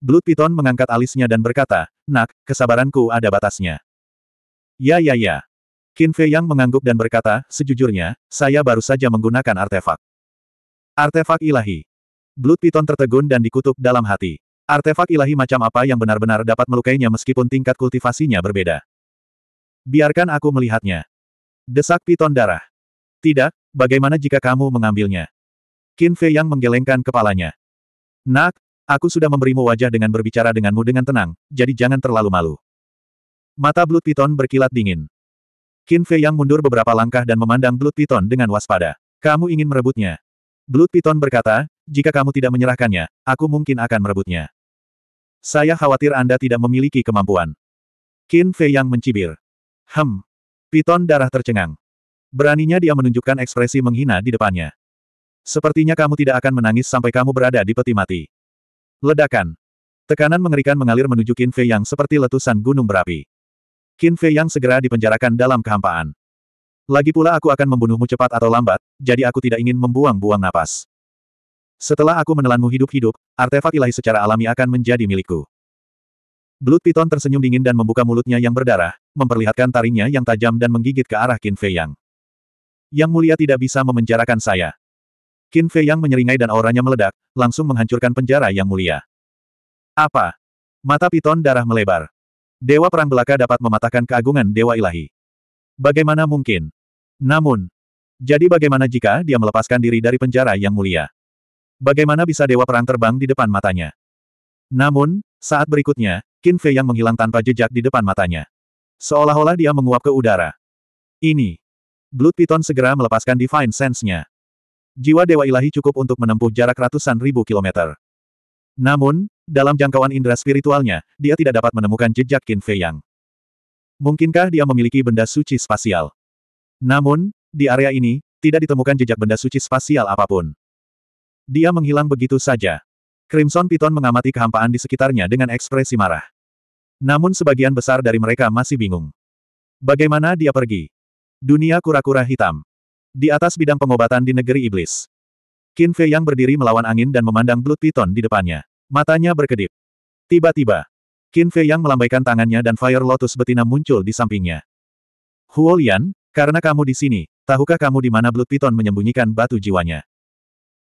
Blood Piton mengangkat alisnya dan berkata, Nak, kesabaranku ada batasnya. Ya ya ya. Qin Fei Yang mengangguk dan berkata, sejujurnya, saya baru saja menggunakan artefak. Artefak ilahi. Blood Piton tertegun dan dikutuk dalam hati. Artefak ilahi macam apa yang benar-benar dapat melukainya meskipun tingkat kultivasinya berbeda. Biarkan aku melihatnya. Desak Piton darah. Tidak, bagaimana jika kamu mengambilnya? Qin Fei Yang menggelengkan kepalanya. Nak, Aku sudah memberimu wajah dengan berbicara denganmu dengan tenang, jadi jangan terlalu malu. Mata Blood Python berkilat dingin. Qin Fei yang mundur beberapa langkah dan memandang Blood Python dengan waspada. Kamu ingin merebutnya. Blood Python berkata, jika kamu tidak menyerahkannya, aku mungkin akan merebutnya. Saya khawatir Anda tidak memiliki kemampuan. Qin Fei yang mencibir. Hem. Python darah tercengang. Beraninya dia menunjukkan ekspresi menghina di depannya. Sepertinya kamu tidak akan menangis sampai kamu berada di peti mati. Ledakan. Tekanan mengerikan mengalir menuju Qin Fei Yang seperti letusan gunung berapi. Qin Fei Yang segera dipenjarakan dalam kehampaan. Lagi pula aku akan membunuhmu cepat atau lambat, jadi aku tidak ingin membuang-buang napas. Setelah aku menelanmu hidup-hidup, artefak ilahi secara alami akan menjadi milikku. Blood Piton tersenyum dingin dan membuka mulutnya yang berdarah, memperlihatkan taringnya yang tajam dan menggigit ke arah Qin Fei Yang. Yang mulia tidak bisa memenjarakan saya. Qin Fei yang menyeringai dan auranya meledak, langsung menghancurkan penjara yang mulia. Apa? Mata piton darah melebar. Dewa Perang Belaka dapat mematahkan keagungan Dewa Ilahi. Bagaimana mungkin? Namun, jadi bagaimana jika dia melepaskan diri dari penjara yang mulia? Bagaimana bisa Dewa Perang terbang di depan matanya? Namun, saat berikutnya, Qin Fei yang menghilang tanpa jejak di depan matanya. Seolah-olah dia menguap ke udara. Ini. Blood Piton segera melepaskan Divine Sense-nya jiwa Dewa Ilahi cukup untuk menempuh jarak ratusan ribu kilometer. Namun, dalam jangkauan indera spiritualnya, dia tidak dapat menemukan jejak Qin Fei Yang. Mungkinkah dia memiliki benda suci spasial? Namun, di area ini, tidak ditemukan jejak benda suci spasial apapun. Dia menghilang begitu saja. Crimson Piton mengamati kehampaan di sekitarnya dengan ekspresi marah. Namun sebagian besar dari mereka masih bingung. Bagaimana dia pergi? Dunia kura-kura hitam. Di atas bidang pengobatan di negeri iblis. Qin Fei yang berdiri melawan angin dan memandang Blood Python di depannya. Matanya berkedip. Tiba-tiba, Qin Fei yang melambaikan tangannya dan Fire Lotus betina muncul di sampingnya. Huo Lian, karena kamu di sini, tahukah kamu di mana Blood Python menyembunyikan batu jiwanya?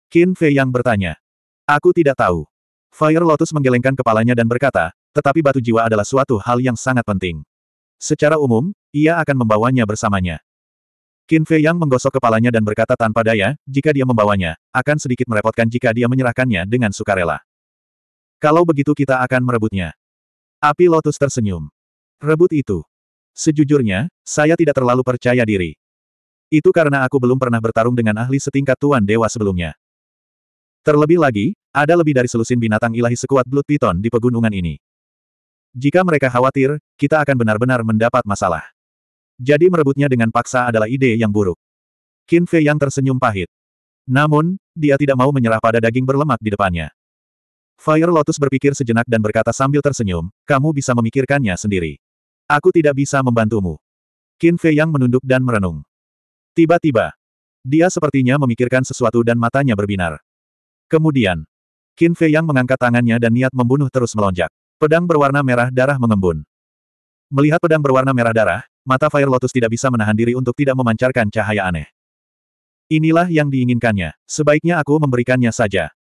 Qin Fei yang bertanya. Aku tidak tahu. Fire Lotus menggelengkan kepalanya dan berkata, tetapi batu jiwa adalah suatu hal yang sangat penting. Secara umum, ia akan membawanya bersamanya. Qin Fei Yang menggosok kepalanya dan berkata tanpa daya, jika dia membawanya, akan sedikit merepotkan jika dia menyerahkannya dengan sukarela. Kalau begitu kita akan merebutnya. Api Lotus tersenyum. Rebut itu. Sejujurnya, saya tidak terlalu percaya diri. Itu karena aku belum pernah bertarung dengan ahli setingkat Tuan Dewa sebelumnya. Terlebih lagi, ada lebih dari selusin binatang ilahi sekuat Blood Python di pegunungan ini. Jika mereka khawatir, kita akan benar-benar mendapat masalah. Jadi merebutnya dengan paksa adalah ide yang buruk. Qin Fei yang tersenyum pahit. Namun, dia tidak mau menyerah pada daging berlemak di depannya. Fire Lotus berpikir sejenak dan berkata sambil tersenyum, kamu bisa memikirkannya sendiri. Aku tidak bisa membantumu. Qin Fei yang menunduk dan merenung. Tiba-tiba, dia sepertinya memikirkan sesuatu dan matanya berbinar. Kemudian, Qin Fei yang mengangkat tangannya dan niat membunuh terus melonjak. Pedang berwarna merah darah mengembun. Melihat pedang berwarna merah darah, mata Fire Lotus tidak bisa menahan diri untuk tidak memancarkan cahaya aneh. Inilah yang diinginkannya, sebaiknya aku memberikannya saja.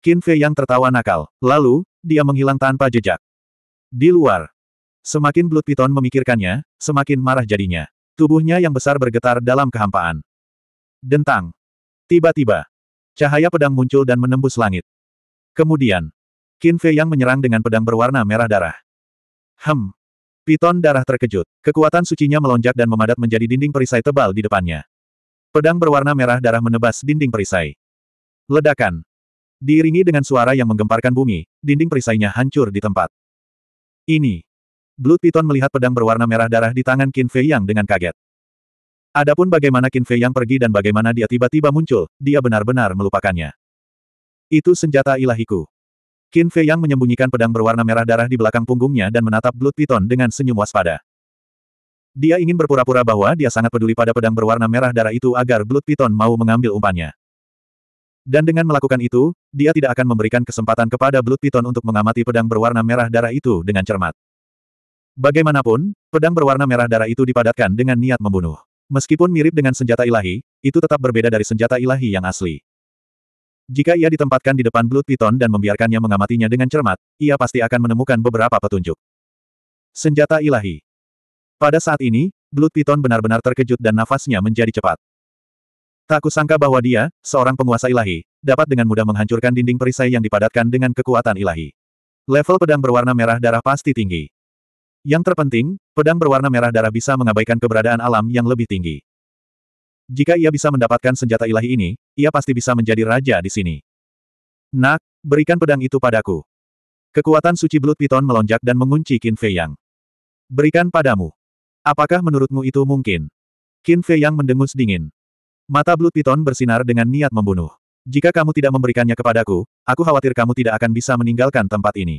Qin Fei yang tertawa nakal, lalu, dia menghilang tanpa jejak. Di luar, semakin Blood Piton memikirkannya, semakin marah jadinya. Tubuhnya yang besar bergetar dalam kehampaan. Dentang. Tiba-tiba, cahaya pedang muncul dan menembus langit. Kemudian, Qin Fei yang menyerang dengan pedang berwarna merah darah. Hem, Piton darah terkejut. Kekuatan sucinya melonjak dan memadat menjadi dinding perisai tebal di depannya. Pedang berwarna merah darah menebas dinding perisai. Ledakan. Diiringi dengan suara yang menggemparkan bumi, dinding perisainya hancur di tempat. Ini. Blood Piton melihat pedang berwarna merah darah di tangan Qin Fei Yang dengan kaget. Adapun bagaimana Qin Fei Yang pergi dan bagaimana dia tiba-tiba muncul, dia benar-benar melupakannya. Itu senjata ilahiku. Qin Fei Yang menyembunyikan pedang berwarna merah darah di belakang punggungnya dan menatap Blood Python dengan senyum waspada. Dia ingin berpura-pura bahwa dia sangat peduli pada pedang berwarna merah darah itu agar Blood Python mau mengambil umpannya. Dan dengan melakukan itu, dia tidak akan memberikan kesempatan kepada Blood Python untuk mengamati pedang berwarna merah darah itu dengan cermat. Bagaimanapun, pedang berwarna merah darah itu dipadatkan dengan niat membunuh. Meskipun mirip dengan senjata ilahi, itu tetap berbeda dari senjata ilahi yang asli. Jika ia ditempatkan di depan Blood Python dan membiarkannya mengamatinya dengan cermat, ia pasti akan menemukan beberapa petunjuk. Senjata ilahi. Pada saat ini, Blood Python benar-benar terkejut dan nafasnya menjadi cepat. Tak kusangka bahwa dia, seorang penguasa ilahi, dapat dengan mudah menghancurkan dinding perisai yang dipadatkan dengan kekuatan ilahi. Level pedang berwarna merah darah pasti tinggi. Yang terpenting, pedang berwarna merah darah bisa mengabaikan keberadaan alam yang lebih tinggi. Jika ia bisa mendapatkan senjata ilahi ini, ia pasti bisa menjadi raja di sini. Nak, berikan pedang itu padaku. Kekuatan suci blood piton melonjak dan mengunci Qin Fei Yang. Berikan padamu. Apakah menurutmu itu mungkin? Qin Fei Yang mendengus dingin. Mata blood piton bersinar dengan niat membunuh. Jika kamu tidak memberikannya kepadaku, aku khawatir kamu tidak akan bisa meninggalkan tempat ini.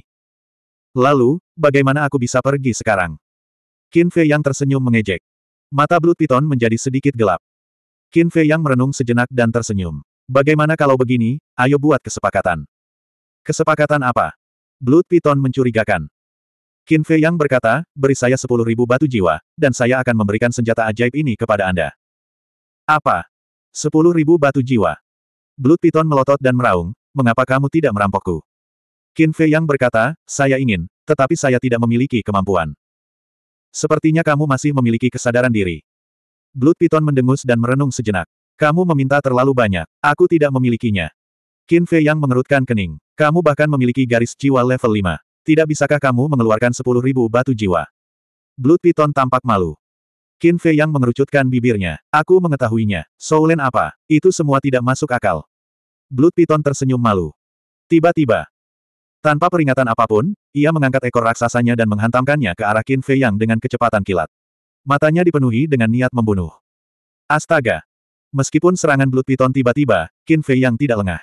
Lalu, bagaimana aku bisa pergi sekarang? Qin Fei Yang tersenyum mengejek. Mata blood piton menjadi sedikit gelap. Qin Fei Yang merenung sejenak dan tersenyum. Bagaimana kalau begini, ayo buat kesepakatan. Kesepakatan apa? Blood Python mencurigakan. Qin Fei Yang berkata, beri saya sepuluh ribu batu jiwa, dan saya akan memberikan senjata ajaib ini kepada Anda. Apa? Sepuluh ribu batu jiwa. Blood Python melotot dan meraung, mengapa kamu tidak merampokku? Qin Fei Yang berkata, saya ingin, tetapi saya tidak memiliki kemampuan. Sepertinya kamu masih memiliki kesadaran diri. Blood Piton mendengus dan merenung sejenak. Kamu meminta terlalu banyak. Aku tidak memilikinya. Qin Fei yang mengerutkan kening. Kamu bahkan memiliki garis jiwa level 5. Tidak bisakah kamu mengeluarkan sepuluh ribu batu jiwa? Blood Piton tampak malu. Qin Fei yang mengerucutkan bibirnya. Aku mengetahuinya. Soulen apa? Itu semua tidak masuk akal. Blood Piton tersenyum malu. Tiba-tiba. Tanpa peringatan apapun, ia mengangkat ekor raksasanya dan menghantamkannya ke arah Qin Fei yang dengan kecepatan kilat. Matanya dipenuhi dengan niat membunuh. Astaga! Meskipun serangan Blood Python tiba-tiba, Qin Fei yang tidak lengah.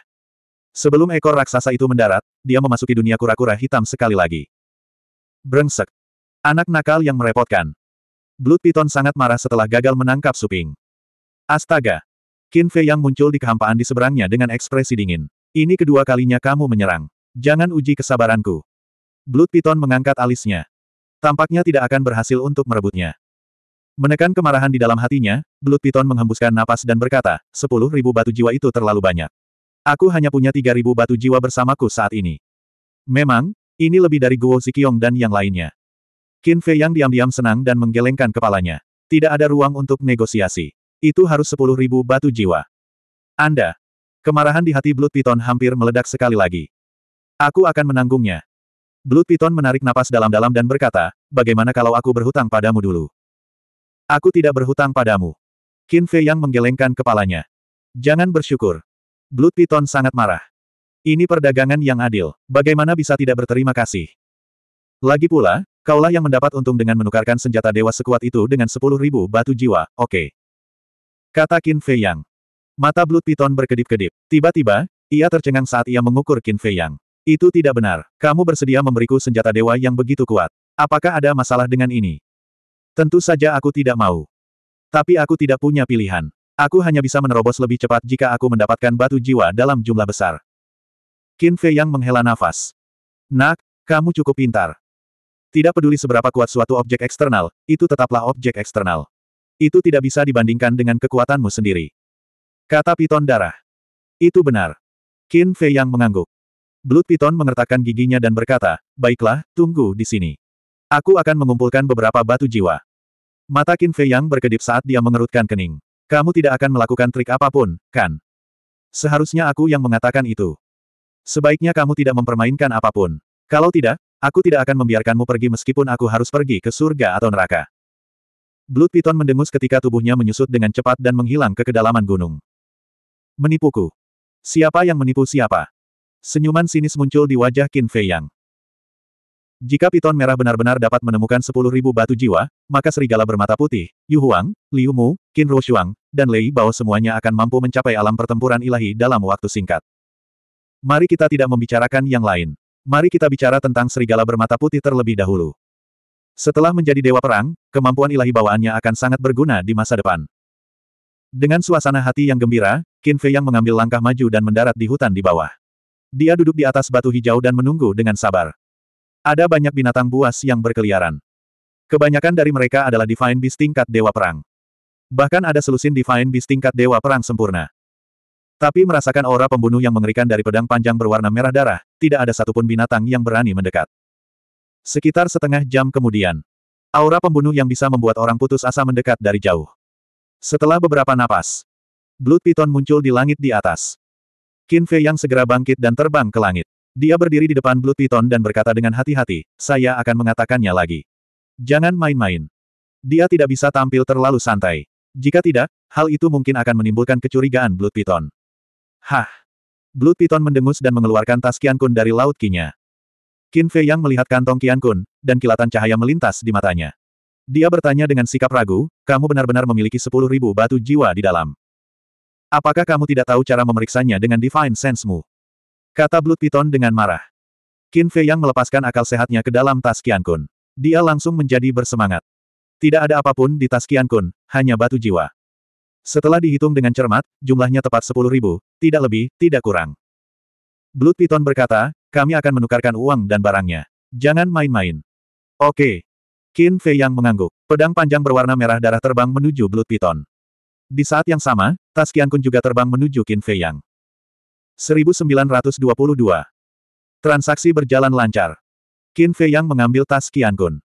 Sebelum ekor raksasa itu mendarat, dia memasuki dunia kura-kura hitam sekali lagi. Brengsek! Anak nakal yang merepotkan. Blood Python sangat marah setelah gagal menangkap Suping. Astaga! Qin Fei yang muncul di kehampaan di seberangnya dengan ekspresi dingin. Ini kedua kalinya kamu menyerang. Jangan uji kesabaranku. Blood Python mengangkat alisnya. Tampaknya tidak akan berhasil untuk merebutnya. Menekan kemarahan di dalam hatinya, Blood Piton menghembuskan napas dan berkata, sepuluh ribu batu jiwa itu terlalu banyak. Aku hanya punya tiga ribu batu jiwa bersamaku saat ini. Memang, ini lebih dari Guo Zikiong dan yang lainnya. Qin Fei yang diam-diam senang dan menggelengkan kepalanya. Tidak ada ruang untuk negosiasi. Itu harus sepuluh ribu batu jiwa. Anda. Kemarahan di hati Blood Piton hampir meledak sekali lagi. Aku akan menanggungnya. Blood Piton menarik napas dalam-dalam dan berkata, bagaimana kalau aku berhutang padamu dulu? Aku tidak berhutang padamu. Qin Fei yang menggelengkan kepalanya. Jangan bersyukur. Blood Python sangat marah. Ini perdagangan yang adil. Bagaimana bisa tidak berterima kasih? Lagi pula, kaulah yang mendapat untung dengan menukarkan senjata dewa sekuat itu dengan sepuluh ribu batu jiwa, oke. Okay. Kata Qin Fei Yang. Mata Blood Python berkedip-kedip. Tiba-tiba, ia tercengang saat ia mengukur Qin Fei Yang. Itu tidak benar. Kamu bersedia memberiku senjata dewa yang begitu kuat. Apakah ada masalah dengan ini? Tentu saja aku tidak mau. Tapi aku tidak punya pilihan. Aku hanya bisa menerobos lebih cepat jika aku mendapatkan batu jiwa dalam jumlah besar. Qin Fei yang menghela nafas. Nak, kamu cukup pintar. Tidak peduli seberapa kuat suatu objek eksternal, itu tetaplah objek eksternal. Itu tidak bisa dibandingkan dengan kekuatanmu sendiri. Kata piton darah. Itu benar. Qin Fei yang mengangguk. Blood Piton mengertakkan giginya dan berkata, Baiklah, tunggu di sini. Aku akan mengumpulkan beberapa batu jiwa. Mata Qin Fei Yang berkedip saat dia mengerutkan kening. Kamu tidak akan melakukan trik apapun, kan? Seharusnya aku yang mengatakan itu. Sebaiknya kamu tidak mempermainkan apapun. Kalau tidak, aku tidak akan membiarkanmu pergi meskipun aku harus pergi ke surga atau neraka. Blood Piton mendengus ketika tubuhnya menyusut dengan cepat dan menghilang ke kedalaman gunung. Menipuku. Siapa yang menipu siapa? Senyuman sinis muncul di wajah Qin Fei Yang. Jika piton merah benar-benar dapat menemukan sepuluh ribu batu jiwa, maka serigala bermata putih, Yu Huang, Liu Mu, Qin Ruo Shuang, dan Lei Bao semuanya akan mampu mencapai alam pertempuran ilahi dalam waktu singkat. Mari kita tidak membicarakan yang lain. Mari kita bicara tentang serigala bermata putih terlebih dahulu. Setelah menjadi dewa perang, kemampuan ilahi bawaannya akan sangat berguna di masa depan. Dengan suasana hati yang gembira, Qin Fei yang mengambil langkah maju dan mendarat di hutan di bawah. Dia duduk di atas batu hijau dan menunggu dengan sabar. Ada banyak binatang buas yang berkeliaran. Kebanyakan dari mereka adalah Divine Beast tingkat Dewa Perang. Bahkan ada selusin Divine Beast tingkat Dewa Perang sempurna. Tapi merasakan aura pembunuh yang mengerikan dari pedang panjang berwarna merah darah, tidak ada satupun binatang yang berani mendekat. Sekitar setengah jam kemudian, aura pembunuh yang bisa membuat orang putus asa mendekat dari jauh. Setelah beberapa napas, Blood Python muncul di langit di atas. Qin Fei yang segera bangkit dan terbang ke langit. Dia berdiri di depan Blue Piton dan berkata dengan hati-hati, saya akan mengatakannya lagi. Jangan main-main. Dia tidak bisa tampil terlalu santai. Jika tidak, hal itu mungkin akan menimbulkan kecurigaan Blue Piton. Hah! Blue Piton mendengus dan mengeluarkan tas Kian Kun dari laut kinya. Qin Fei Yang melihat kantong Kian Kun, dan kilatan cahaya melintas di matanya. Dia bertanya dengan sikap ragu, kamu benar-benar memiliki sepuluh ribu batu jiwa di dalam. Apakah kamu tidak tahu cara memeriksanya dengan Divine Sensemu?" Kata Blood Piton dengan marah. Qin Fei yang melepaskan akal sehatnya ke dalam tas Qian Kun. Dia langsung menjadi bersemangat. Tidak ada apapun di tas Qian Kun, hanya batu jiwa. Setelah dihitung dengan cermat, jumlahnya tepat sepuluh ribu, tidak lebih, tidak kurang. Blood Piton berkata, kami akan menukarkan uang dan barangnya. Jangan main-main. Oke. Qin Fei yang mengangguk. Pedang panjang berwarna merah darah terbang menuju Blood Piton. Di saat yang sama, tas Qian Kun juga terbang menuju Qin Fei Yang. 1922. Transaksi berjalan lancar. Qin Fei Yang mengambil tas Qian Gun.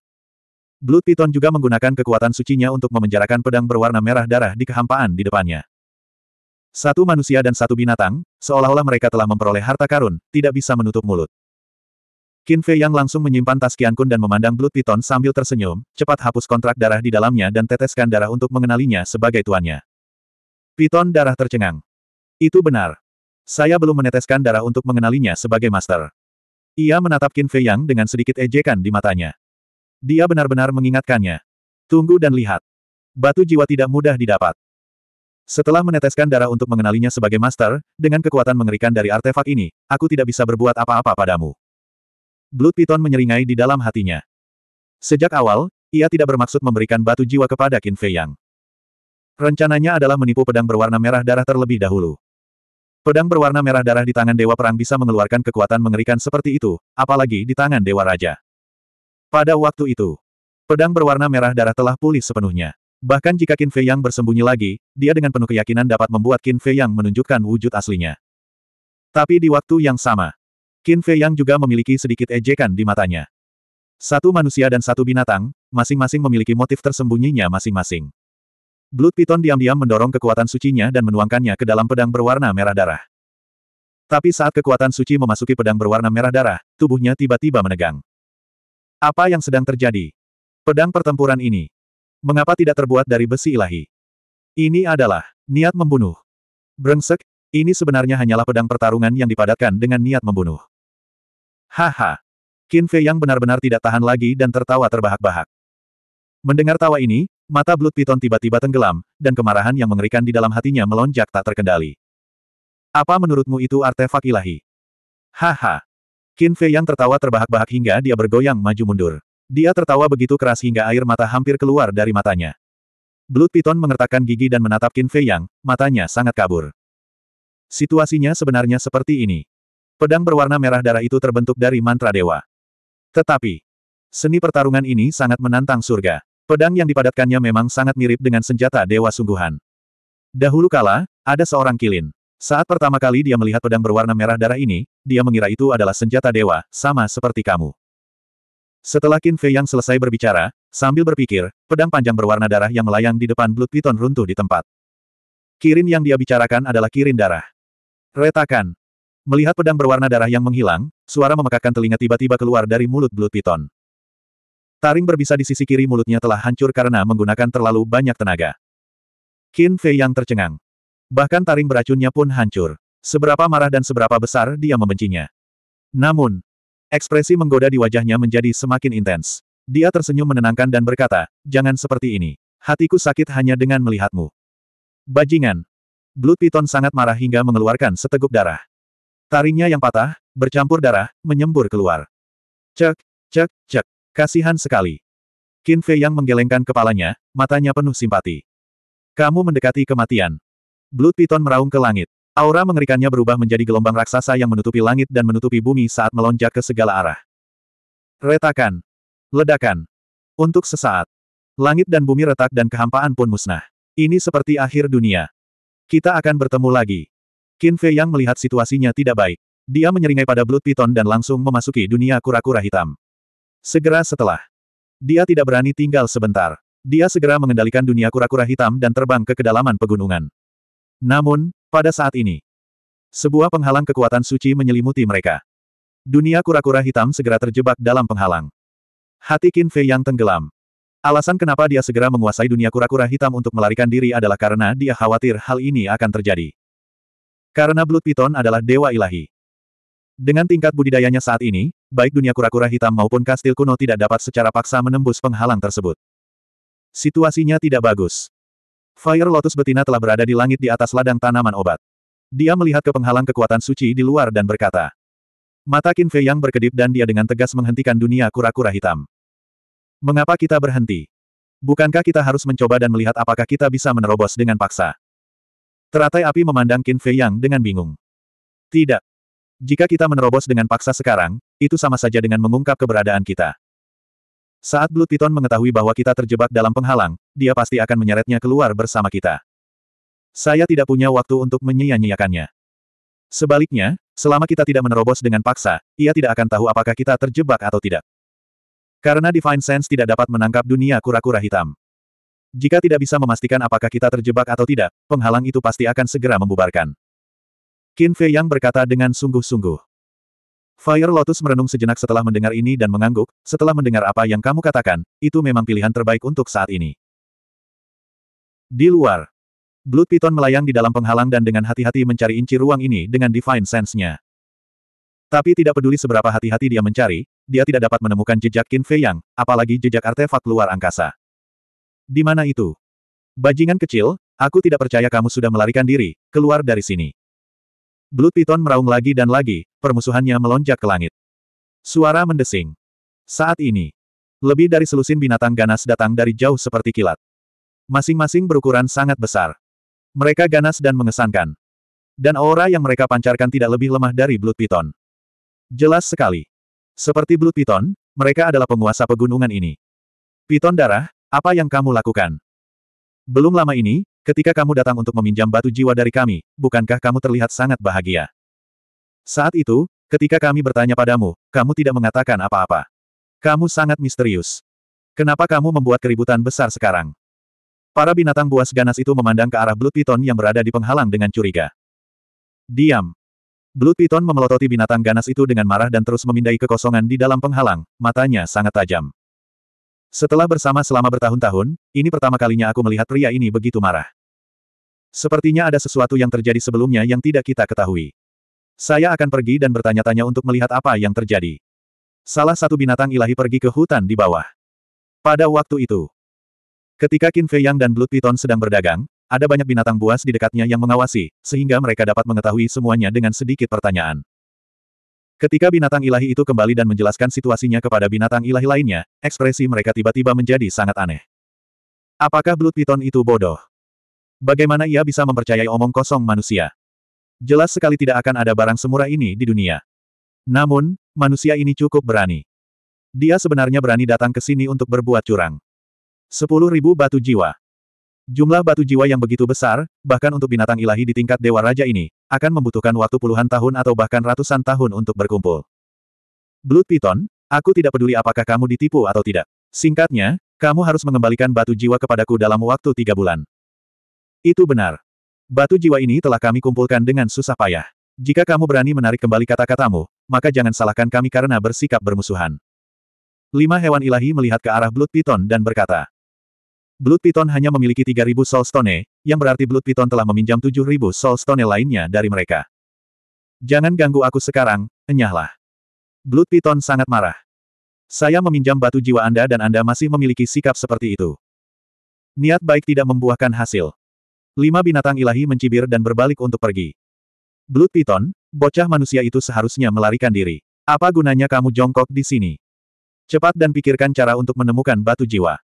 Blood Piton juga menggunakan kekuatan sucinya untuk memenjarakan pedang berwarna merah darah di kehampaan di depannya. Satu manusia dan satu binatang, seolah-olah mereka telah memperoleh harta karun, tidak bisa menutup mulut. Qin Fei Yang langsung menyimpan tas Qian Gun dan memandang Blood Piton sambil tersenyum, cepat hapus kontrak darah di dalamnya dan teteskan darah untuk mengenalinya sebagai tuannya. Piton darah tercengang. Itu benar. Saya belum meneteskan darah untuk mengenalinya sebagai master. Ia menatap Qin Fei Yang dengan sedikit ejekan di matanya. Dia benar-benar mengingatkannya. Tunggu dan lihat. Batu jiwa tidak mudah didapat. Setelah meneteskan darah untuk mengenalinya sebagai master, dengan kekuatan mengerikan dari artefak ini, aku tidak bisa berbuat apa-apa padamu. Blood Piton menyeringai di dalam hatinya. Sejak awal, ia tidak bermaksud memberikan batu jiwa kepada Qin Fei Yang. Rencananya adalah menipu pedang berwarna merah darah terlebih dahulu. Pedang berwarna merah darah di tangan Dewa Perang bisa mengeluarkan kekuatan mengerikan seperti itu, apalagi di tangan Dewa Raja. Pada waktu itu, pedang berwarna merah darah telah pulih sepenuhnya. Bahkan jika Qin Fei Yang bersembunyi lagi, dia dengan penuh keyakinan dapat membuat Qin Fei Yang menunjukkan wujud aslinya. Tapi di waktu yang sama, Qin Fei Yang juga memiliki sedikit ejekan di matanya. Satu manusia dan satu binatang, masing-masing memiliki motif tersembunyinya masing-masing. Blood Piton diam-diam mendorong kekuatan sucinya dan menuangkannya ke dalam pedang berwarna merah darah. Tapi saat kekuatan suci memasuki pedang berwarna merah darah, tubuhnya tiba-tiba menegang. Apa yang sedang terjadi? Pedang pertempuran ini. Mengapa tidak terbuat dari besi ilahi? Ini adalah niat membunuh. Brengsek, ini sebenarnya hanyalah pedang pertarungan yang dipadatkan dengan niat membunuh. Haha. Qin Fei yang benar-benar tidak tahan lagi dan tertawa terbahak-bahak. Mendengar tawa ini, Mata Blood Piton tiba-tiba tenggelam, dan kemarahan yang mengerikan di dalam hatinya melonjak tak terkendali. Apa menurutmu itu artefak ilahi? Haha. Qin Fei yang tertawa terbahak-bahak hingga dia bergoyang maju mundur. Dia tertawa begitu keras hingga air mata hampir keluar dari matanya. Blood Piton mengertakkan gigi dan menatap Qin Fei yang, matanya sangat kabur. Situasinya sebenarnya seperti ini. Pedang berwarna merah darah itu terbentuk dari mantra dewa. Tetapi, seni pertarungan ini sangat menantang surga. Pedang yang dipadatkannya memang sangat mirip dengan senjata dewa sungguhan. Dahulu kala, ada seorang kilin. Saat pertama kali dia melihat pedang berwarna merah darah ini, dia mengira itu adalah senjata dewa, sama seperti kamu. Setelah Qin Fei yang selesai berbicara, sambil berpikir, pedang panjang berwarna darah yang melayang di depan Blood Python runtuh di tempat. Kirin yang dia bicarakan adalah kirin darah. Retakan. Melihat pedang berwarna darah yang menghilang, suara memekakkan telinga tiba-tiba keluar dari mulut Blood Python. Taring berbisa di sisi kiri mulutnya telah hancur karena menggunakan terlalu banyak tenaga. Qin Fei yang tercengang. Bahkan taring beracunnya pun hancur. Seberapa marah dan seberapa besar dia membencinya. Namun, ekspresi menggoda di wajahnya menjadi semakin intens. Dia tersenyum menenangkan dan berkata, jangan seperti ini. Hatiku sakit hanya dengan melihatmu. Bajingan. Blood Piton sangat marah hingga mengeluarkan seteguk darah. Taringnya yang patah, bercampur darah, menyembur keluar. Cek, cek, cek. Kasihan sekali. Qin Fei yang menggelengkan kepalanya, matanya penuh simpati. Kamu mendekati kematian. Blood Piton meraung ke langit. Aura mengerikannya berubah menjadi gelombang raksasa yang menutupi langit dan menutupi bumi saat melonjak ke segala arah. Retakan. Ledakan. Untuk sesaat. Langit dan bumi retak dan kehampaan pun musnah. Ini seperti akhir dunia. Kita akan bertemu lagi. Qin Fei yang melihat situasinya tidak baik. Dia menyeringai pada Blood Piton dan langsung memasuki dunia kura-kura hitam. Segera setelah. Dia tidak berani tinggal sebentar. Dia segera mengendalikan dunia kura-kura hitam dan terbang ke kedalaman pegunungan. Namun, pada saat ini, sebuah penghalang kekuatan suci menyelimuti mereka. Dunia kura-kura hitam segera terjebak dalam penghalang. Hati Qin Fei yang tenggelam. Alasan kenapa dia segera menguasai dunia kura-kura hitam untuk melarikan diri adalah karena dia khawatir hal ini akan terjadi. Karena Blood Python adalah dewa ilahi. Dengan tingkat budidayanya saat ini, baik dunia kura-kura hitam maupun kastil kuno tidak dapat secara paksa menembus penghalang tersebut. Situasinya tidak bagus. Fire Lotus betina telah berada di langit di atas ladang tanaman obat. Dia melihat ke penghalang kekuatan suci di luar dan berkata. Mata Qin Fei yang berkedip dan dia dengan tegas menghentikan dunia kura-kura hitam. Mengapa kita berhenti? Bukankah kita harus mencoba dan melihat apakah kita bisa menerobos dengan paksa? Teratai api memandang Qin Fei Yang dengan bingung. Tidak, jika kita menerobos dengan paksa sekarang, itu sama saja dengan mengungkap keberadaan kita. Saat Blood Piton mengetahui bahwa kita terjebak dalam penghalang, dia pasti akan menyeretnya keluar bersama kita. Saya tidak punya waktu untuk menyia-nyiakannya. Sebaliknya, selama kita tidak menerobos dengan paksa, ia tidak akan tahu apakah kita terjebak atau tidak. Karena Divine Sense tidak dapat menangkap dunia kura-kura hitam. Jika tidak bisa memastikan apakah kita terjebak atau tidak, penghalang itu pasti akan segera membubarkan. Qin Fei Yang berkata dengan sungguh-sungguh. Fire Lotus merenung sejenak setelah mendengar ini dan mengangguk, setelah mendengar apa yang kamu katakan, itu memang pilihan terbaik untuk saat ini. Di luar, Blood Python melayang di dalam penghalang dan dengan hati-hati mencari inci ruang ini dengan Divine Sense-nya. Tapi tidak peduli seberapa hati-hati dia mencari, dia tidak dapat menemukan jejak Qin Fei Yang, apalagi jejak artefak luar angkasa. Di mana itu? Bajingan kecil, aku tidak percaya kamu sudah melarikan diri, keluar dari sini. Blood Piton meraung lagi dan lagi, permusuhannya melonjak ke langit. Suara mendesing. Saat ini, lebih dari selusin binatang ganas datang dari jauh seperti kilat. Masing-masing berukuran sangat besar. Mereka ganas dan mengesankan. Dan aura yang mereka pancarkan tidak lebih lemah dari Blood Piton. Jelas sekali. Seperti Blood Piton, mereka adalah penguasa pegunungan ini. Piton darah, apa yang kamu lakukan? Belum lama ini, Ketika kamu datang untuk meminjam batu jiwa dari kami, bukankah kamu terlihat sangat bahagia? Saat itu, ketika kami bertanya padamu, kamu tidak mengatakan apa-apa. Kamu sangat misterius. Kenapa kamu membuat keributan besar sekarang? Para binatang buas ganas itu memandang ke arah Blood Python yang berada di penghalang dengan curiga. Diam. Blood Python memelototi binatang ganas itu dengan marah dan terus memindai kekosongan di dalam penghalang, matanya sangat tajam. Setelah bersama selama bertahun-tahun, ini pertama kalinya aku melihat pria ini begitu marah. Sepertinya ada sesuatu yang terjadi sebelumnya yang tidak kita ketahui. Saya akan pergi dan bertanya-tanya untuk melihat apa yang terjadi. Salah satu binatang ilahi pergi ke hutan di bawah. Pada waktu itu, ketika Qin Fei Yang dan Blood Python sedang berdagang, ada banyak binatang buas di dekatnya yang mengawasi, sehingga mereka dapat mengetahui semuanya dengan sedikit pertanyaan. Ketika binatang ilahi itu kembali dan menjelaskan situasinya kepada binatang ilahi lainnya, ekspresi mereka tiba-tiba menjadi sangat aneh. Apakah Blood Python itu bodoh? Bagaimana ia bisa mempercayai omong kosong manusia? Jelas sekali tidak akan ada barang semurah ini di dunia. Namun, manusia ini cukup berani. Dia sebenarnya berani datang ke sini untuk berbuat curang. Sepuluh batu jiwa. Jumlah batu jiwa yang begitu besar, bahkan untuk binatang ilahi di tingkat Dewa Raja ini, akan membutuhkan waktu puluhan tahun atau bahkan ratusan tahun untuk berkumpul. Blood Python, aku tidak peduli apakah kamu ditipu atau tidak. Singkatnya, kamu harus mengembalikan batu jiwa kepadaku dalam waktu tiga bulan. Itu benar. Batu jiwa ini telah kami kumpulkan dengan susah payah. Jika kamu berani menarik kembali kata-katamu, maka jangan salahkan kami karena bersikap bermusuhan. Lima hewan ilahi melihat ke arah Blood Python dan berkata, Blood Piton hanya memiliki 3.000 soulstone, yang berarti Blood Piton telah meminjam 7.000 soulstone lainnya dari mereka. Jangan ganggu aku sekarang, enyahlah. Blood Piton sangat marah. Saya meminjam batu jiwa Anda dan Anda masih memiliki sikap seperti itu. Niat baik tidak membuahkan hasil. Lima binatang ilahi mencibir dan berbalik untuk pergi. Blood Piton, bocah manusia itu seharusnya melarikan diri. Apa gunanya kamu jongkok di sini? Cepat dan pikirkan cara untuk menemukan batu jiwa.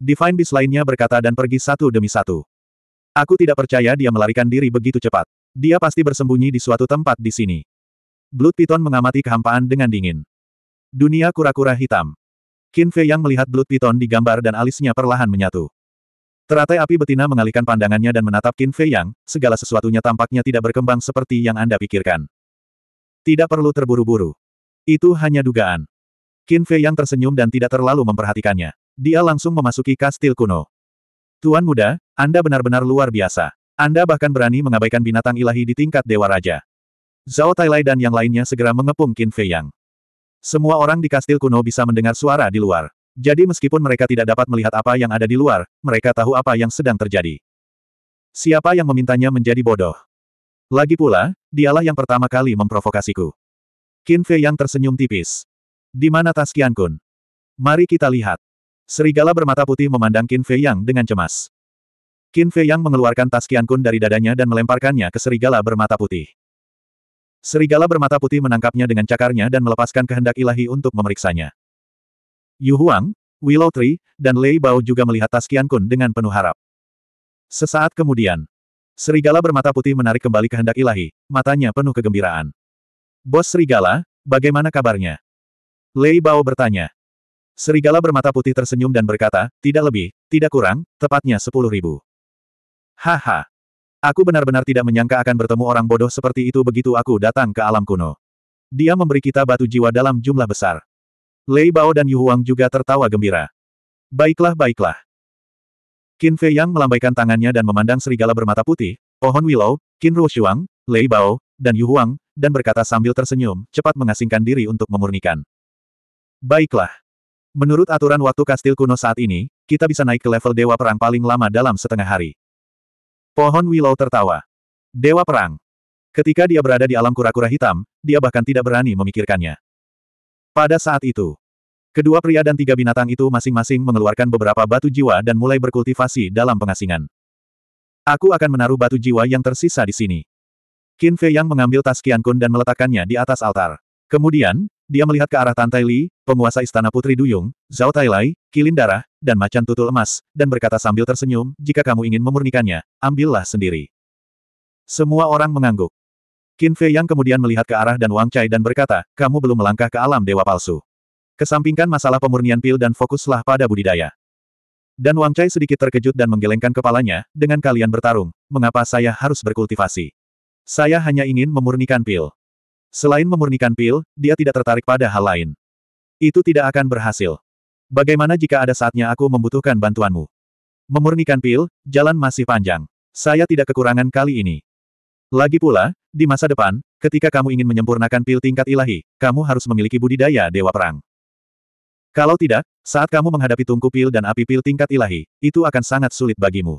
Divine Beast lainnya berkata dan pergi satu demi satu. Aku tidak percaya dia melarikan diri begitu cepat. Dia pasti bersembunyi di suatu tempat di sini. Blood Python mengamati kehampaan dengan dingin. Dunia kura-kura hitam. Qin Fei yang melihat Blood Python gambar dan alisnya perlahan menyatu. Teratai api betina mengalihkan pandangannya dan menatap Qin Fei Yang, segala sesuatunya tampaknya tidak berkembang seperti yang Anda pikirkan. Tidak perlu terburu-buru. Itu hanya dugaan. Qin Fei Yang tersenyum dan tidak terlalu memperhatikannya. Dia langsung memasuki kastil kuno. Tuan muda, Anda benar-benar luar biasa. Anda bahkan berani mengabaikan binatang ilahi di tingkat Dewa Raja. Zhao Tailai dan yang lainnya segera mengepung Qin Fei Yang. Semua orang di kastil kuno bisa mendengar suara di luar. Jadi meskipun mereka tidak dapat melihat apa yang ada di luar, mereka tahu apa yang sedang terjadi. Siapa yang memintanya menjadi bodoh? Lagi pula, dialah yang pertama kali memprovokasiku. Qin Fei yang tersenyum tipis. Di mana tas Qian Kun? Mari kita lihat. Serigala bermata putih memandang Qin Fei Yang dengan cemas. Qin Fei Yang mengeluarkan tas Qian Kun dari dadanya dan melemparkannya ke serigala bermata putih. Serigala bermata putih menangkapnya dengan cakarnya dan melepaskan kehendak ilahi untuk memeriksanya. Yu Huang, Willow Tree, dan Lei Bao juga melihat tas Qian Kun dengan penuh harap. Sesaat kemudian, serigala bermata putih menarik kembali kehendak ilahi, matanya penuh kegembiraan. Bos serigala, bagaimana kabarnya? Lei Bao bertanya. Serigala bermata putih tersenyum dan berkata, tidak lebih, tidak kurang, tepatnya sepuluh ribu. Haha. Aku benar-benar tidak menyangka akan bertemu orang bodoh seperti itu begitu aku datang ke alam kuno. Dia memberi kita batu jiwa dalam jumlah besar. Lei Bao dan Yu Huang juga tertawa gembira. Baiklah, baiklah. Qin Fei Yang melambaikan tangannya dan memandang serigala bermata putih, Pohon Willow, Qin Ru Shuang, Lei Bao, dan Yu Huang, dan berkata sambil tersenyum, cepat mengasingkan diri untuk memurnikan. Baiklah. Menurut aturan waktu kastil kuno saat ini, kita bisa naik ke level Dewa Perang paling lama dalam setengah hari. Pohon Willow tertawa. Dewa Perang. Ketika dia berada di alam kura-kura hitam, dia bahkan tidak berani memikirkannya. Pada saat itu, kedua pria dan tiga binatang itu masing-masing mengeluarkan beberapa batu jiwa dan mulai berkultivasi dalam pengasingan. Aku akan menaruh batu jiwa yang tersisa di sini. Qin Fei Yang mengambil tas Qian Kun dan meletakkannya di atas altar. Kemudian, dia melihat ke arah Tantai Li, penguasa istana Putri Duyung, Zhao Tailai, Kilin Darah, dan Macan Tutul Emas, dan berkata sambil tersenyum, jika kamu ingin memurnikannya, ambillah sendiri. Semua orang mengangguk. Qin Fei Yang kemudian melihat ke arah dan Wang Chai dan berkata, kamu belum melangkah ke alam dewa palsu. Kesampingkan masalah pemurnian pil dan fokuslah pada budidaya. Dan Wang Chai sedikit terkejut dan menggelengkan kepalanya, dengan kalian bertarung, mengapa saya harus berkultivasi? Saya hanya ingin memurnikan pil. Selain memurnikan pil, dia tidak tertarik pada hal lain. Itu tidak akan berhasil. Bagaimana jika ada saatnya aku membutuhkan bantuanmu? Memurnikan pil, jalan masih panjang. Saya tidak kekurangan kali ini. Lagi pula, di masa depan, ketika kamu ingin menyempurnakan pil tingkat ilahi, kamu harus memiliki budidaya dewa perang. Kalau tidak, saat kamu menghadapi tungku pil dan api pil tingkat ilahi, itu akan sangat sulit bagimu.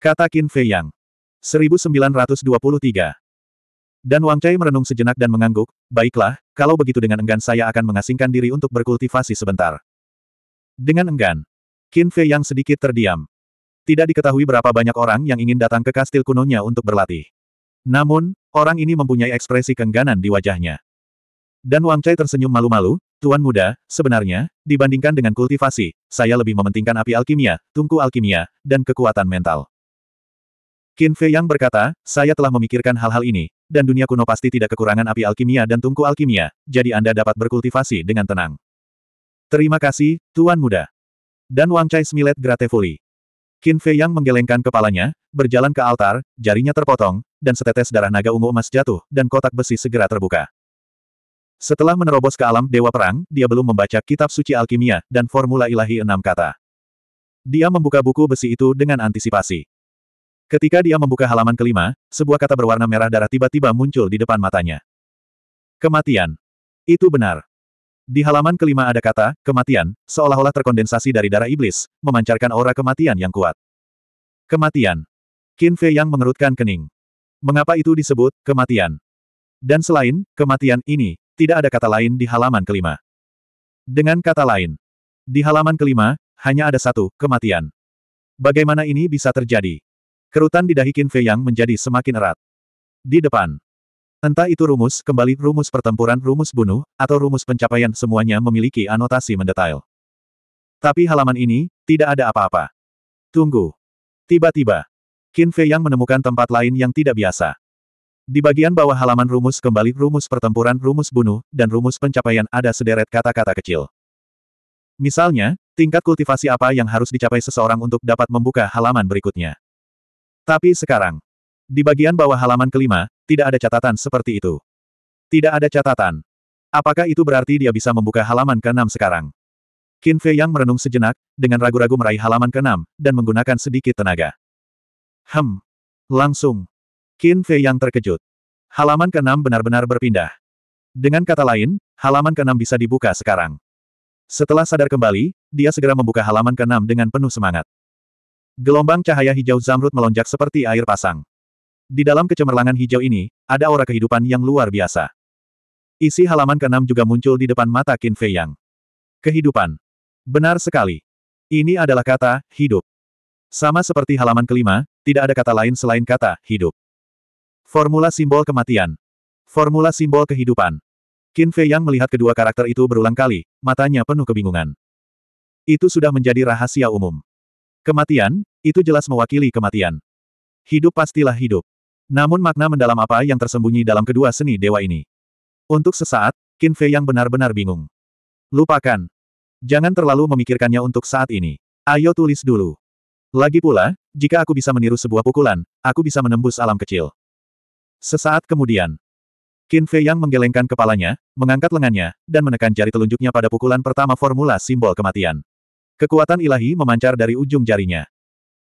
Kata Qin Fei Yang. 1923 dan Wang Chai merenung sejenak dan mengangguk, baiklah, kalau begitu dengan enggan saya akan mengasingkan diri untuk berkultivasi sebentar. Dengan enggan, Qin Fei yang sedikit terdiam. Tidak diketahui berapa banyak orang yang ingin datang ke kastil kunonya untuk berlatih. Namun, orang ini mempunyai ekspresi keengganan di wajahnya. Dan Wang Chai tersenyum malu-malu, Tuan muda, sebenarnya, dibandingkan dengan kultivasi, saya lebih mementingkan api alkimia, tungku alkimia, dan kekuatan mental. Qin Fei yang berkata, saya telah memikirkan hal-hal ini, dan dunia kuno pasti tidak kekurangan api alkimia dan tungku alkimia, jadi Anda dapat berkultivasi dengan tenang. Terima kasih, Tuan Muda. Dan Wang Chai smilet gratefully. Qin Fei Yang menggelengkan kepalanya, berjalan ke altar, jarinya terpotong, dan setetes darah naga ungu emas jatuh, dan kotak besi segera terbuka. Setelah menerobos ke alam Dewa Perang, dia belum membaca kitab suci alkimia, dan formula ilahi enam kata. Dia membuka buku besi itu dengan antisipasi. Ketika dia membuka halaman kelima, sebuah kata berwarna merah darah tiba-tiba muncul di depan matanya. Kematian. Itu benar. Di halaman kelima ada kata, kematian, seolah-olah terkondensasi dari darah iblis, memancarkan aura kematian yang kuat. Kematian. Qin Fei yang mengerutkan kening. Mengapa itu disebut, kematian? Dan selain, kematian ini, tidak ada kata lain di halaman kelima. Dengan kata lain, di halaman kelima, hanya ada satu, kematian. Bagaimana ini bisa terjadi? Kerutan di dahi Qin Fei Yang menjadi semakin erat. Di depan. Entah itu rumus kembali, rumus pertempuran, rumus bunuh, atau rumus pencapaian semuanya memiliki anotasi mendetail. Tapi halaman ini, tidak ada apa-apa. Tunggu. Tiba-tiba, Qin Fei Yang menemukan tempat lain yang tidak biasa. Di bagian bawah halaman rumus kembali, rumus pertempuran, rumus bunuh, dan rumus pencapaian ada sederet kata-kata kecil. Misalnya, tingkat kultivasi apa yang harus dicapai seseorang untuk dapat membuka halaman berikutnya. Tapi sekarang, di bagian bawah halaman kelima, tidak ada catatan seperti itu. Tidak ada catatan. Apakah itu berarti dia bisa membuka halaman ke-6 sekarang? Qin Fei Yang merenung sejenak, dengan ragu-ragu meraih halaman ke-6, dan menggunakan sedikit tenaga. Hem. Langsung. Qin Fei Yang terkejut. Halaman ke-6 benar-benar berpindah. Dengan kata lain, halaman ke-6 bisa dibuka sekarang. Setelah sadar kembali, dia segera membuka halaman ke-6 dengan penuh semangat. Gelombang cahaya hijau zamrud melonjak seperti air pasang. Di dalam kecemerlangan hijau ini, ada aura kehidupan yang luar biasa. Isi halaman keenam juga muncul di depan mata Qin Fei Yang. Kehidupan. Benar sekali. Ini adalah kata, hidup. Sama seperti halaman kelima, tidak ada kata lain selain kata, hidup. Formula simbol kematian. Formula simbol kehidupan. Qin Fei Yang melihat kedua karakter itu berulang kali, matanya penuh kebingungan. Itu sudah menjadi rahasia umum. Kematian, itu jelas mewakili kematian. Hidup pastilah hidup. Namun makna mendalam apa yang tersembunyi dalam kedua seni dewa ini? Untuk sesaat, Qin Fei yang benar-benar bingung. Lupakan. Jangan terlalu memikirkannya untuk saat ini. Ayo tulis dulu. Lagi pula, jika aku bisa meniru sebuah pukulan, aku bisa menembus alam kecil. Sesaat kemudian, Qin Fei yang menggelengkan kepalanya, mengangkat lengannya, dan menekan jari telunjuknya pada pukulan pertama formula simbol kematian. Kekuatan ilahi memancar dari ujung jarinya.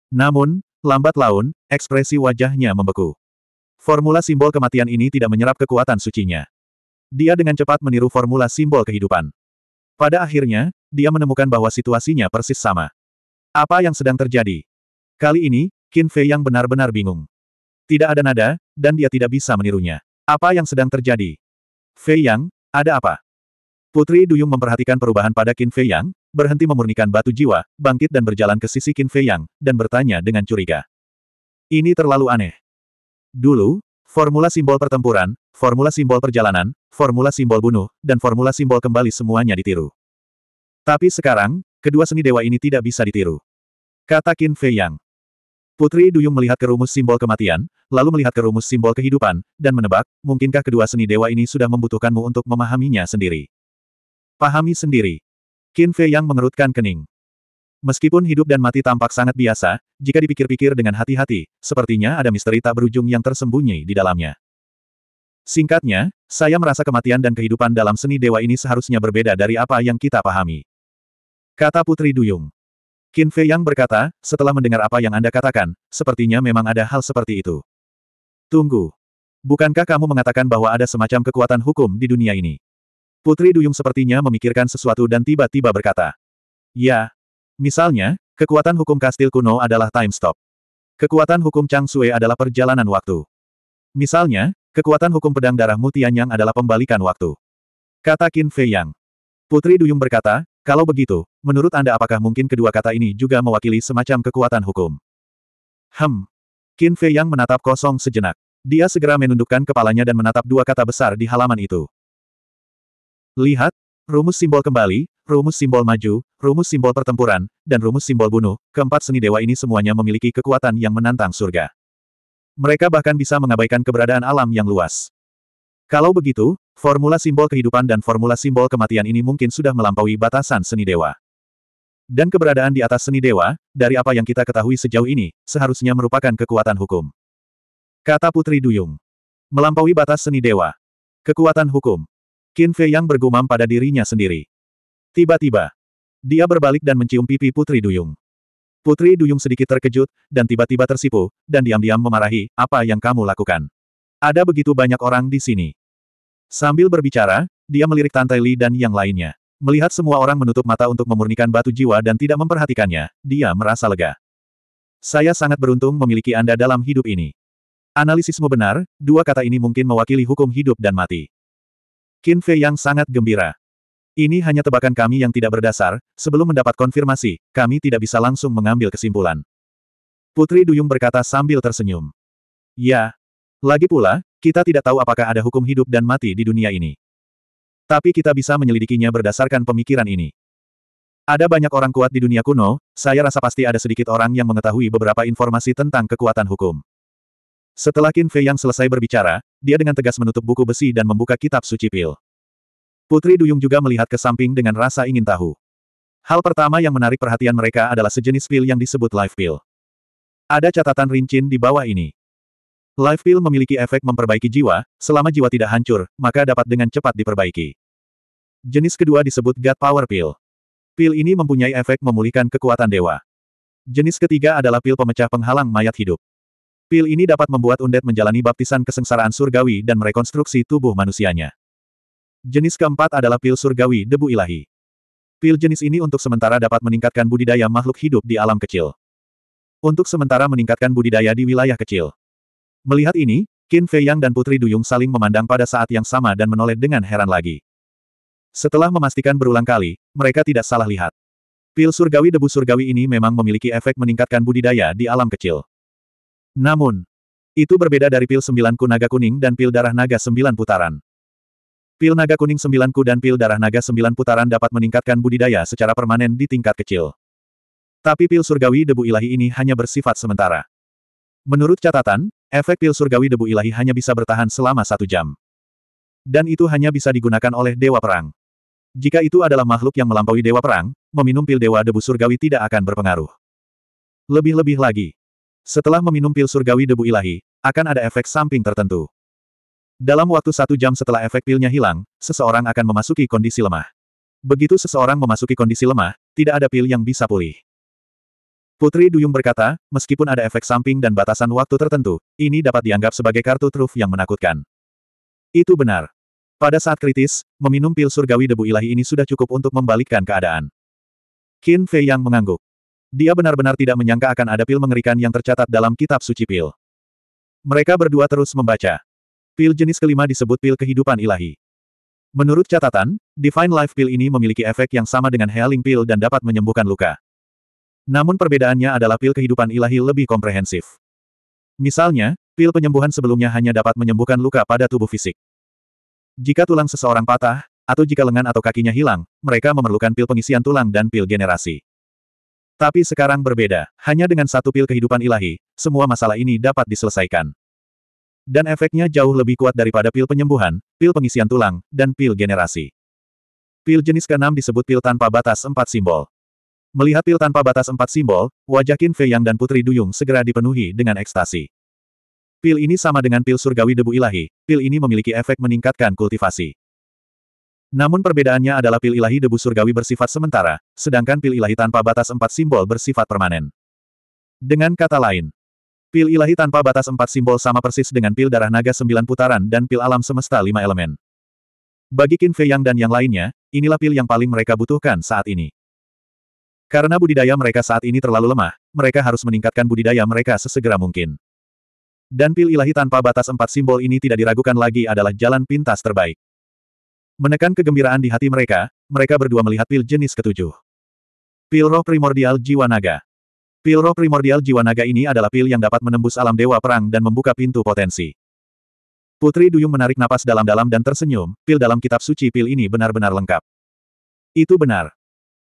Namun, lambat laun, ekspresi wajahnya membeku. Formula simbol kematian ini tidak menyerap kekuatan sucinya. Dia dengan cepat meniru formula simbol kehidupan. Pada akhirnya, dia menemukan bahwa situasinya persis sama. Apa yang sedang terjadi? Kali ini, Qin Fei yang benar-benar bingung. Tidak ada nada, dan dia tidak bisa menirunya. Apa yang sedang terjadi? Fei Yang, ada apa? Putri Duyung memperhatikan perubahan pada Qin Fei Yang, berhenti memurnikan batu jiwa, bangkit dan berjalan ke sisi Qin Fei Yang, dan bertanya dengan curiga. Ini terlalu aneh. Dulu, formula simbol pertempuran, formula simbol perjalanan, formula simbol bunuh, dan formula simbol kembali semuanya ditiru. Tapi sekarang, kedua seni dewa ini tidak bisa ditiru. Kata Qin Fei Yang. Putri Duyung melihat ke rumus simbol kematian, lalu melihat ke rumus simbol kehidupan, dan menebak, mungkinkah kedua seni dewa ini sudah membutuhkanmu untuk memahaminya sendiri. Pahami sendiri. Qin Fei yang mengerutkan kening. Meskipun hidup dan mati tampak sangat biasa, jika dipikir-pikir dengan hati-hati, sepertinya ada misteri tak berujung yang tersembunyi di dalamnya. Singkatnya, saya merasa kematian dan kehidupan dalam seni dewa ini seharusnya berbeda dari apa yang kita pahami. Kata Putri Duyung. Qin Fei Yang berkata, setelah mendengar apa yang Anda katakan, sepertinya memang ada hal seperti itu. Tunggu. Bukankah kamu mengatakan bahwa ada semacam kekuatan hukum di dunia ini? Putri Duyung sepertinya memikirkan sesuatu dan tiba-tiba berkata. Ya. Misalnya, kekuatan hukum kastil kuno adalah time stop. Kekuatan hukum Chang Sui adalah perjalanan waktu. Misalnya, kekuatan hukum pedang darah Mutianyang adalah pembalikan waktu. Kata Qin Fei Yang. Putri Duyung berkata, kalau begitu, menurut Anda apakah mungkin kedua kata ini juga mewakili semacam kekuatan hukum? Hem. Qin Fei Yang menatap kosong sejenak. Dia segera menundukkan kepalanya dan menatap dua kata besar di halaman itu. Lihat, rumus simbol kembali, rumus simbol maju, rumus simbol pertempuran, dan rumus simbol bunuh, keempat seni dewa ini semuanya memiliki kekuatan yang menantang surga. Mereka bahkan bisa mengabaikan keberadaan alam yang luas. Kalau begitu, formula simbol kehidupan dan formula simbol kematian ini mungkin sudah melampaui batasan seni dewa. Dan keberadaan di atas seni dewa, dari apa yang kita ketahui sejauh ini, seharusnya merupakan kekuatan hukum. Kata Putri Duyung. Melampaui batas seni dewa. Kekuatan hukum. Qin Fei yang bergumam pada dirinya sendiri. Tiba-tiba, dia berbalik dan mencium pipi Putri Duyung. Putri Duyung sedikit terkejut, dan tiba-tiba tersipu, dan diam-diam memarahi, apa yang kamu lakukan? Ada begitu banyak orang di sini. Sambil berbicara, dia melirik Tante Li dan yang lainnya. Melihat semua orang menutup mata untuk memurnikan batu jiwa dan tidak memperhatikannya, dia merasa lega. Saya sangat beruntung memiliki Anda dalam hidup ini. Analisismu benar, dua kata ini mungkin mewakili hukum hidup dan mati. Qin Fei yang sangat gembira. Ini hanya tebakan kami yang tidak berdasar, sebelum mendapat konfirmasi, kami tidak bisa langsung mengambil kesimpulan. Putri Duyung berkata sambil tersenyum. Ya. Lagi pula, kita tidak tahu apakah ada hukum hidup dan mati di dunia ini. Tapi kita bisa menyelidikinya berdasarkan pemikiran ini. Ada banyak orang kuat di dunia kuno, saya rasa pasti ada sedikit orang yang mengetahui beberapa informasi tentang kekuatan hukum. Setelah Qin Fei yang selesai berbicara, dia dengan tegas menutup buku besi dan membuka kitab suci pil. Putri Duyung juga melihat ke samping dengan rasa ingin tahu. Hal pertama yang menarik perhatian mereka adalah sejenis pil yang disebut life pill. Ada catatan rincin di bawah ini. Life pill memiliki efek memperbaiki jiwa, selama jiwa tidak hancur, maka dapat dengan cepat diperbaiki. Jenis kedua disebut God Power Pill. Pil ini mempunyai efek memulihkan kekuatan dewa. Jenis ketiga adalah pil pemecah penghalang mayat hidup. Pil ini dapat membuat Undet menjalani baptisan kesengsaraan surgawi dan merekonstruksi tubuh manusianya. Jenis keempat adalah pil surgawi debu ilahi. Pil jenis ini untuk sementara dapat meningkatkan budidaya makhluk hidup di alam kecil. Untuk sementara meningkatkan budidaya di wilayah kecil. Melihat ini, Qin Fei Yang dan Putri Duyung saling memandang pada saat yang sama dan menoleh dengan heran lagi. Setelah memastikan berulang kali, mereka tidak salah lihat. Pil surgawi debu surgawi ini memang memiliki efek meningkatkan budidaya di alam kecil. Namun, itu berbeda dari pil sembilanku naga kuning dan pil darah naga sembilan putaran. Pil naga kuning sembilanku dan pil darah naga sembilan putaran dapat meningkatkan budidaya secara permanen di tingkat kecil. Tapi pil surgawi debu ilahi ini hanya bersifat sementara. Menurut catatan, efek pil surgawi debu ilahi hanya bisa bertahan selama satu jam. Dan itu hanya bisa digunakan oleh Dewa Perang. Jika itu adalah makhluk yang melampaui Dewa Perang, meminum pil Dewa Debu Surgawi tidak akan berpengaruh. Lebih-lebih lagi, setelah meminum pil surgawi debu ilahi, akan ada efek samping tertentu. Dalam waktu satu jam setelah efek pilnya hilang, seseorang akan memasuki kondisi lemah. Begitu seseorang memasuki kondisi lemah, tidak ada pil yang bisa pulih. Putri Duyung berkata, meskipun ada efek samping dan batasan waktu tertentu, ini dapat dianggap sebagai kartu truf yang menakutkan. Itu benar. Pada saat kritis, meminum pil surgawi debu ilahi ini sudah cukup untuk membalikkan keadaan. Qin Fei yang mengangguk. Dia benar-benar tidak menyangka akan ada pil mengerikan yang tercatat dalam kitab suci pil. Mereka berdua terus membaca. Pil jenis kelima disebut pil kehidupan ilahi. Menurut catatan, Divine Life Pill ini memiliki efek yang sama dengan Healing Pill dan dapat menyembuhkan luka. Namun perbedaannya adalah pil kehidupan ilahi lebih komprehensif. Misalnya, pil penyembuhan sebelumnya hanya dapat menyembuhkan luka pada tubuh fisik. Jika tulang seseorang patah, atau jika lengan atau kakinya hilang, mereka memerlukan pil pengisian tulang dan pil generasi. Tapi sekarang berbeda, hanya dengan satu pil kehidupan ilahi, semua masalah ini dapat diselesaikan. Dan efeknya jauh lebih kuat daripada pil penyembuhan, pil pengisian tulang, dan pil generasi. Pil jenis keenam disebut pil tanpa batas empat simbol. Melihat pil tanpa batas empat simbol, wajah Qin Fei Yang dan Putri Duyung segera dipenuhi dengan ekstasi. Pil ini sama dengan pil surgawi debu ilahi, pil ini memiliki efek meningkatkan kultivasi. Namun perbedaannya adalah pil ilahi debu surgawi bersifat sementara, sedangkan pil ilahi tanpa batas empat simbol bersifat permanen. Dengan kata lain, pil ilahi tanpa batas empat simbol sama persis dengan pil darah naga sembilan putaran dan pil alam semesta lima elemen. Bagi Qin Fei Yang dan yang lainnya, inilah pil yang paling mereka butuhkan saat ini. Karena budidaya mereka saat ini terlalu lemah, mereka harus meningkatkan budidaya mereka sesegera mungkin. Dan pil ilahi tanpa batas empat simbol ini tidak diragukan lagi adalah jalan pintas terbaik. Menekan kegembiraan di hati mereka, mereka berdua melihat pil jenis ketujuh. Pil roh primordial jiwa naga. Pil roh primordial jiwa naga ini adalah pil yang dapat menembus alam dewa perang dan membuka pintu potensi. Putri Duyung menarik napas dalam-dalam dan tersenyum, pil dalam kitab suci pil ini benar-benar lengkap. Itu benar.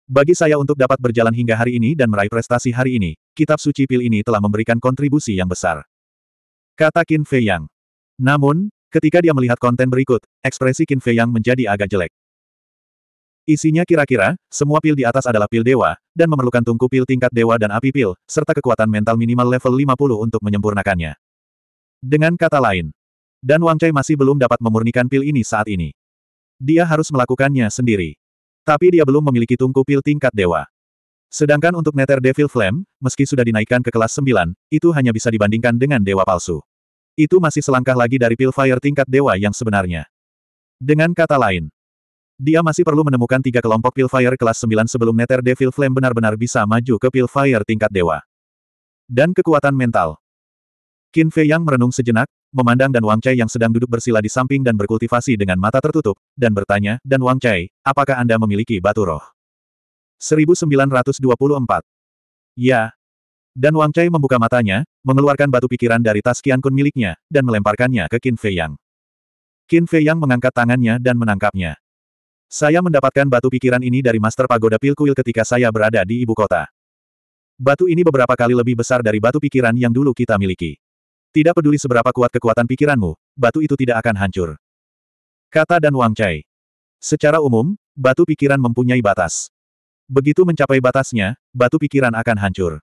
Bagi saya untuk dapat berjalan hingga hari ini dan meraih prestasi hari ini, kitab suci pil ini telah memberikan kontribusi yang besar. Kata Qin Fei Yang. Namun, Ketika dia melihat konten berikut, ekspresi Qin Fei yang menjadi agak jelek. Isinya kira-kira, semua pil di atas adalah pil dewa, dan memerlukan tungku pil tingkat dewa dan api pil, serta kekuatan mental minimal level 50 untuk menyempurnakannya. Dengan kata lain, Dan Wang Chai masih belum dapat memurnikan pil ini saat ini. Dia harus melakukannya sendiri. Tapi dia belum memiliki tungku pil tingkat dewa. Sedangkan untuk Nether Devil Flame, meski sudah dinaikkan ke kelas 9, itu hanya bisa dibandingkan dengan dewa palsu. Itu masih selangkah lagi dari Pilfire tingkat dewa yang sebenarnya. Dengan kata lain, dia masih perlu menemukan tiga kelompok Pilfire kelas 9 sebelum Nether Devil Flame benar-benar bisa maju ke Pilfire tingkat dewa. Dan kekuatan mental. Qin Fei yang merenung sejenak, memandang dan Wang Chai yang sedang duduk bersila di samping dan berkultivasi dengan mata tertutup, dan bertanya, dan Wang Chai, apakah Anda memiliki batu roh? 1924. Ya, dan Wang Chai membuka matanya, mengeluarkan batu pikiran dari tas Qian Kun miliknya, dan melemparkannya ke Qin Fei Yang. Qin Fei Yang mengangkat tangannya dan menangkapnya. Saya mendapatkan batu pikiran ini dari Master Pagoda Kuil ketika saya berada di ibu kota. Batu ini beberapa kali lebih besar dari batu pikiran yang dulu kita miliki. Tidak peduli seberapa kuat kekuatan pikiranmu, batu itu tidak akan hancur. Kata dan Wang Chai. Secara umum, batu pikiran mempunyai batas. Begitu mencapai batasnya, batu pikiran akan hancur.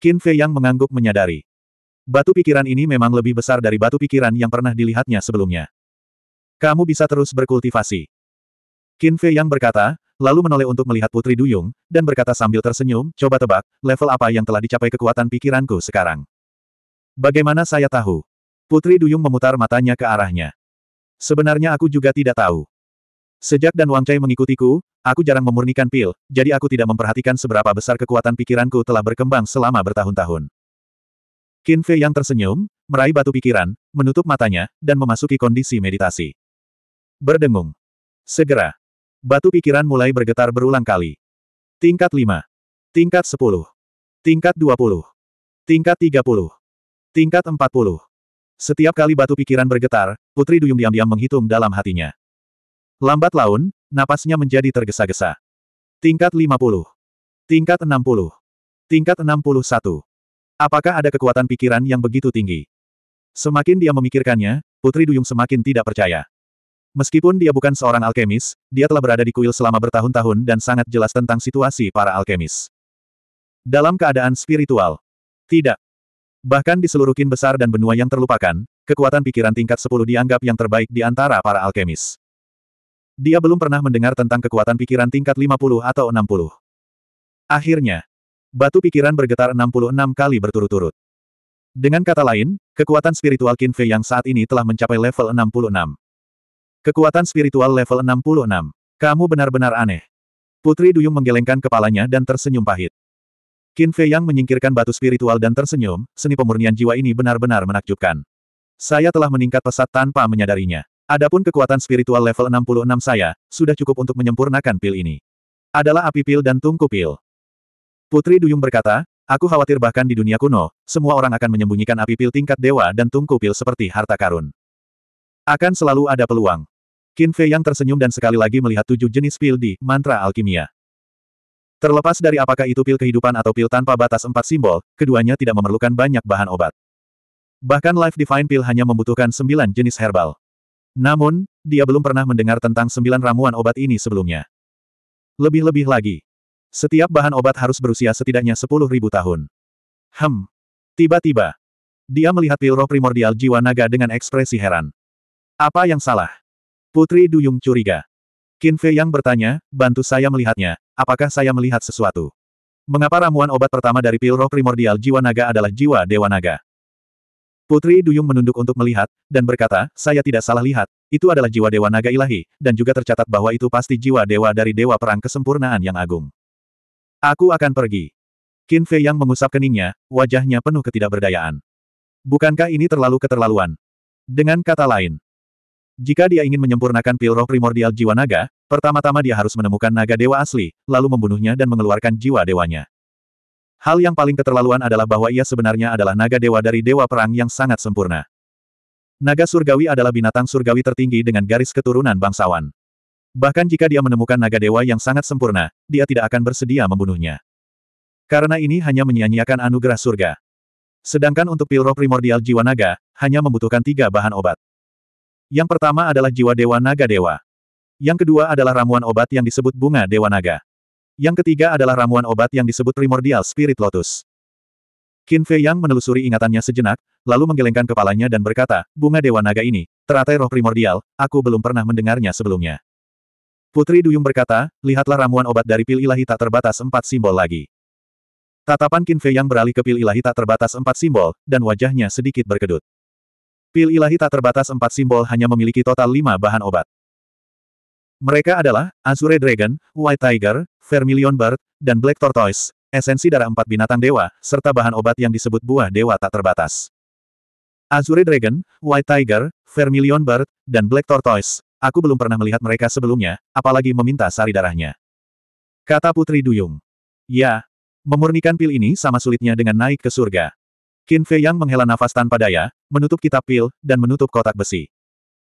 Qin Fei yang mengangguk menyadari. Batu pikiran ini memang lebih besar dari batu pikiran yang pernah dilihatnya sebelumnya. Kamu bisa terus berkultivasi. Qin Fei yang berkata, lalu menoleh untuk melihat Putri Duyung, dan berkata sambil tersenyum, coba tebak, level apa yang telah dicapai kekuatan pikiranku sekarang. Bagaimana saya tahu? Putri Duyung memutar matanya ke arahnya. Sebenarnya aku juga tidak tahu. Sejak Dan Wang Cai mengikutiku, aku jarang memurnikan pil, jadi aku tidak memperhatikan seberapa besar kekuatan pikiranku telah berkembang selama bertahun-tahun. Qin Fei yang tersenyum, meraih batu pikiran, menutup matanya, dan memasuki kondisi meditasi. Berdengung. Segera. Batu pikiran mulai bergetar berulang kali. Tingkat 5. Tingkat 10. Tingkat 20. Tingkat 30. Tingkat 40. Setiap kali batu pikiran bergetar, Putri Duyung diam-diam menghitung dalam hatinya. Lambat laun, napasnya menjadi tergesa-gesa. Tingkat 50. Tingkat 60. Tingkat 61. Apakah ada kekuatan pikiran yang begitu tinggi? Semakin dia memikirkannya, Putri Duyung semakin tidak percaya. Meskipun dia bukan seorang alkemis, dia telah berada di kuil selama bertahun-tahun dan sangat jelas tentang situasi para alkemis. Dalam keadaan spiritual. Tidak. Bahkan di seluruh kin besar dan benua yang terlupakan, kekuatan pikiran tingkat 10 dianggap yang terbaik di antara para alkemis. Dia belum pernah mendengar tentang kekuatan pikiran tingkat 50 atau 60. Akhirnya, batu pikiran bergetar 66 kali berturut-turut. Dengan kata lain, kekuatan spiritual Qin Fei yang saat ini telah mencapai level 66. Kekuatan spiritual level 66. Kamu benar-benar aneh. Putri Duyung menggelengkan kepalanya dan tersenyum pahit. Qin Fei yang menyingkirkan batu spiritual dan tersenyum, seni pemurnian jiwa ini benar-benar menakjubkan. Saya telah meningkat pesat tanpa menyadarinya. Adapun kekuatan spiritual level 66 saya, sudah cukup untuk menyempurnakan pil ini. Adalah api pil dan tungku pil. Putri Duyung berkata, aku khawatir bahkan di dunia kuno, semua orang akan menyembunyikan api pil tingkat dewa dan tungku pil seperti harta karun. Akan selalu ada peluang. Qin Fei yang tersenyum dan sekali lagi melihat tujuh jenis pil di mantra alkimia. Terlepas dari apakah itu pil kehidupan atau pil tanpa batas empat simbol, keduanya tidak memerlukan banyak bahan obat. Bahkan Life Divine pil hanya membutuhkan sembilan jenis herbal. Namun, dia belum pernah mendengar tentang sembilan ramuan obat ini sebelumnya. Lebih-lebih lagi. Setiap bahan obat harus berusia setidaknya sepuluh ribu tahun. Hem. Tiba-tiba. Dia melihat pil roh primordial jiwa naga dengan ekspresi heran. Apa yang salah? Putri Duyung curiga. Qin Fei yang bertanya, bantu saya melihatnya, apakah saya melihat sesuatu? Mengapa ramuan obat pertama dari pil roh primordial jiwa naga adalah jiwa dewa naga? Putri Duyung menunduk untuk melihat, dan berkata, saya tidak salah lihat, itu adalah jiwa Dewa Naga Ilahi, dan juga tercatat bahwa itu pasti jiwa Dewa dari Dewa Perang Kesempurnaan yang Agung. Aku akan pergi. Qin Fei yang mengusap keningnya, wajahnya penuh ketidakberdayaan. Bukankah ini terlalu keterlaluan? Dengan kata lain, jika dia ingin menyempurnakan pil roh primordial jiwa naga, pertama-tama dia harus menemukan naga dewa asli, lalu membunuhnya dan mengeluarkan jiwa dewanya. Hal yang paling keterlaluan adalah bahwa ia sebenarnya adalah naga dewa dari dewa perang yang sangat sempurna. Naga surgawi adalah binatang surgawi tertinggi dengan garis keturunan bangsawan. Bahkan jika dia menemukan naga dewa yang sangat sempurna, dia tidak akan bersedia membunuhnya. Karena ini hanya menyia-nyiakan anugerah surga. Sedangkan untuk pil roh primordial jiwa naga, hanya membutuhkan tiga bahan obat. Yang pertama adalah jiwa dewa naga dewa. Yang kedua adalah ramuan obat yang disebut bunga dewa naga. Yang ketiga adalah ramuan obat yang disebut primordial spirit lotus. Qin Fei Yang menelusuri ingatannya sejenak, lalu menggelengkan kepalanya dan berkata, bunga dewa naga ini, teratai roh primordial, aku belum pernah mendengarnya sebelumnya. Putri Duyung berkata, lihatlah ramuan obat dari pil ilahi tak terbatas empat simbol lagi. Tatapan Qin Fei Yang beralih ke pil ilahi tak terbatas empat simbol, dan wajahnya sedikit berkedut. Pil ilahi tak terbatas empat simbol hanya memiliki total lima bahan obat. Mereka adalah, Azure Dragon, White Tiger, Vermilion Bird, dan Black Tortoise, esensi darah empat binatang dewa, serta bahan obat yang disebut buah dewa tak terbatas. Azure Dragon, White Tiger, Vermilion Bird, dan Black Tortoise, aku belum pernah melihat mereka sebelumnya, apalagi meminta sari darahnya. Kata Putri Duyung. Ya, memurnikan pil ini sama sulitnya dengan naik ke surga. Qin Fei Yang menghela nafas tanpa daya, menutup kitab pil, dan menutup kotak besi.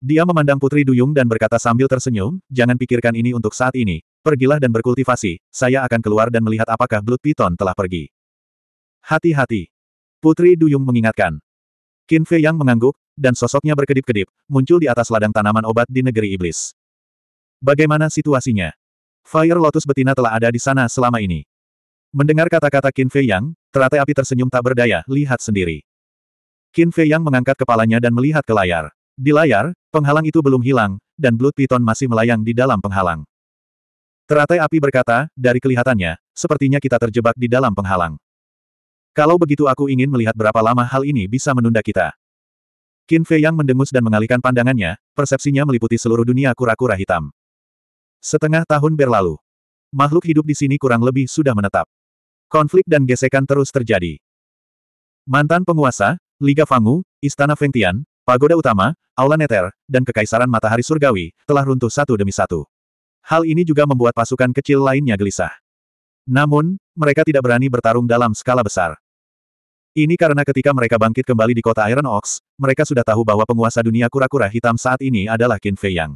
Dia memandang Putri Duyung dan berkata sambil tersenyum, jangan pikirkan ini untuk saat ini, Pergilah dan berkultivasi, saya akan keluar dan melihat apakah Blood Python telah pergi. Hati-hati. Putri Duyung mengingatkan. Qin Fei yang mengangguk, dan sosoknya berkedip-kedip, muncul di atas ladang tanaman obat di negeri iblis. Bagaimana situasinya? Fire Lotus betina telah ada di sana selama ini. Mendengar kata-kata Qin Fei Yang, teratai api tersenyum tak berdaya, lihat sendiri. Qin Fei Yang mengangkat kepalanya dan melihat ke layar. Di layar, penghalang itu belum hilang, dan Blood Python masih melayang di dalam penghalang. Teratai api berkata, dari kelihatannya, sepertinya kita terjebak di dalam penghalang. Kalau begitu aku ingin melihat berapa lama hal ini bisa menunda kita. Qin Fei Yang mendengus dan mengalihkan pandangannya, persepsinya meliputi seluruh dunia kura-kura hitam. Setengah tahun berlalu. Makhluk hidup di sini kurang lebih sudah menetap. Konflik dan gesekan terus terjadi. Mantan penguasa, Liga Fangu, Istana Fengtian, Pagoda Utama, Aula Neter, dan Kekaisaran Matahari Surgawi, telah runtuh satu demi satu. Hal ini juga membuat pasukan kecil lainnya gelisah. Namun, mereka tidak berani bertarung dalam skala besar. Ini karena ketika mereka bangkit kembali di kota Iron Ox, mereka sudah tahu bahwa penguasa dunia kura-kura hitam saat ini adalah Qin Fei Yang.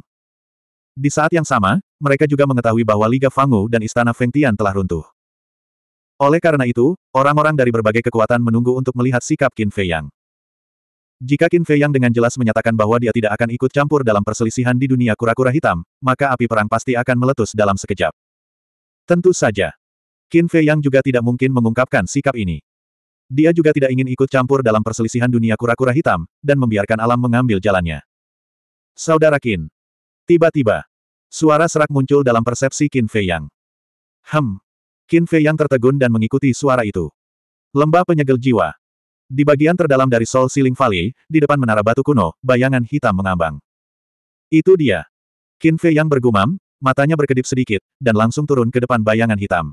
Di saat yang sama, mereka juga mengetahui bahwa Liga Fangu dan Istana Feng Tian telah runtuh. Oleh karena itu, orang-orang dari berbagai kekuatan menunggu untuk melihat sikap Qin Fei Yang. Jika Qin Fei Yang dengan jelas menyatakan bahwa dia tidak akan ikut campur dalam perselisihan di dunia kura-kura hitam, maka api perang pasti akan meletus dalam sekejap. Tentu saja. Qin Fei Yang juga tidak mungkin mengungkapkan sikap ini. Dia juga tidak ingin ikut campur dalam perselisihan dunia kura-kura hitam, dan membiarkan alam mengambil jalannya. Saudara Qin. Tiba-tiba, suara serak muncul dalam persepsi Qin Fei Yang. Hem. Qin Fei Yang tertegun dan mengikuti suara itu. Lembah penyegel jiwa, di bagian terdalam dari Soul Ceiling Valley, di depan menara batu kuno, bayangan hitam mengambang. Itu dia. Qin Fei yang bergumam, matanya berkedip sedikit, dan langsung turun ke depan bayangan hitam.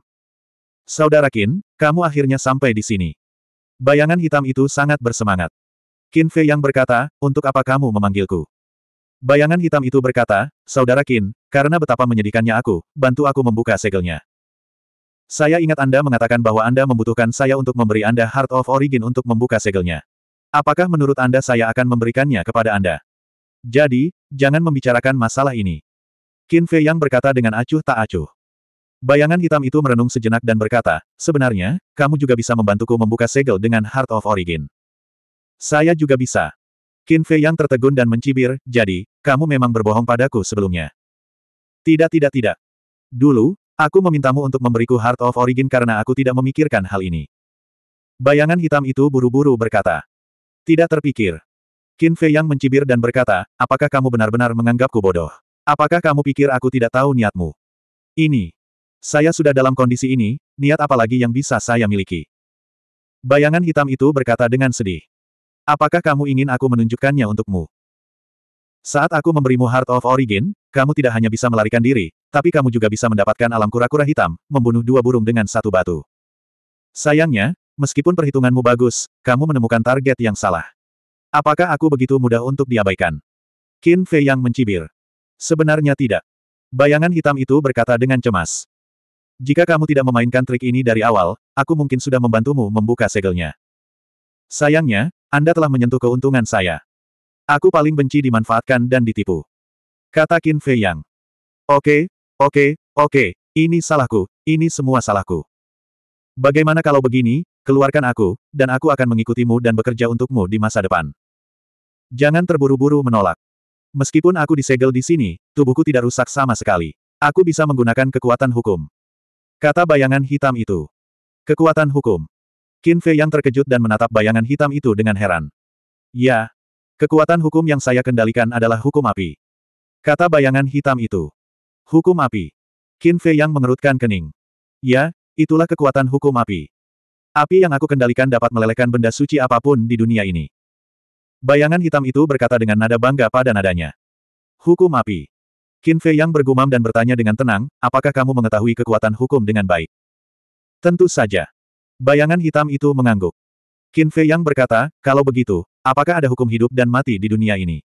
Saudara Qin, kamu akhirnya sampai di sini. Bayangan hitam itu sangat bersemangat. Qin Fei yang berkata, untuk apa kamu memanggilku? Bayangan hitam itu berkata, Saudara Qin, karena betapa menyedihkannya aku, bantu aku membuka segelnya. Saya ingat Anda mengatakan bahwa Anda membutuhkan saya untuk memberi Anda Heart of Origin untuk membuka segelnya. Apakah menurut Anda saya akan memberikannya kepada Anda? Jadi, jangan membicarakan masalah ini. Qin Fei Yang berkata dengan acuh tak acuh. Bayangan hitam itu merenung sejenak dan berkata, sebenarnya, kamu juga bisa membantuku membuka segel dengan Heart of Origin. Saya juga bisa. Qin Fei Yang tertegun dan mencibir, jadi, kamu memang berbohong padaku sebelumnya. Tidak tidak tidak. Dulu, Aku memintamu untuk memberiku Heart of Origin karena aku tidak memikirkan hal ini. Bayangan hitam itu buru-buru berkata. Tidak terpikir. Qin Fei yang mencibir dan berkata, apakah kamu benar-benar menganggapku bodoh? Apakah kamu pikir aku tidak tahu niatmu? Ini. Saya sudah dalam kondisi ini, niat apalagi yang bisa saya miliki? Bayangan hitam itu berkata dengan sedih. Apakah kamu ingin aku menunjukkannya untukmu? Saat aku memberimu Heart of Origin, kamu tidak hanya bisa melarikan diri, tapi kamu juga bisa mendapatkan alam kura-kura hitam, membunuh dua burung dengan satu batu. Sayangnya, meskipun perhitunganmu bagus, kamu menemukan target yang salah. Apakah aku begitu mudah untuk diabaikan? Qin Fei yang mencibir. Sebenarnya tidak. Bayangan hitam itu berkata dengan cemas. Jika kamu tidak memainkan trik ini dari awal, aku mungkin sudah membantumu membuka segelnya. Sayangnya, Anda telah menyentuh keuntungan saya. Aku paling benci dimanfaatkan dan ditipu. Kata Qin Fei Yang. Oke, oke, oke, ini salahku, ini semua salahku. Bagaimana kalau begini, keluarkan aku, dan aku akan mengikutimu dan bekerja untukmu di masa depan. Jangan terburu-buru menolak. Meskipun aku disegel di sini, tubuhku tidak rusak sama sekali. Aku bisa menggunakan kekuatan hukum. Kata bayangan hitam itu. Kekuatan hukum. Qin Fei yang terkejut dan menatap bayangan hitam itu dengan heran. Ya, kekuatan hukum yang saya kendalikan adalah hukum api. Kata bayangan hitam itu. Hukum api. Qin Fei yang mengerutkan kening. Ya, itulah kekuatan hukum api. Api yang aku kendalikan dapat melelehkan benda suci apapun di dunia ini. Bayangan hitam itu berkata dengan nada bangga pada nadanya. Hukum api. Qin Fei yang bergumam dan bertanya dengan tenang, apakah kamu mengetahui kekuatan hukum dengan baik? Tentu saja. Bayangan hitam itu mengangguk. Qin Fei yang berkata, kalau begitu, apakah ada hukum hidup dan mati di dunia ini?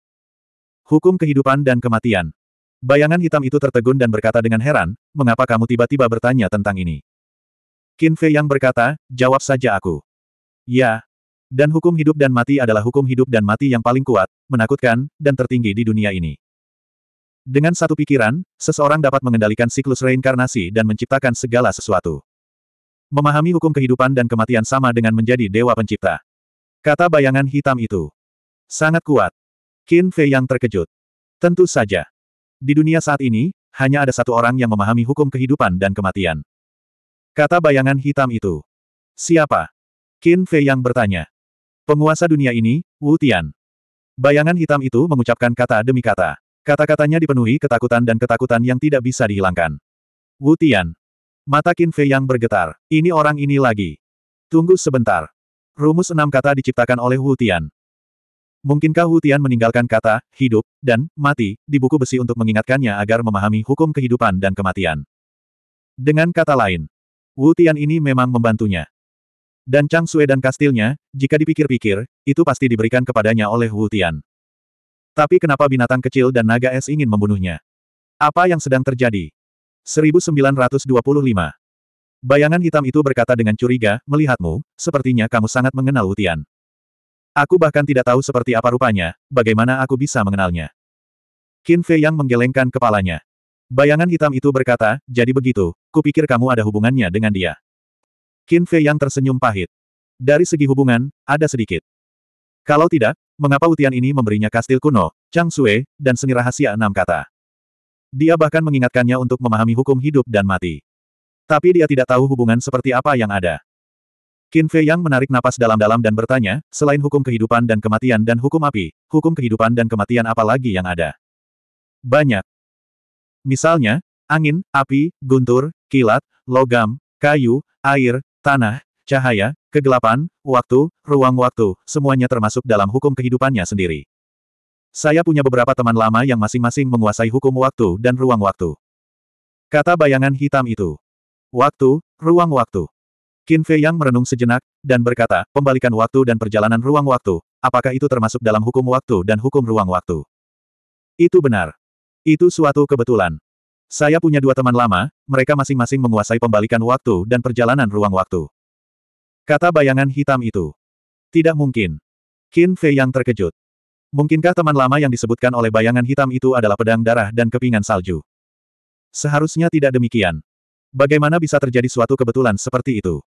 Hukum kehidupan dan kematian. Bayangan hitam itu tertegun dan berkata dengan heran, mengapa kamu tiba-tiba bertanya tentang ini? Qin Fei yang berkata, jawab saja aku. Ya. Dan hukum hidup dan mati adalah hukum hidup dan mati yang paling kuat, menakutkan, dan tertinggi di dunia ini. Dengan satu pikiran, seseorang dapat mengendalikan siklus reinkarnasi dan menciptakan segala sesuatu. Memahami hukum kehidupan dan kematian sama dengan menjadi dewa pencipta. Kata bayangan hitam itu. Sangat kuat. Qin Fei yang terkejut. Tentu saja. Di dunia saat ini, hanya ada satu orang yang memahami hukum kehidupan dan kematian. Kata bayangan hitam itu. Siapa? Qin Fei yang bertanya. Penguasa dunia ini, Wu Tian. Bayangan hitam itu mengucapkan kata demi kata. Kata-katanya dipenuhi ketakutan dan ketakutan yang tidak bisa dihilangkan. Wu Tian. Mata Qin Fei yang bergetar. Ini orang ini lagi. Tunggu sebentar. Rumus enam kata diciptakan oleh Wu Tian. Mungkinkah Wu Tian meninggalkan kata, hidup, dan, mati, di buku besi untuk mengingatkannya agar memahami hukum kehidupan dan kematian? Dengan kata lain, Wu Tian ini memang membantunya. Dan Chang Sue dan kastilnya, jika dipikir-pikir, itu pasti diberikan kepadanya oleh Wu Tian. Tapi kenapa binatang kecil dan naga es ingin membunuhnya? Apa yang sedang terjadi? 1925 Bayangan hitam itu berkata dengan curiga, melihatmu, sepertinya kamu sangat mengenal Wu Tian. Aku bahkan tidak tahu seperti apa rupanya, bagaimana aku bisa mengenalnya. Qin Fei yang menggelengkan kepalanya. Bayangan hitam itu berkata, jadi begitu, kupikir kamu ada hubungannya dengan dia. Qin Fei yang tersenyum pahit. Dari segi hubungan, ada sedikit. Kalau tidak, mengapa Utian ini memberinya kastil kuno, Chang Sue, dan seni rahasia enam kata. Dia bahkan mengingatkannya untuk memahami hukum hidup dan mati. Tapi dia tidak tahu hubungan seperti apa yang ada. Qin Fei Yang menarik napas dalam-dalam dan bertanya, selain hukum kehidupan dan kematian dan hukum api, hukum kehidupan dan kematian apa lagi yang ada? Banyak. Misalnya, angin, api, guntur, kilat, logam, kayu, air, tanah, cahaya, kegelapan, waktu, ruang waktu, semuanya termasuk dalam hukum kehidupannya sendiri. Saya punya beberapa teman lama yang masing-masing menguasai hukum waktu dan ruang waktu. Kata bayangan hitam itu. Waktu, ruang waktu. Qin Fei Yang merenung sejenak, dan berkata, pembalikan waktu dan perjalanan ruang waktu, apakah itu termasuk dalam hukum waktu dan hukum ruang waktu? Itu benar. Itu suatu kebetulan. Saya punya dua teman lama, mereka masing-masing menguasai pembalikan waktu dan perjalanan ruang waktu. Kata bayangan hitam itu. Tidak mungkin. Qin Fei Yang terkejut. Mungkinkah teman lama yang disebutkan oleh bayangan hitam itu adalah pedang darah dan kepingan salju? Seharusnya tidak demikian. Bagaimana bisa terjadi suatu kebetulan seperti itu?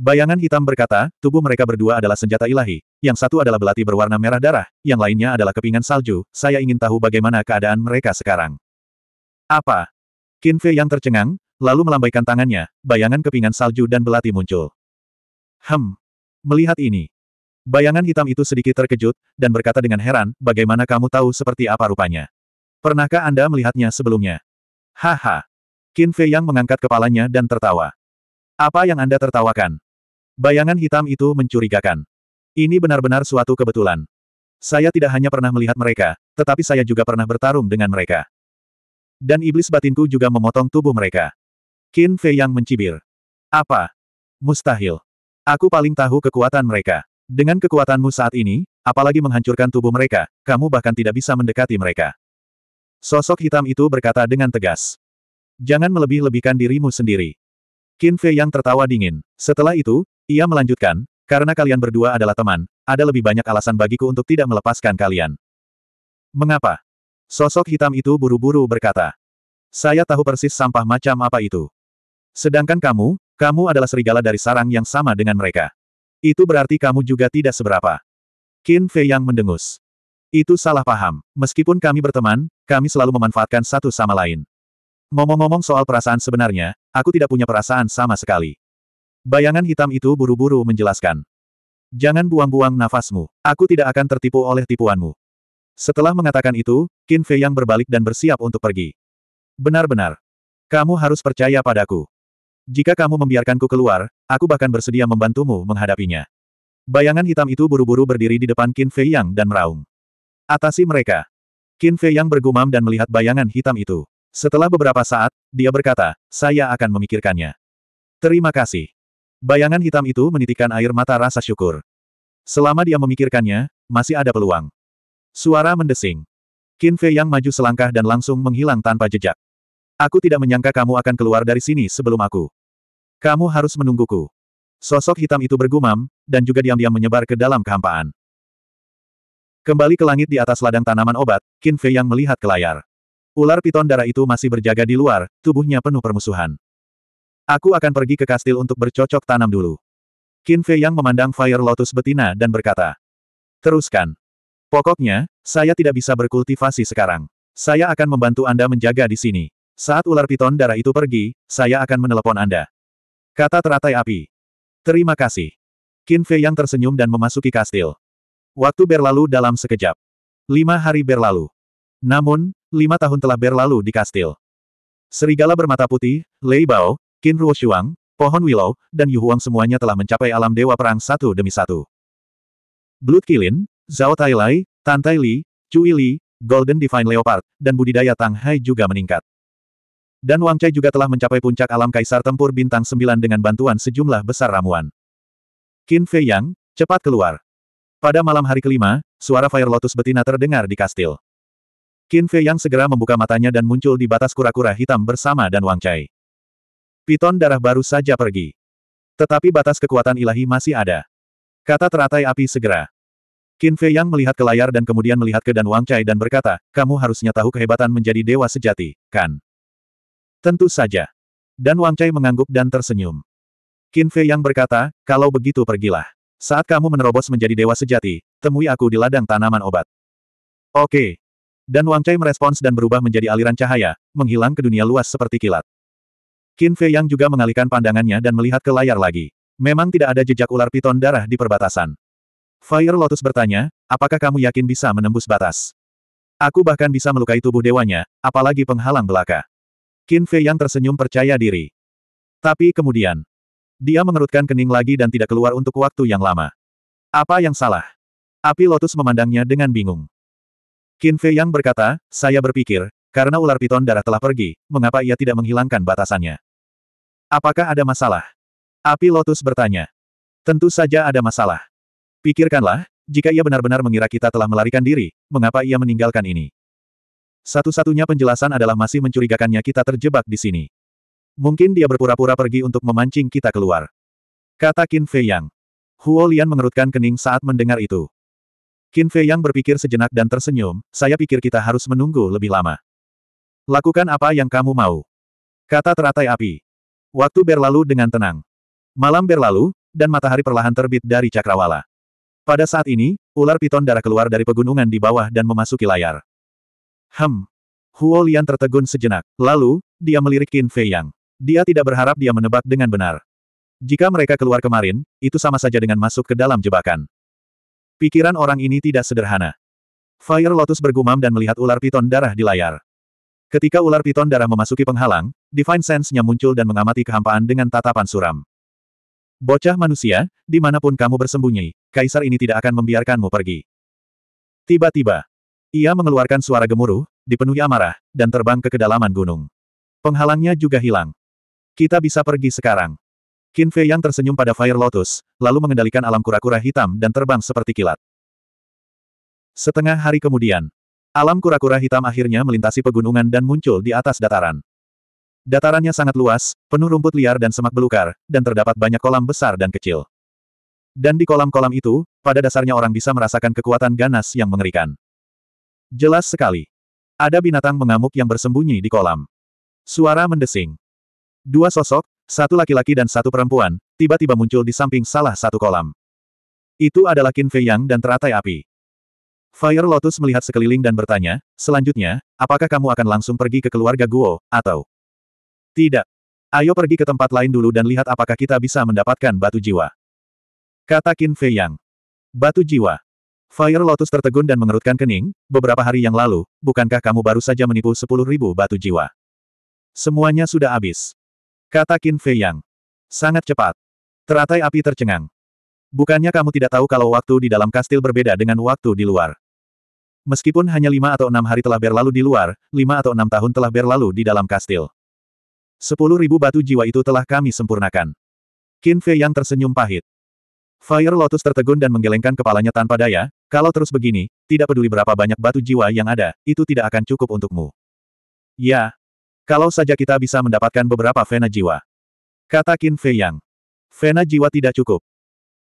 Bayangan hitam berkata, tubuh mereka berdua adalah senjata ilahi, yang satu adalah belati berwarna merah darah, yang lainnya adalah kepingan salju, saya ingin tahu bagaimana keadaan mereka sekarang. Apa? Kinfe yang tercengang, lalu melambaikan tangannya, bayangan kepingan salju dan belati muncul. Hem. Melihat ini. Bayangan hitam itu sedikit terkejut, dan berkata dengan heran, bagaimana kamu tahu seperti apa rupanya? Pernahkah Anda melihatnya sebelumnya? Haha. Kinfe yang mengangkat kepalanya dan tertawa. Apa yang Anda tertawakan? Bayangan hitam itu mencurigakan. Ini benar-benar suatu kebetulan. Saya tidak hanya pernah melihat mereka, tetapi saya juga pernah bertarung dengan mereka. Dan iblis batinku juga memotong tubuh mereka. Qin Fei yang mencibir. Apa? Mustahil. Aku paling tahu kekuatan mereka. Dengan kekuatanmu saat ini, apalagi menghancurkan tubuh mereka, kamu bahkan tidak bisa mendekati mereka. Sosok hitam itu berkata dengan tegas. Jangan melebih-lebihkan dirimu sendiri. Qin Fei yang tertawa dingin. Setelah itu, ia melanjutkan, karena kalian berdua adalah teman, ada lebih banyak alasan bagiku untuk tidak melepaskan kalian. Mengapa? Sosok hitam itu buru-buru berkata. Saya tahu persis sampah macam apa itu. Sedangkan kamu, kamu adalah serigala dari sarang yang sama dengan mereka. Itu berarti kamu juga tidak seberapa. Qin Fei yang mendengus. Itu salah paham. Meskipun kami berteman, kami selalu memanfaatkan satu sama lain. Ngomong-ngomong soal perasaan sebenarnya, aku tidak punya perasaan sama sekali. Bayangan hitam itu buru-buru menjelaskan. Jangan buang-buang nafasmu. Aku tidak akan tertipu oleh tipuanmu. Setelah mengatakan itu, Qin Fei yang berbalik dan bersiap untuk pergi. Benar-benar. Kamu harus percaya padaku. Jika kamu membiarkanku keluar, aku bahkan bersedia membantumu menghadapinya. Bayangan hitam itu buru-buru berdiri di depan Qin Fei Yang dan meraung. Atasi mereka. Qin Fei Yang bergumam dan melihat bayangan hitam itu. Setelah beberapa saat, dia berkata, saya akan memikirkannya. Terima kasih. Bayangan hitam itu menitikkan air mata rasa syukur. Selama dia memikirkannya, masih ada peluang. Suara mendesing. Qin Fei yang maju selangkah dan langsung menghilang tanpa jejak. Aku tidak menyangka kamu akan keluar dari sini sebelum aku. Kamu harus menungguku. Sosok hitam itu bergumam, dan juga diam-diam menyebar ke dalam kehampaan. Kembali ke langit di atas ladang tanaman obat, Qin Fei yang melihat ke layar. Ular piton darah itu masih berjaga di luar, tubuhnya penuh permusuhan. Aku akan pergi ke kastil untuk bercocok tanam dulu. Qin Fei yang memandang Fire Lotus betina dan berkata. Teruskan. Pokoknya, saya tidak bisa berkultivasi sekarang. Saya akan membantu Anda menjaga di sini. Saat ular piton darah itu pergi, saya akan menelepon Anda. Kata teratai api. Terima kasih. Qin Fei yang tersenyum dan memasuki kastil. Waktu berlalu dalam sekejap. Lima hari berlalu. Namun, lima tahun telah berlalu di kastil. Serigala bermata putih, Lei Bao, Qin Ruoshuang, Pohon Willow, dan Yu Huang semuanya telah mencapai alam dewa perang satu demi satu. Blood Kilin, Zhao Tai Lai, Tai Li, Cui Li, Golden Divine Leopard, dan budidaya Tang Hai juga meningkat. Dan Wang Chai juga telah mencapai puncak alam kaisar tempur bintang sembilan dengan bantuan sejumlah besar ramuan. Qin Fei Yang, cepat keluar. Pada malam hari kelima, suara Fire Lotus betina terdengar di kastil. Qin Fei yang segera membuka matanya dan muncul di batas kura-kura hitam bersama dan Wang Chai. Piton darah baru saja pergi. Tetapi batas kekuatan ilahi masih ada. Kata teratai api segera. Qin Fei yang melihat ke layar dan kemudian melihat ke dan Wang Chai dan berkata, kamu harusnya tahu kehebatan menjadi dewa sejati, kan? Tentu saja. Dan Wang Chai mengangguk dan tersenyum. Qin Fei yang berkata, kalau begitu pergilah. Saat kamu menerobos menjadi dewa sejati, temui aku di ladang tanaman obat. Oke, dan Wang Chai merespons dan berubah menjadi aliran cahaya, menghilang ke dunia luas seperti kilat. Qin Fei Yang juga mengalihkan pandangannya dan melihat ke layar lagi. Memang tidak ada jejak ular piton darah di perbatasan. Fire Lotus bertanya, apakah kamu yakin bisa menembus batas? Aku bahkan bisa melukai tubuh dewanya, apalagi penghalang belaka. Qin Fei Yang tersenyum percaya diri. Tapi kemudian, dia mengerutkan kening lagi dan tidak keluar untuk waktu yang lama. Apa yang salah? Api Lotus memandangnya dengan bingung. Qin Fei Yang berkata, saya berpikir, karena ular piton darah telah pergi, mengapa ia tidak menghilangkan batasannya? Apakah ada masalah? Api Lotus bertanya. Tentu saja ada masalah. Pikirkanlah, jika ia benar-benar mengira kita telah melarikan diri, mengapa ia meninggalkan ini? Satu-satunya penjelasan adalah masih mencurigakannya kita terjebak di sini. Mungkin dia berpura-pura pergi untuk memancing kita keluar. Kata Qin Fei Yang. Huo Lian mengerutkan kening saat mendengar itu. Qin Fei Yang berpikir sejenak dan tersenyum, saya pikir kita harus menunggu lebih lama. Lakukan apa yang kamu mau. Kata teratai api. Waktu berlalu dengan tenang. Malam berlalu, dan matahari perlahan terbit dari cakrawala. Pada saat ini, ular piton darah keluar dari pegunungan di bawah dan memasuki layar. Hem. Huo Lian tertegun sejenak. Lalu, dia melirik Qin Fei Yang. Dia tidak berharap dia menebak dengan benar. Jika mereka keluar kemarin, itu sama saja dengan masuk ke dalam jebakan. Pikiran orang ini tidak sederhana. Fire Lotus bergumam dan melihat ular piton darah di layar. Ketika ular piton darah memasuki penghalang, Divine Sense-nya muncul dan mengamati kehampaan dengan tatapan suram. Bocah manusia, dimanapun kamu bersembunyi, kaisar ini tidak akan membiarkanmu pergi. Tiba-tiba, ia mengeluarkan suara gemuruh, dipenuhi amarah, dan terbang ke kedalaman gunung. Penghalangnya juga hilang. Kita bisa pergi sekarang. Qin Fei Yang tersenyum pada Fire Lotus, lalu mengendalikan alam kura-kura hitam dan terbang seperti kilat. Setengah hari kemudian, alam kura-kura hitam akhirnya melintasi pegunungan dan muncul di atas dataran. Datarannya sangat luas, penuh rumput liar dan semak belukar, dan terdapat banyak kolam besar dan kecil. Dan di kolam-kolam itu, pada dasarnya orang bisa merasakan kekuatan ganas yang mengerikan. Jelas sekali. Ada binatang mengamuk yang bersembunyi di kolam. Suara mendesing. Dua sosok, satu laki-laki dan satu perempuan, tiba-tiba muncul di samping salah satu kolam. Itu adalah Qin Fei Yang dan teratai api. Fire Lotus melihat sekeliling dan bertanya, selanjutnya, apakah kamu akan langsung pergi ke keluarga Guo, atau... Tidak. Ayo pergi ke tempat lain dulu dan lihat apakah kita bisa mendapatkan batu jiwa. Kata Qin Fei Yang. Batu jiwa. Fire Lotus tertegun dan mengerutkan kening, beberapa hari yang lalu, bukankah kamu baru saja menipu sepuluh ribu batu jiwa? Semuanya sudah habis. Kata Qin Fei Yang. Sangat cepat. Teratai api tercengang. Bukannya kamu tidak tahu kalau waktu di dalam kastil berbeda dengan waktu di luar. Meskipun hanya lima atau enam hari telah berlalu di luar, lima atau enam tahun telah berlalu di dalam kastil. Sepuluh ribu batu jiwa itu telah kami sempurnakan. Qin Fei yang tersenyum pahit. Fire Lotus tertegun dan menggelengkan kepalanya tanpa daya, kalau terus begini, tidak peduli berapa banyak batu jiwa yang ada, itu tidak akan cukup untukmu. Ya, kalau saja kita bisa mendapatkan beberapa vena jiwa. Kata Qin Fei Yang. Vena jiwa tidak cukup.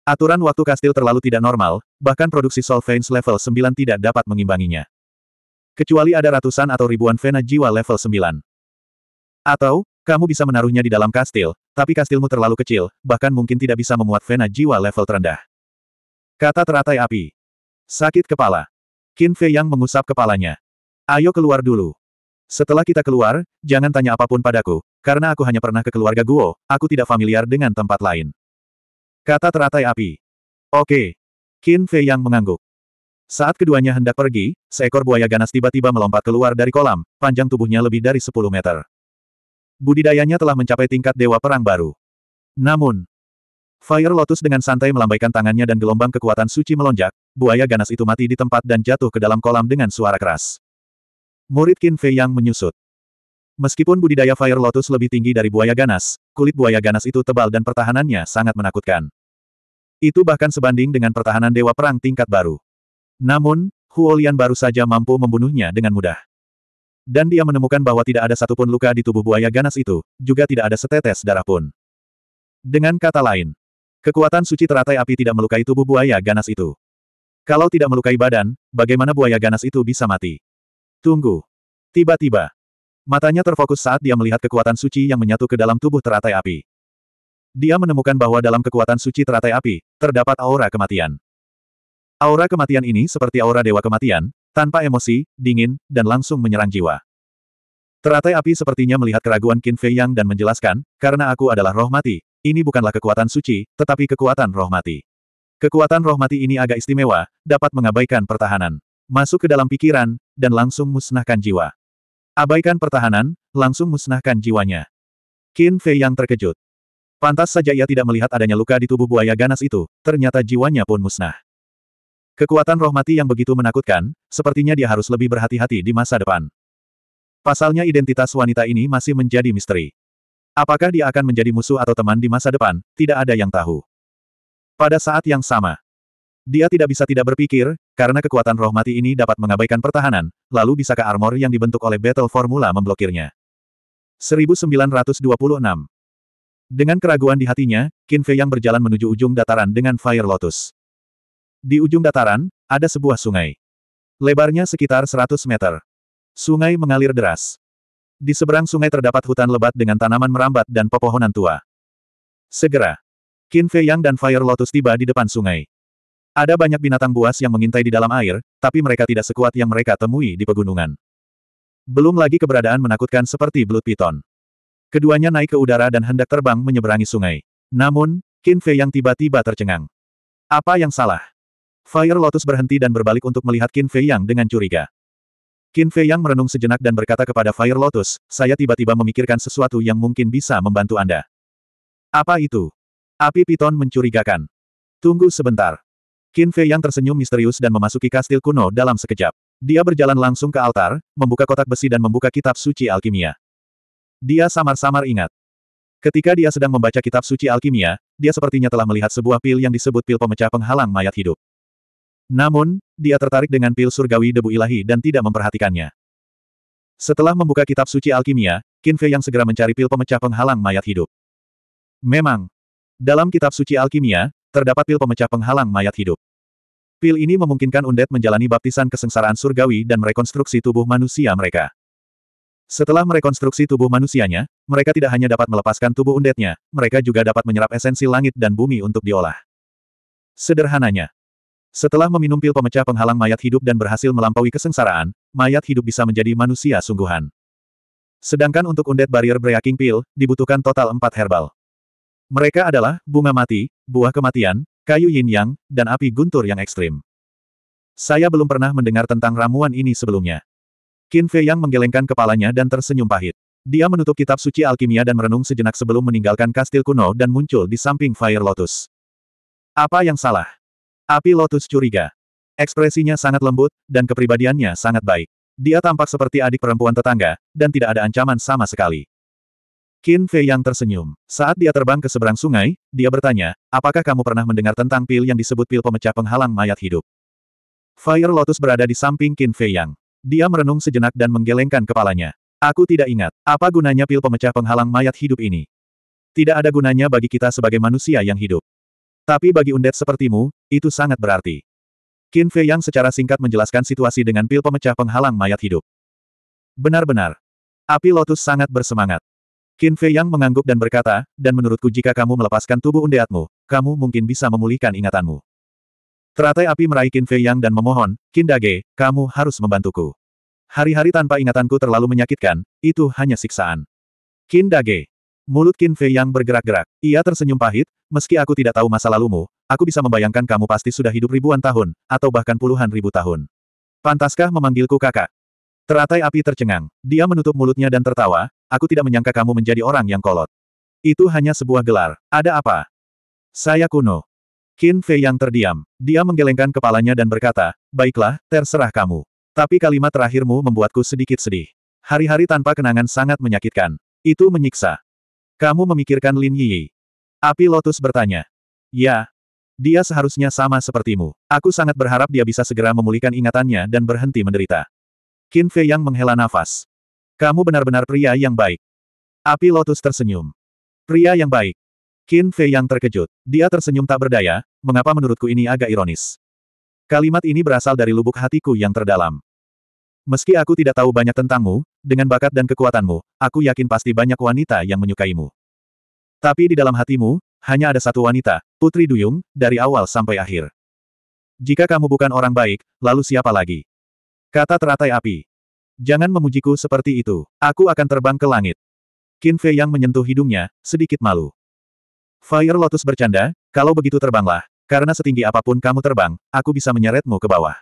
Aturan waktu kastil terlalu tidak normal, bahkan produksi Soul Veins level 9 tidak dapat mengimbanginya. Kecuali ada ratusan atau ribuan vena jiwa level 9. Atau, kamu bisa menaruhnya di dalam kastil, tapi kastilmu terlalu kecil, bahkan mungkin tidak bisa memuat vena jiwa level terendah. Kata teratai api. Sakit kepala. Qin Fei Yang mengusap kepalanya. Ayo keluar dulu. Setelah kita keluar, jangan tanya apapun padaku, karena aku hanya pernah ke keluarga Guo, aku tidak familiar dengan tempat lain. Kata teratai api. Oke. Qin Fei yang mengangguk. Saat keduanya hendak pergi, seekor buaya ganas tiba-tiba melompat keluar dari kolam, panjang tubuhnya lebih dari 10 meter. Budidayanya telah mencapai tingkat dewa perang baru. Namun, Fire Lotus dengan santai melambaikan tangannya dan gelombang kekuatan suci melonjak, buaya ganas itu mati di tempat dan jatuh ke dalam kolam dengan suara keras. Murid Qin Fei yang menyusut. Meskipun budidaya Fire Lotus lebih tinggi dari buaya ganas, kulit buaya ganas itu tebal dan pertahanannya sangat menakutkan. Itu bahkan sebanding dengan pertahanan Dewa Perang tingkat baru. Namun, Huolian baru saja mampu membunuhnya dengan mudah. Dan dia menemukan bahwa tidak ada satupun luka di tubuh buaya ganas itu, juga tidak ada setetes darah pun. Dengan kata lain, kekuatan suci teratai api tidak melukai tubuh buaya ganas itu. Kalau tidak melukai badan, bagaimana buaya ganas itu bisa mati? Tunggu. Tiba-tiba. Matanya terfokus saat dia melihat kekuatan suci yang menyatu ke dalam tubuh teratai api. Dia menemukan bahwa dalam kekuatan suci teratai api, terdapat aura kematian. Aura kematian ini seperti aura dewa kematian, tanpa emosi, dingin, dan langsung menyerang jiwa. Teratai api sepertinya melihat keraguan Qin Fei Yang dan menjelaskan, karena aku adalah roh mati, ini bukanlah kekuatan suci, tetapi kekuatan roh mati. Kekuatan roh mati ini agak istimewa, dapat mengabaikan pertahanan. Masuk ke dalam pikiran, dan langsung musnahkan jiwa. Abaikan pertahanan, langsung musnahkan jiwanya. Qin Fei yang terkejut. Pantas saja ia tidak melihat adanya luka di tubuh buaya ganas itu, ternyata jiwanya pun musnah. Kekuatan roh mati yang begitu menakutkan, sepertinya dia harus lebih berhati-hati di masa depan. Pasalnya identitas wanita ini masih menjadi misteri. Apakah dia akan menjadi musuh atau teman di masa depan, tidak ada yang tahu. Pada saat yang sama, dia tidak bisa tidak berpikir, karena kekuatan roh mati ini dapat mengabaikan pertahanan, lalu bisakah armor yang dibentuk oleh battle formula memblokirnya? 1926 Dengan keraguan di hatinya, Qin Fei yang berjalan menuju ujung dataran dengan Fire Lotus. Di ujung dataran, ada sebuah sungai. Lebarnya sekitar 100 meter. Sungai mengalir deras. Di seberang sungai terdapat hutan lebat dengan tanaman merambat dan pepohonan tua. Segera, Qin Fei Yang dan Fire Lotus tiba di depan sungai. Ada banyak binatang buas yang mengintai di dalam air, tapi mereka tidak sekuat yang mereka temui di pegunungan. Belum lagi keberadaan menakutkan seperti Blood Python. Keduanya naik ke udara dan hendak terbang menyeberangi sungai. Namun, Qin Fei yang tiba-tiba tercengang. Apa yang salah? Fire Lotus berhenti dan berbalik untuk melihat Qin Fei Yang dengan curiga. Qin Fei Yang merenung sejenak dan berkata kepada Fire Lotus, saya tiba-tiba memikirkan sesuatu yang mungkin bisa membantu Anda. Apa itu? Api Piton mencurigakan. Tunggu sebentar. Qin Fei yang tersenyum misterius dan memasuki kastil kuno dalam sekejap. Dia berjalan langsung ke altar, membuka kotak besi dan membuka kitab suci alkimia. Dia samar-samar ingat. Ketika dia sedang membaca kitab suci alkimia, dia sepertinya telah melihat sebuah pil yang disebut pil pemecah penghalang mayat hidup. Namun, dia tertarik dengan pil surgawi debu ilahi dan tidak memperhatikannya. Setelah membuka kitab suci alkimia, Qin Fei yang segera mencari pil pemecah penghalang mayat hidup. Memang, dalam kitab suci alkimia, Terdapat pil pemecah penghalang mayat hidup. Pil ini memungkinkan Undet menjalani baptisan kesengsaraan surgawi dan merekonstruksi tubuh manusia mereka. Setelah merekonstruksi tubuh manusianya, mereka tidak hanya dapat melepaskan tubuh undetnya, mereka juga dapat menyerap esensi langit dan bumi untuk diolah. Sederhananya, setelah meminum pil pemecah penghalang mayat hidup dan berhasil melampaui kesengsaraan, mayat hidup bisa menjadi manusia sungguhan. Sedangkan untuk undet barrier breaking pil, dibutuhkan total 4 herbal. Mereka adalah bunga mati, buah kematian, kayu yin yang, dan api guntur yang ekstrim. Saya belum pernah mendengar tentang ramuan ini sebelumnya. Qin Fei yang menggelengkan kepalanya dan tersenyum pahit. Dia menutup kitab suci alkimia dan merenung sejenak sebelum meninggalkan kastil kuno dan muncul di samping Fire Lotus. Apa yang salah? Api Lotus curiga. Ekspresinya sangat lembut, dan kepribadiannya sangat baik. Dia tampak seperti adik perempuan tetangga, dan tidak ada ancaman sama sekali. Qin Fei yang tersenyum. Saat dia terbang ke seberang sungai, dia bertanya, apakah kamu pernah mendengar tentang pil yang disebut pil pemecah penghalang mayat hidup? Fire Lotus berada di samping Qin Fei Yang. Dia merenung sejenak dan menggelengkan kepalanya. Aku tidak ingat, apa gunanya pil pemecah penghalang mayat hidup ini? Tidak ada gunanya bagi kita sebagai manusia yang hidup. Tapi bagi undet sepertimu, itu sangat berarti. Qin Fei Yang secara singkat menjelaskan situasi dengan pil pemecah penghalang mayat hidup. Benar-benar. Api Lotus sangat bersemangat. Qin Fei Yang mengangguk dan berkata, dan menurutku jika kamu melepaskan tubuh undeatmu, kamu mungkin bisa memulihkan ingatanmu. Teratai api meraih Qin Fei Yang dan memohon, Qin Dage, kamu harus membantuku. Hari-hari tanpa ingatanku terlalu menyakitkan, itu hanya siksaan. Qin Dage. Mulut Qin Fei Yang bergerak-gerak. Ia tersenyum pahit, meski aku tidak tahu masa lalumu, aku bisa membayangkan kamu pasti sudah hidup ribuan tahun, atau bahkan puluhan ribu tahun. Pantaskah memanggilku kakak? Teratai api tercengang. Dia menutup mulutnya dan tertawa, aku tidak menyangka kamu menjadi orang yang kolot. Itu hanya sebuah gelar. Ada apa? Saya kuno. Qin Fei yang terdiam. Dia menggelengkan kepalanya dan berkata, Baiklah, terserah kamu. Tapi kalimat terakhirmu membuatku sedikit sedih. Hari-hari tanpa kenangan sangat menyakitkan. Itu menyiksa. Kamu memikirkan Lin Yi. Api Lotus bertanya. Ya. Dia seharusnya sama sepertimu. Aku sangat berharap dia bisa segera memulihkan ingatannya dan berhenti menderita. Qin Fei yang menghela nafas. Kamu benar-benar pria yang baik. Api Lotus tersenyum. Pria yang baik. Qin Fei yang terkejut. Dia tersenyum tak berdaya, mengapa menurutku ini agak ironis. Kalimat ini berasal dari lubuk hatiku yang terdalam. Meski aku tidak tahu banyak tentangmu, dengan bakat dan kekuatanmu, aku yakin pasti banyak wanita yang menyukaimu. Tapi di dalam hatimu, hanya ada satu wanita, Putri Duyung, dari awal sampai akhir. Jika kamu bukan orang baik, lalu siapa lagi? Kata teratai api. Jangan memujiku seperti itu, aku akan terbang ke langit. Qin Fei yang menyentuh hidungnya, sedikit malu. Fire er Lotus bercanda, kalau begitu terbanglah, karena setinggi apapun kamu terbang, aku bisa menyeretmu ke bawah.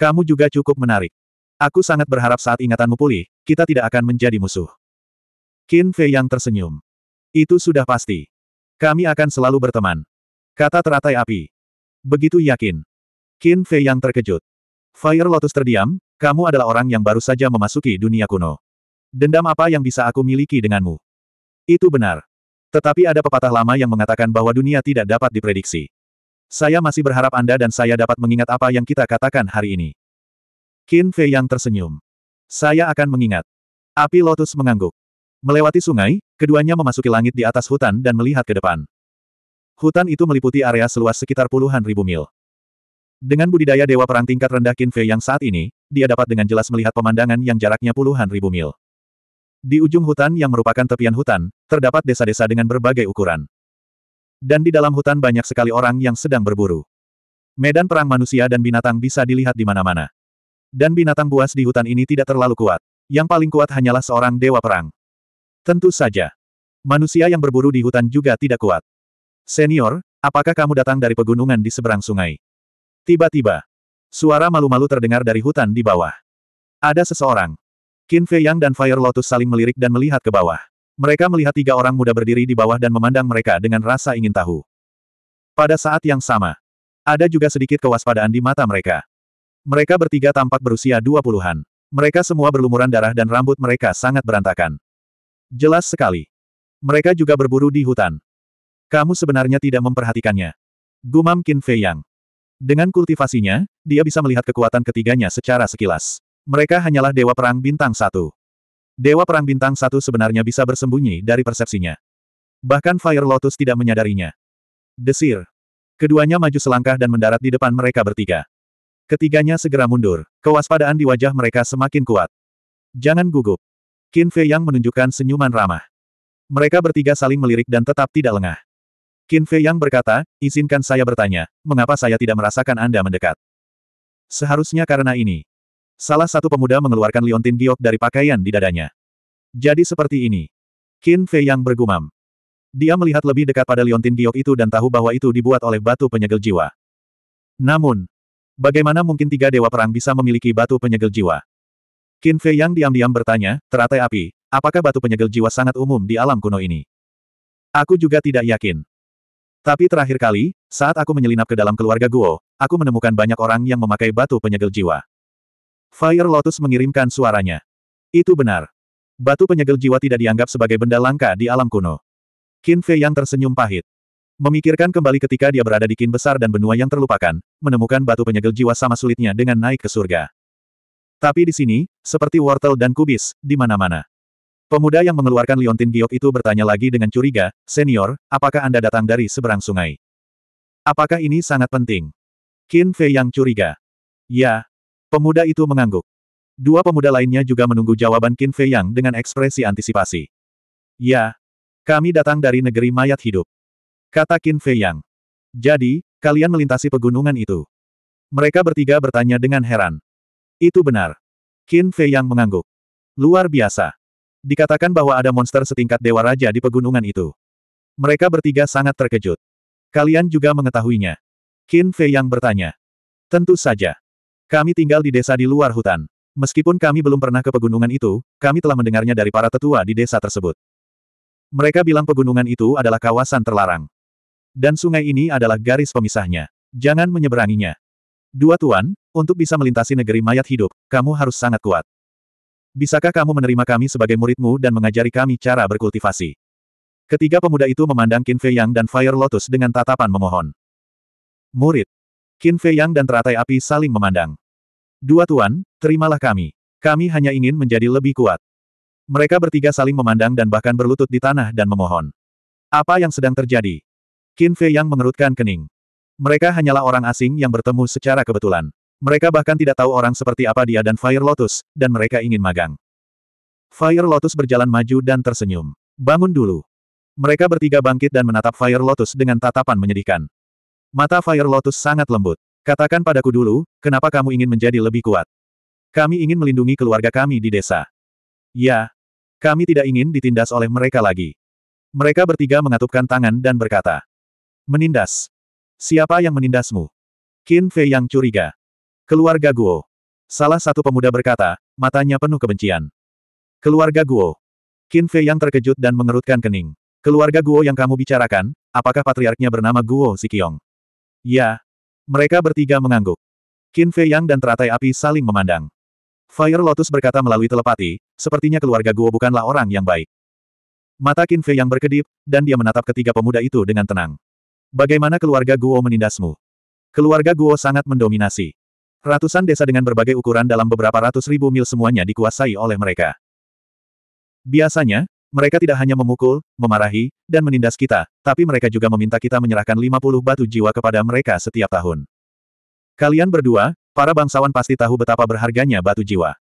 Kamu juga cukup menarik. Aku sangat berharap saat ingatanmu pulih, kita tidak akan menjadi musuh. Qin Fei yang tersenyum. Itu sudah pasti. Kami akan selalu berteman. Kata teratai api. Begitu yakin. Qin Fei yang terkejut. Fire Lotus terdiam, kamu adalah orang yang baru saja memasuki dunia kuno. Dendam apa yang bisa aku miliki denganmu? Itu benar. Tetapi ada pepatah lama yang mengatakan bahwa dunia tidak dapat diprediksi. Saya masih berharap Anda dan saya dapat mengingat apa yang kita katakan hari ini. Qin Fei yang tersenyum. Saya akan mengingat. Api Lotus mengangguk. Melewati sungai, keduanya memasuki langit di atas hutan dan melihat ke depan. Hutan itu meliputi area seluas sekitar puluhan ribu mil. Dengan budidaya Dewa Perang tingkat rendah Qin Fei yang saat ini, dia dapat dengan jelas melihat pemandangan yang jaraknya puluhan ribu mil. Di ujung hutan yang merupakan tepian hutan, terdapat desa-desa dengan berbagai ukuran. Dan di dalam hutan banyak sekali orang yang sedang berburu. Medan perang manusia dan binatang bisa dilihat di mana-mana. Dan binatang buas di hutan ini tidak terlalu kuat. Yang paling kuat hanyalah seorang dewa perang. Tentu saja. Manusia yang berburu di hutan juga tidak kuat. Senior, apakah kamu datang dari pegunungan di seberang sungai? Tiba-tiba, suara malu-malu terdengar dari hutan di bawah. Ada seseorang. Qin Fei Yang dan Fire Lotus saling melirik dan melihat ke bawah. Mereka melihat tiga orang muda berdiri di bawah dan memandang mereka dengan rasa ingin tahu. Pada saat yang sama, ada juga sedikit kewaspadaan di mata mereka. Mereka bertiga tampak berusia dua puluhan. Mereka semua berlumuran darah dan rambut mereka sangat berantakan. Jelas sekali. Mereka juga berburu di hutan. Kamu sebenarnya tidak memperhatikannya. Gumam Qin Fei Yang. Dengan kultivasinya, dia bisa melihat kekuatan ketiganya secara sekilas. Mereka hanyalah Dewa Perang Bintang Satu. Dewa Perang Bintang Satu sebenarnya bisa bersembunyi dari persepsinya. Bahkan Fire Lotus tidak menyadarinya. Desir. Keduanya maju selangkah dan mendarat di depan mereka bertiga. Ketiganya segera mundur. Kewaspadaan di wajah mereka semakin kuat. Jangan gugup. Qin Fei Yang menunjukkan senyuman ramah. Mereka bertiga saling melirik dan tetap tidak lengah. Qin Fei Yang berkata, izinkan saya bertanya, mengapa saya tidak merasakan Anda mendekat? Seharusnya karena ini. Salah satu pemuda mengeluarkan liontin giok dari pakaian di dadanya. Jadi seperti ini. Qin Fei Yang bergumam. Dia melihat lebih dekat pada liontin giok itu dan tahu bahwa itu dibuat oleh batu penyegel jiwa. Namun, bagaimana mungkin tiga dewa perang bisa memiliki batu penyegel jiwa? Qin Fei Yang diam-diam bertanya, teratai api, apakah batu penyegel jiwa sangat umum di alam kuno ini? Aku juga tidak yakin. Tapi terakhir kali, saat aku menyelinap ke dalam keluarga Guo, aku menemukan banyak orang yang memakai batu penyegel jiwa. Fire Lotus mengirimkan suaranya. Itu benar. Batu penyegel jiwa tidak dianggap sebagai benda langka di alam kuno. Qin Fei yang tersenyum pahit. Memikirkan kembali ketika dia berada di Qin besar dan benua yang terlupakan, menemukan batu penyegel jiwa sama sulitnya dengan naik ke surga. Tapi di sini, seperti wortel dan kubis, di mana-mana. Pemuda yang mengeluarkan liontin giok itu bertanya lagi dengan curiga, Senior, apakah Anda datang dari seberang sungai? Apakah ini sangat penting? Qin Fei yang curiga. Ya. Pemuda itu mengangguk. Dua pemuda lainnya juga menunggu jawaban Qin Fei yang dengan ekspresi antisipasi. Ya. Kami datang dari negeri mayat hidup. Kata Qin Fei yang. Jadi, kalian melintasi pegunungan itu. Mereka bertiga bertanya dengan heran. Itu benar. Qin Fei yang mengangguk. Luar biasa. Dikatakan bahwa ada monster setingkat Dewa Raja di pegunungan itu. Mereka bertiga sangat terkejut. Kalian juga mengetahuinya. Qin Fei yang bertanya. Tentu saja. Kami tinggal di desa di luar hutan. Meskipun kami belum pernah ke pegunungan itu, kami telah mendengarnya dari para tetua di desa tersebut. Mereka bilang pegunungan itu adalah kawasan terlarang. Dan sungai ini adalah garis pemisahnya. Jangan menyeberanginya. Dua tuan, untuk bisa melintasi negeri mayat hidup, kamu harus sangat kuat. Bisakah kamu menerima kami sebagai muridmu dan mengajari kami cara berkultivasi? Ketiga pemuda itu memandang Qin Fei Yang dan Fire Lotus dengan tatapan memohon. Murid. Qin Fei Yang dan teratai api saling memandang. Dua tuan, terimalah kami. Kami hanya ingin menjadi lebih kuat. Mereka bertiga saling memandang dan bahkan berlutut di tanah dan memohon. Apa yang sedang terjadi? Qin Fei Yang mengerutkan kening. Mereka hanyalah orang asing yang bertemu secara kebetulan. Mereka bahkan tidak tahu orang seperti apa dia dan Fire Lotus, dan mereka ingin magang. Fire Lotus berjalan maju dan tersenyum. Bangun dulu. Mereka bertiga bangkit dan menatap Fire Lotus dengan tatapan menyedihkan. Mata Fire Lotus sangat lembut. Katakan padaku dulu, kenapa kamu ingin menjadi lebih kuat? Kami ingin melindungi keluarga kami di desa. Ya. Kami tidak ingin ditindas oleh mereka lagi. Mereka bertiga mengatupkan tangan dan berkata. Menindas. Siapa yang menindasmu? Qin Fei yang curiga. Keluarga Guo. Salah satu pemuda berkata, matanya penuh kebencian. Keluarga Guo. Qin Fei yang terkejut dan mengerutkan kening. Keluarga Guo yang kamu bicarakan, apakah patriarknya bernama Guo Sikyong? Ya. Mereka bertiga mengangguk. Qin Fei Yang dan teratai api saling memandang. Fire Lotus berkata melalui telepati, sepertinya keluarga Guo bukanlah orang yang baik. Mata Qin Fei Yang berkedip, dan dia menatap ketiga pemuda itu dengan tenang. Bagaimana keluarga Guo menindasmu? Keluarga Guo sangat mendominasi. Ratusan desa dengan berbagai ukuran dalam beberapa ratus ribu mil semuanya dikuasai oleh mereka. Biasanya, mereka tidak hanya memukul, memarahi, dan menindas kita, tapi mereka juga meminta kita menyerahkan 50 batu jiwa kepada mereka setiap tahun. Kalian berdua, para bangsawan pasti tahu betapa berharganya batu jiwa.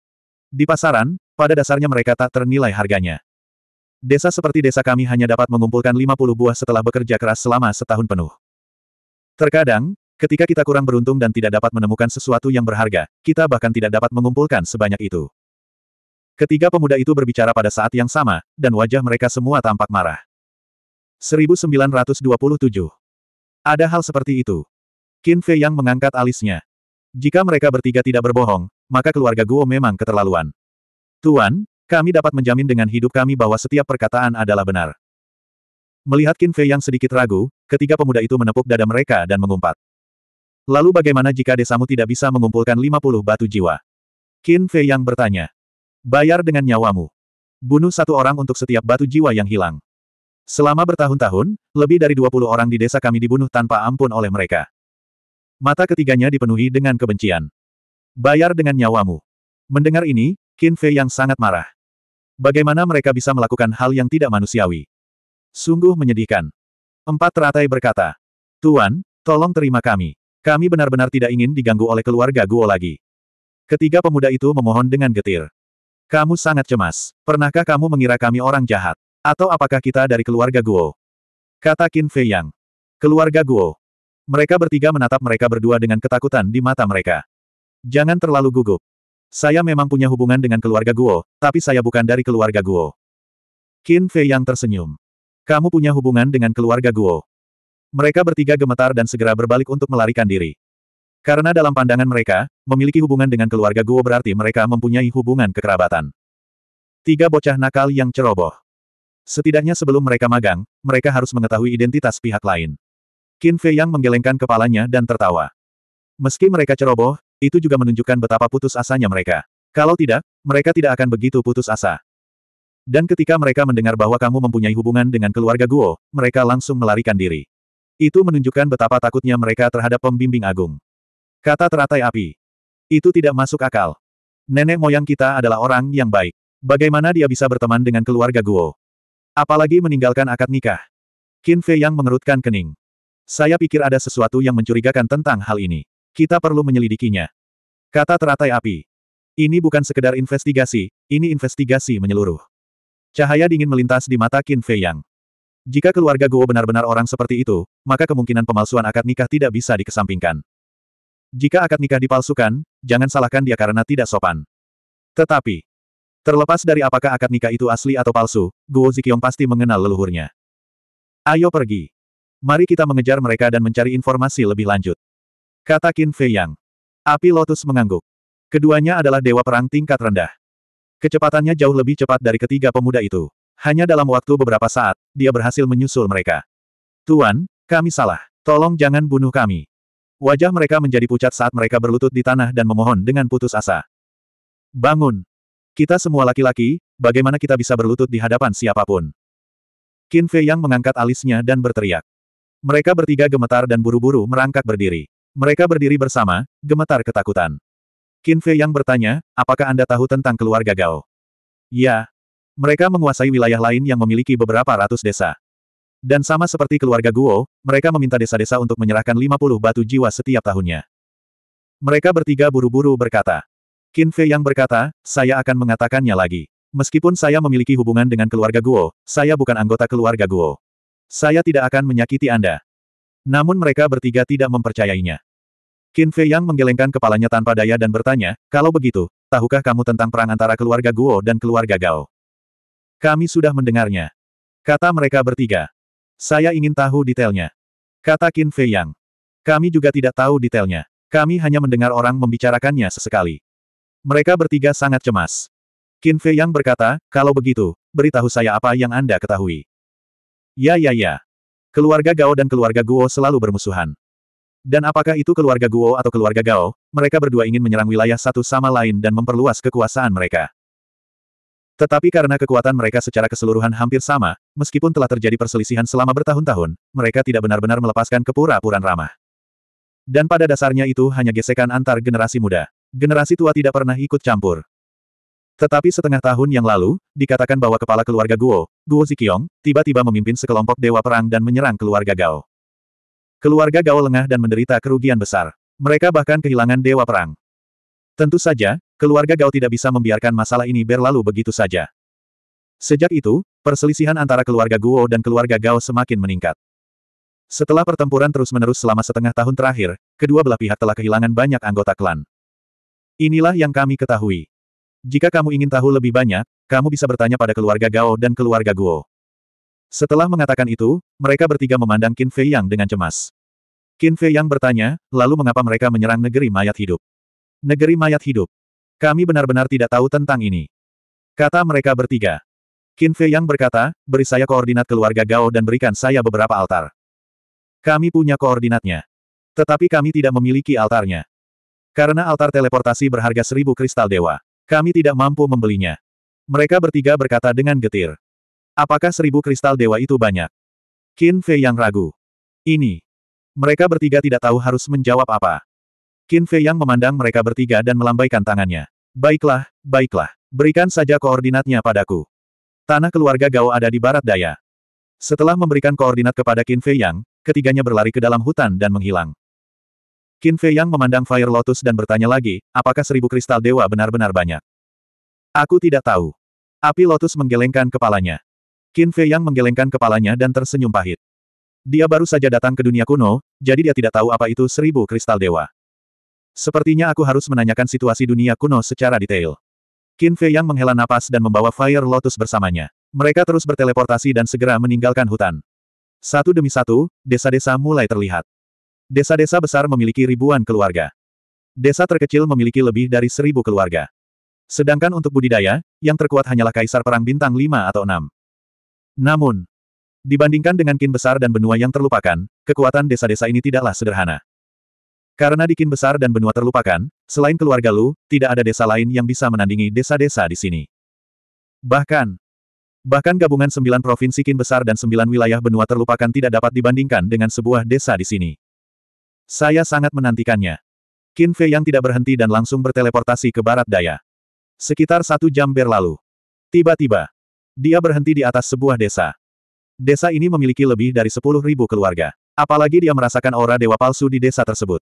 Di pasaran, pada dasarnya mereka tak ternilai harganya. Desa seperti desa kami hanya dapat mengumpulkan 50 buah setelah bekerja keras selama setahun penuh. Terkadang, Ketika kita kurang beruntung dan tidak dapat menemukan sesuatu yang berharga, kita bahkan tidak dapat mengumpulkan sebanyak itu. Ketiga pemuda itu berbicara pada saat yang sama, dan wajah mereka semua tampak marah. 1927. Ada hal seperti itu. Qin Fei yang mengangkat alisnya. Jika mereka bertiga tidak berbohong, maka keluarga Guo memang keterlaluan. Tuan, kami dapat menjamin dengan hidup kami bahwa setiap perkataan adalah benar. Melihat Qin Fei yang sedikit ragu, ketiga pemuda itu menepuk dada mereka dan mengumpat. Lalu bagaimana jika desamu tidak bisa mengumpulkan 50 batu jiwa? Qin Fei yang bertanya. Bayar dengan nyawamu. Bunuh satu orang untuk setiap batu jiwa yang hilang. Selama bertahun-tahun, lebih dari 20 orang di desa kami dibunuh tanpa ampun oleh mereka. Mata ketiganya dipenuhi dengan kebencian. Bayar dengan nyawamu. Mendengar ini, Qin Fei yang sangat marah. Bagaimana mereka bisa melakukan hal yang tidak manusiawi? Sungguh menyedihkan. Empat teratai berkata, Tuan, tolong terima kami. Kami benar-benar tidak ingin diganggu oleh keluarga Guo lagi. Ketiga pemuda itu memohon dengan getir. Kamu sangat cemas. Pernahkah kamu mengira kami orang jahat? Atau apakah kita dari keluarga Guo? Kata Qin Fei Yang. Keluarga Guo. Mereka bertiga menatap mereka berdua dengan ketakutan di mata mereka. Jangan terlalu gugup. Saya memang punya hubungan dengan keluarga Guo, tapi saya bukan dari keluarga Guo. Qin Fei Yang tersenyum. Kamu punya hubungan dengan keluarga Guo. Mereka bertiga gemetar dan segera berbalik untuk melarikan diri. Karena dalam pandangan mereka, memiliki hubungan dengan keluarga Guo berarti mereka mempunyai hubungan kekerabatan. Tiga bocah nakal yang ceroboh. Setidaknya sebelum mereka magang, mereka harus mengetahui identitas pihak lain. Qin Fei yang menggelengkan kepalanya dan tertawa. Meski mereka ceroboh, itu juga menunjukkan betapa putus asanya mereka. Kalau tidak, mereka tidak akan begitu putus asa. Dan ketika mereka mendengar bahwa kamu mempunyai hubungan dengan keluarga Guo, mereka langsung melarikan diri. Itu menunjukkan betapa takutnya mereka terhadap pembimbing agung. Kata teratai api. Itu tidak masuk akal. Nenek moyang kita adalah orang yang baik. Bagaimana dia bisa berteman dengan keluarga Guo? Apalagi meninggalkan akad nikah. Qin Fei yang mengerutkan kening. Saya pikir ada sesuatu yang mencurigakan tentang hal ini. Kita perlu menyelidikinya. Kata teratai api. Ini bukan sekedar investigasi, ini investigasi menyeluruh. Cahaya dingin melintas di mata Qin Fei Yang. Jika keluarga Guo benar-benar orang seperti itu, maka kemungkinan pemalsuan akad nikah tidak bisa dikesampingkan. Jika akad nikah dipalsukan, jangan salahkan dia karena tidak sopan. Tetapi, terlepas dari apakah akad nikah itu asli atau palsu, Guo Zikyong pasti mengenal leluhurnya. Ayo pergi. Mari kita mengejar mereka dan mencari informasi lebih lanjut. Kata Qin Fei Yang. Api Lotus mengangguk. Keduanya adalah dewa perang tingkat rendah. Kecepatannya jauh lebih cepat dari ketiga pemuda itu. Hanya dalam waktu beberapa saat, dia berhasil menyusul mereka. Tuan, kami salah. Tolong jangan bunuh kami. Wajah mereka menjadi pucat saat mereka berlutut di tanah dan memohon dengan putus asa. Bangun! Kita semua laki-laki, bagaimana kita bisa berlutut di hadapan siapapun? Qin Fei yang mengangkat alisnya dan berteriak. Mereka bertiga gemetar dan buru-buru merangkak berdiri. Mereka berdiri bersama, gemetar ketakutan. Qin Fei yang bertanya, apakah Anda tahu tentang keluarga Gao? Ya, mereka menguasai wilayah lain yang memiliki beberapa ratus desa. Dan sama seperti keluarga Guo, mereka meminta desa-desa untuk menyerahkan 50 batu jiwa setiap tahunnya. Mereka bertiga buru-buru berkata. Qin Fei yang berkata, saya akan mengatakannya lagi. Meskipun saya memiliki hubungan dengan keluarga Guo, saya bukan anggota keluarga Guo. Saya tidak akan menyakiti Anda. Namun mereka bertiga tidak mempercayainya. Qin Fei Yang menggelengkan kepalanya tanpa daya dan bertanya, kalau begitu, tahukah kamu tentang perang antara keluarga Guo dan keluarga Gao? Kami sudah mendengarnya. Kata mereka bertiga. Saya ingin tahu detailnya. Kata Qin Fei Yang. Kami juga tidak tahu detailnya. Kami hanya mendengar orang membicarakannya sesekali. Mereka bertiga sangat cemas. Qin Fei Yang berkata, kalau begitu, beritahu saya apa yang Anda ketahui. Ya ya ya. Keluarga Gao dan keluarga Guo selalu bermusuhan. Dan apakah itu keluarga Guo atau keluarga Gao, mereka berdua ingin menyerang wilayah satu sama lain dan memperluas kekuasaan mereka. Tetapi karena kekuatan mereka secara keseluruhan hampir sama, meskipun telah terjadi perselisihan selama bertahun-tahun, mereka tidak benar-benar melepaskan kepura-puraan ramah. Dan pada dasarnya itu hanya gesekan antar generasi muda. Generasi tua tidak pernah ikut campur. Tetapi setengah tahun yang lalu, dikatakan bahwa kepala keluarga Guo, Guo Ziqiong, tiba-tiba memimpin sekelompok dewa perang dan menyerang keluarga Gao. Keluarga Gao lengah dan menderita kerugian besar. Mereka bahkan kehilangan dewa perang. Tentu saja, keluarga Gao tidak bisa membiarkan masalah ini berlalu begitu saja. Sejak itu, perselisihan antara keluarga Guo dan keluarga Gao semakin meningkat. Setelah pertempuran terus-menerus selama setengah tahun terakhir, kedua belah pihak telah kehilangan banyak anggota klan. Inilah yang kami ketahui. Jika kamu ingin tahu lebih banyak, kamu bisa bertanya pada keluarga Gao dan keluarga Guo. Setelah mengatakan itu, mereka bertiga memandang Qin Fei Yang dengan cemas. Qin Fei Yang bertanya, lalu mengapa mereka menyerang negeri mayat hidup? Negeri mayat hidup. Kami benar-benar tidak tahu tentang ini. Kata mereka bertiga. Qin Fei Yang berkata, beri saya koordinat keluarga Gao dan berikan saya beberapa altar. Kami punya koordinatnya. Tetapi kami tidak memiliki altarnya. Karena altar teleportasi berharga seribu kristal dewa. Kami tidak mampu membelinya. Mereka bertiga berkata dengan getir. Apakah seribu kristal dewa itu banyak? Qin Fei yang ragu. Ini. Mereka bertiga tidak tahu harus menjawab apa. Qin Fei yang memandang mereka bertiga dan melambaikan tangannya. Baiklah, baiklah. Berikan saja koordinatnya padaku. Tanah keluarga Gao ada di barat daya. Setelah memberikan koordinat kepada Qin Fei Yang, ketiganya berlari ke dalam hutan dan menghilang. Qin Fei Yang memandang Fire Lotus dan bertanya lagi, apakah seribu kristal dewa benar-benar banyak? Aku tidak tahu. Api Lotus menggelengkan kepalanya. Qin Fei Yang menggelengkan kepalanya dan tersenyum pahit. Dia baru saja datang ke dunia kuno, jadi dia tidak tahu apa itu seribu kristal dewa. Sepertinya aku harus menanyakan situasi dunia kuno secara detail. Qin Fei Yang menghela napas dan membawa Fire Lotus bersamanya. Mereka terus berteleportasi dan segera meninggalkan hutan. Satu demi satu, desa-desa mulai terlihat. Desa-desa besar memiliki ribuan keluarga. Desa terkecil memiliki lebih dari seribu keluarga. Sedangkan untuk budidaya, yang terkuat hanyalah kaisar perang bintang 5 atau 6. Namun, dibandingkan dengan kin besar dan benua yang terlupakan, kekuatan desa-desa ini tidaklah sederhana. Karena dikin besar dan benua terlupakan, selain keluarga Lu, tidak ada desa lain yang bisa menandingi desa-desa di sini. Bahkan, bahkan gabungan sembilan provinsi kin besar dan sembilan wilayah benua terlupakan tidak dapat dibandingkan dengan sebuah desa di sini. Saya sangat menantikannya. Kin Fe yang tidak berhenti dan langsung berteleportasi ke barat daya. Sekitar satu jam berlalu. Tiba-tiba, dia berhenti di atas sebuah desa. Desa ini memiliki lebih dari sepuluh ribu keluarga. Apalagi dia merasakan aura dewa palsu di desa tersebut.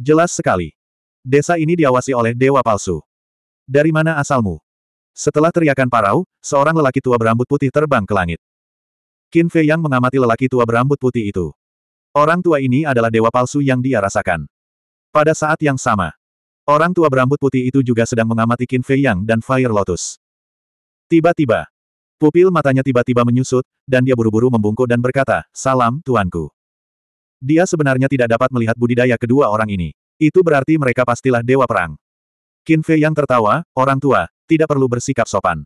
Jelas sekali. Desa ini diawasi oleh dewa palsu. Dari mana asalmu? Setelah teriakan parau, seorang lelaki tua berambut putih terbang ke langit. Qin Fei Yang mengamati lelaki tua berambut putih itu. Orang tua ini adalah dewa palsu yang dia rasakan. Pada saat yang sama, orang tua berambut putih itu juga sedang mengamati Qin Fei Yang dan Fire Lotus. Tiba-tiba, pupil matanya tiba-tiba menyusut, dan dia buru-buru membungkuk dan berkata, Salam, tuanku. Dia sebenarnya tidak dapat melihat budidaya kedua orang ini. Itu berarti mereka pastilah dewa perang. Qin Fei yang tertawa, orang tua, tidak perlu bersikap sopan.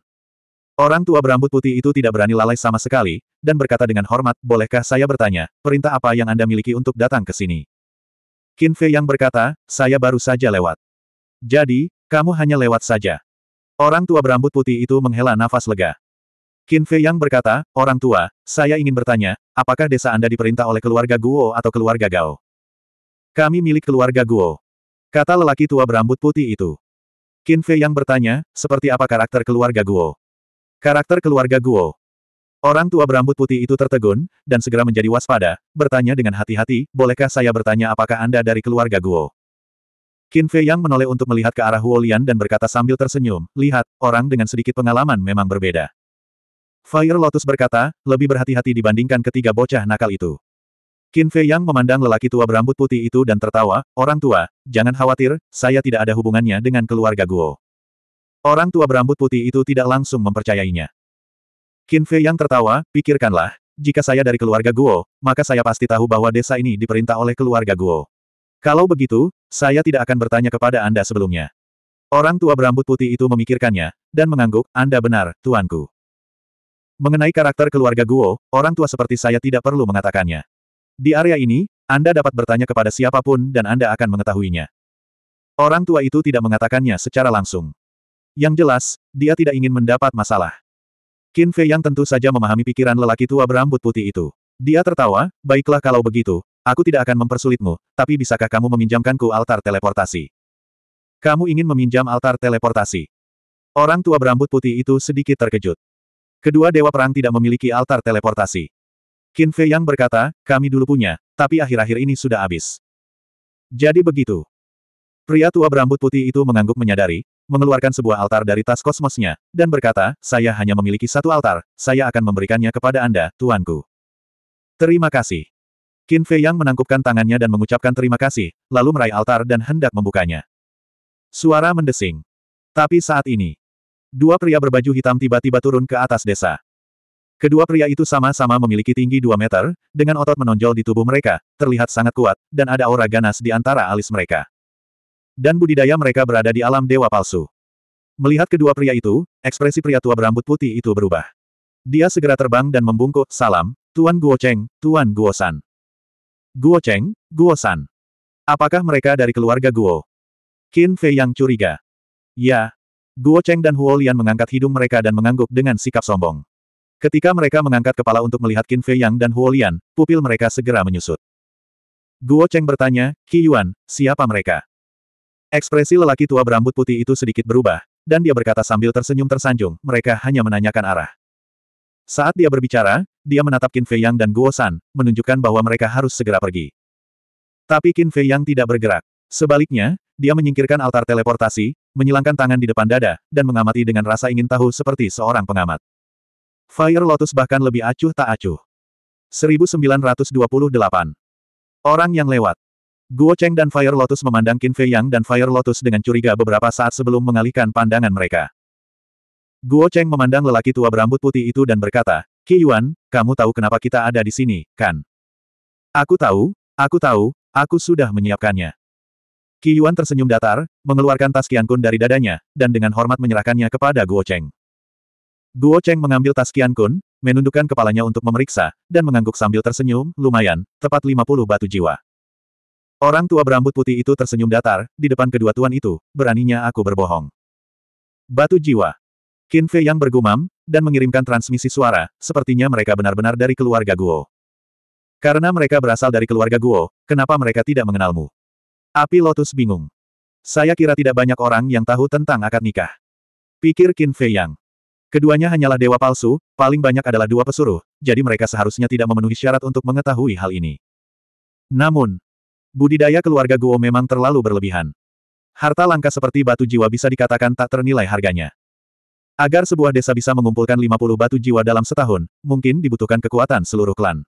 Orang tua berambut putih itu tidak berani lalai sama sekali, dan berkata dengan hormat, bolehkah saya bertanya, perintah apa yang Anda miliki untuk datang ke sini? Qin Fei yang berkata, saya baru saja lewat. Jadi, kamu hanya lewat saja. Orang tua berambut putih itu menghela nafas lega. Qin Fei yang berkata, orang tua, saya ingin bertanya, Apakah desa Anda diperintah oleh keluarga Guo atau keluarga Gao? Kami milik keluarga Guo. Kata lelaki tua berambut putih itu. Qin Fei yang bertanya, seperti apa karakter keluarga Guo? Karakter keluarga Guo. Orang tua berambut putih itu tertegun, dan segera menjadi waspada, bertanya dengan hati-hati, bolehkah saya bertanya apakah Anda dari keluarga Guo? Qin Fei yang menoleh untuk melihat ke arah Huolian dan berkata sambil tersenyum, lihat, orang dengan sedikit pengalaman memang berbeda. Fire Lotus berkata, lebih berhati-hati dibandingkan ketiga bocah nakal itu. Qin Fei Yang memandang lelaki tua berambut putih itu dan tertawa, orang tua, jangan khawatir, saya tidak ada hubungannya dengan keluarga Guo. Orang tua berambut putih itu tidak langsung mempercayainya. Qin Fei Yang tertawa, pikirkanlah, jika saya dari keluarga Guo, maka saya pasti tahu bahwa desa ini diperintah oleh keluarga Guo. Kalau begitu, saya tidak akan bertanya kepada Anda sebelumnya. Orang tua berambut putih itu memikirkannya, dan mengangguk, Anda benar, tuanku. Mengenai karakter keluarga Guo, orang tua seperti saya tidak perlu mengatakannya. Di area ini, Anda dapat bertanya kepada siapapun dan Anda akan mengetahuinya. Orang tua itu tidak mengatakannya secara langsung. Yang jelas, dia tidak ingin mendapat masalah. Qin Fei yang tentu saja memahami pikiran lelaki tua berambut putih itu. Dia tertawa, baiklah kalau begitu, aku tidak akan mempersulitmu, tapi bisakah kamu meminjamkanku altar teleportasi? Kamu ingin meminjam altar teleportasi? Orang tua berambut putih itu sedikit terkejut. Kedua dewa perang tidak memiliki altar teleportasi. Qin Fei Yang berkata, kami dulu punya, tapi akhir-akhir ini sudah habis. Jadi begitu. Pria tua berambut putih itu mengangguk menyadari, mengeluarkan sebuah altar dari tas kosmosnya, dan berkata, saya hanya memiliki satu altar, saya akan memberikannya kepada Anda, Tuanku. Terima kasih. Qin Fei Yang menangkupkan tangannya dan mengucapkan terima kasih, lalu meraih altar dan hendak membukanya. Suara mendesing. Tapi saat ini, Dua pria berbaju hitam tiba-tiba turun ke atas desa. Kedua pria itu sama-sama memiliki tinggi dua meter, dengan otot menonjol di tubuh mereka, terlihat sangat kuat, dan ada aura ganas di antara alis mereka. Dan budidaya mereka berada di alam dewa palsu. Melihat kedua pria itu, ekspresi pria tua berambut putih itu berubah. Dia segera terbang dan membungkuk, salam, Tuan Guo Cheng, Tuan Guo San. Guo Cheng, Guo San. Apakah mereka dari keluarga Guo? Qin Fei yang curiga. Ya, Guo Cheng dan Huo Lian mengangkat hidung mereka dan mengangguk dengan sikap sombong. Ketika mereka mengangkat kepala untuk melihat Qin Fei Yang dan Huo Lian, pupil mereka segera menyusut. Guo Cheng bertanya, Qi Yuan, siapa mereka? Ekspresi lelaki tua berambut putih itu sedikit berubah, dan dia berkata sambil tersenyum tersanjung, mereka hanya menanyakan arah. Saat dia berbicara, dia menatap Qin Fei Yang dan Guo San, menunjukkan bahwa mereka harus segera pergi. Tapi Qin Fei Yang tidak bergerak. Sebaliknya, dia menyingkirkan altar teleportasi, menyilangkan tangan di depan dada, dan mengamati dengan rasa ingin tahu seperti seorang pengamat. Fire Lotus bahkan lebih acuh tak acuh. 1928. Orang yang lewat. Guo Cheng dan Fire Lotus memandang Qin Fei Yang dan Fire Lotus dengan curiga beberapa saat sebelum mengalihkan pandangan mereka. Guo Cheng memandang lelaki tua berambut putih itu dan berkata, Qi Yuan, kamu tahu kenapa kita ada di sini, kan? Aku tahu, aku tahu, aku sudah menyiapkannya. Qi Yuan tersenyum datar, mengeluarkan tas Qian Kun dari dadanya, dan dengan hormat menyerahkannya kepada Guo Cheng. Guo Cheng mengambil tas Qian Kun, menundukkan kepalanya untuk memeriksa, dan mengangguk sambil tersenyum, lumayan, tepat 50 batu jiwa. Orang tua berambut putih itu tersenyum datar, di depan kedua tuan itu, beraninya aku berbohong. Batu jiwa. Qin Fei yang bergumam, dan mengirimkan transmisi suara, sepertinya mereka benar-benar dari keluarga Guo. Karena mereka berasal dari keluarga Guo, kenapa mereka tidak mengenalmu? Api Lotus bingung. Saya kira tidak banyak orang yang tahu tentang akad nikah. Pikir Qin Fei Yang. Keduanya hanyalah dewa palsu, paling banyak adalah dua pesuruh, jadi mereka seharusnya tidak memenuhi syarat untuk mengetahui hal ini. Namun, budidaya keluarga Guo memang terlalu berlebihan. Harta langka seperti batu jiwa bisa dikatakan tak ternilai harganya. Agar sebuah desa bisa mengumpulkan 50 batu jiwa dalam setahun, mungkin dibutuhkan kekuatan seluruh klan.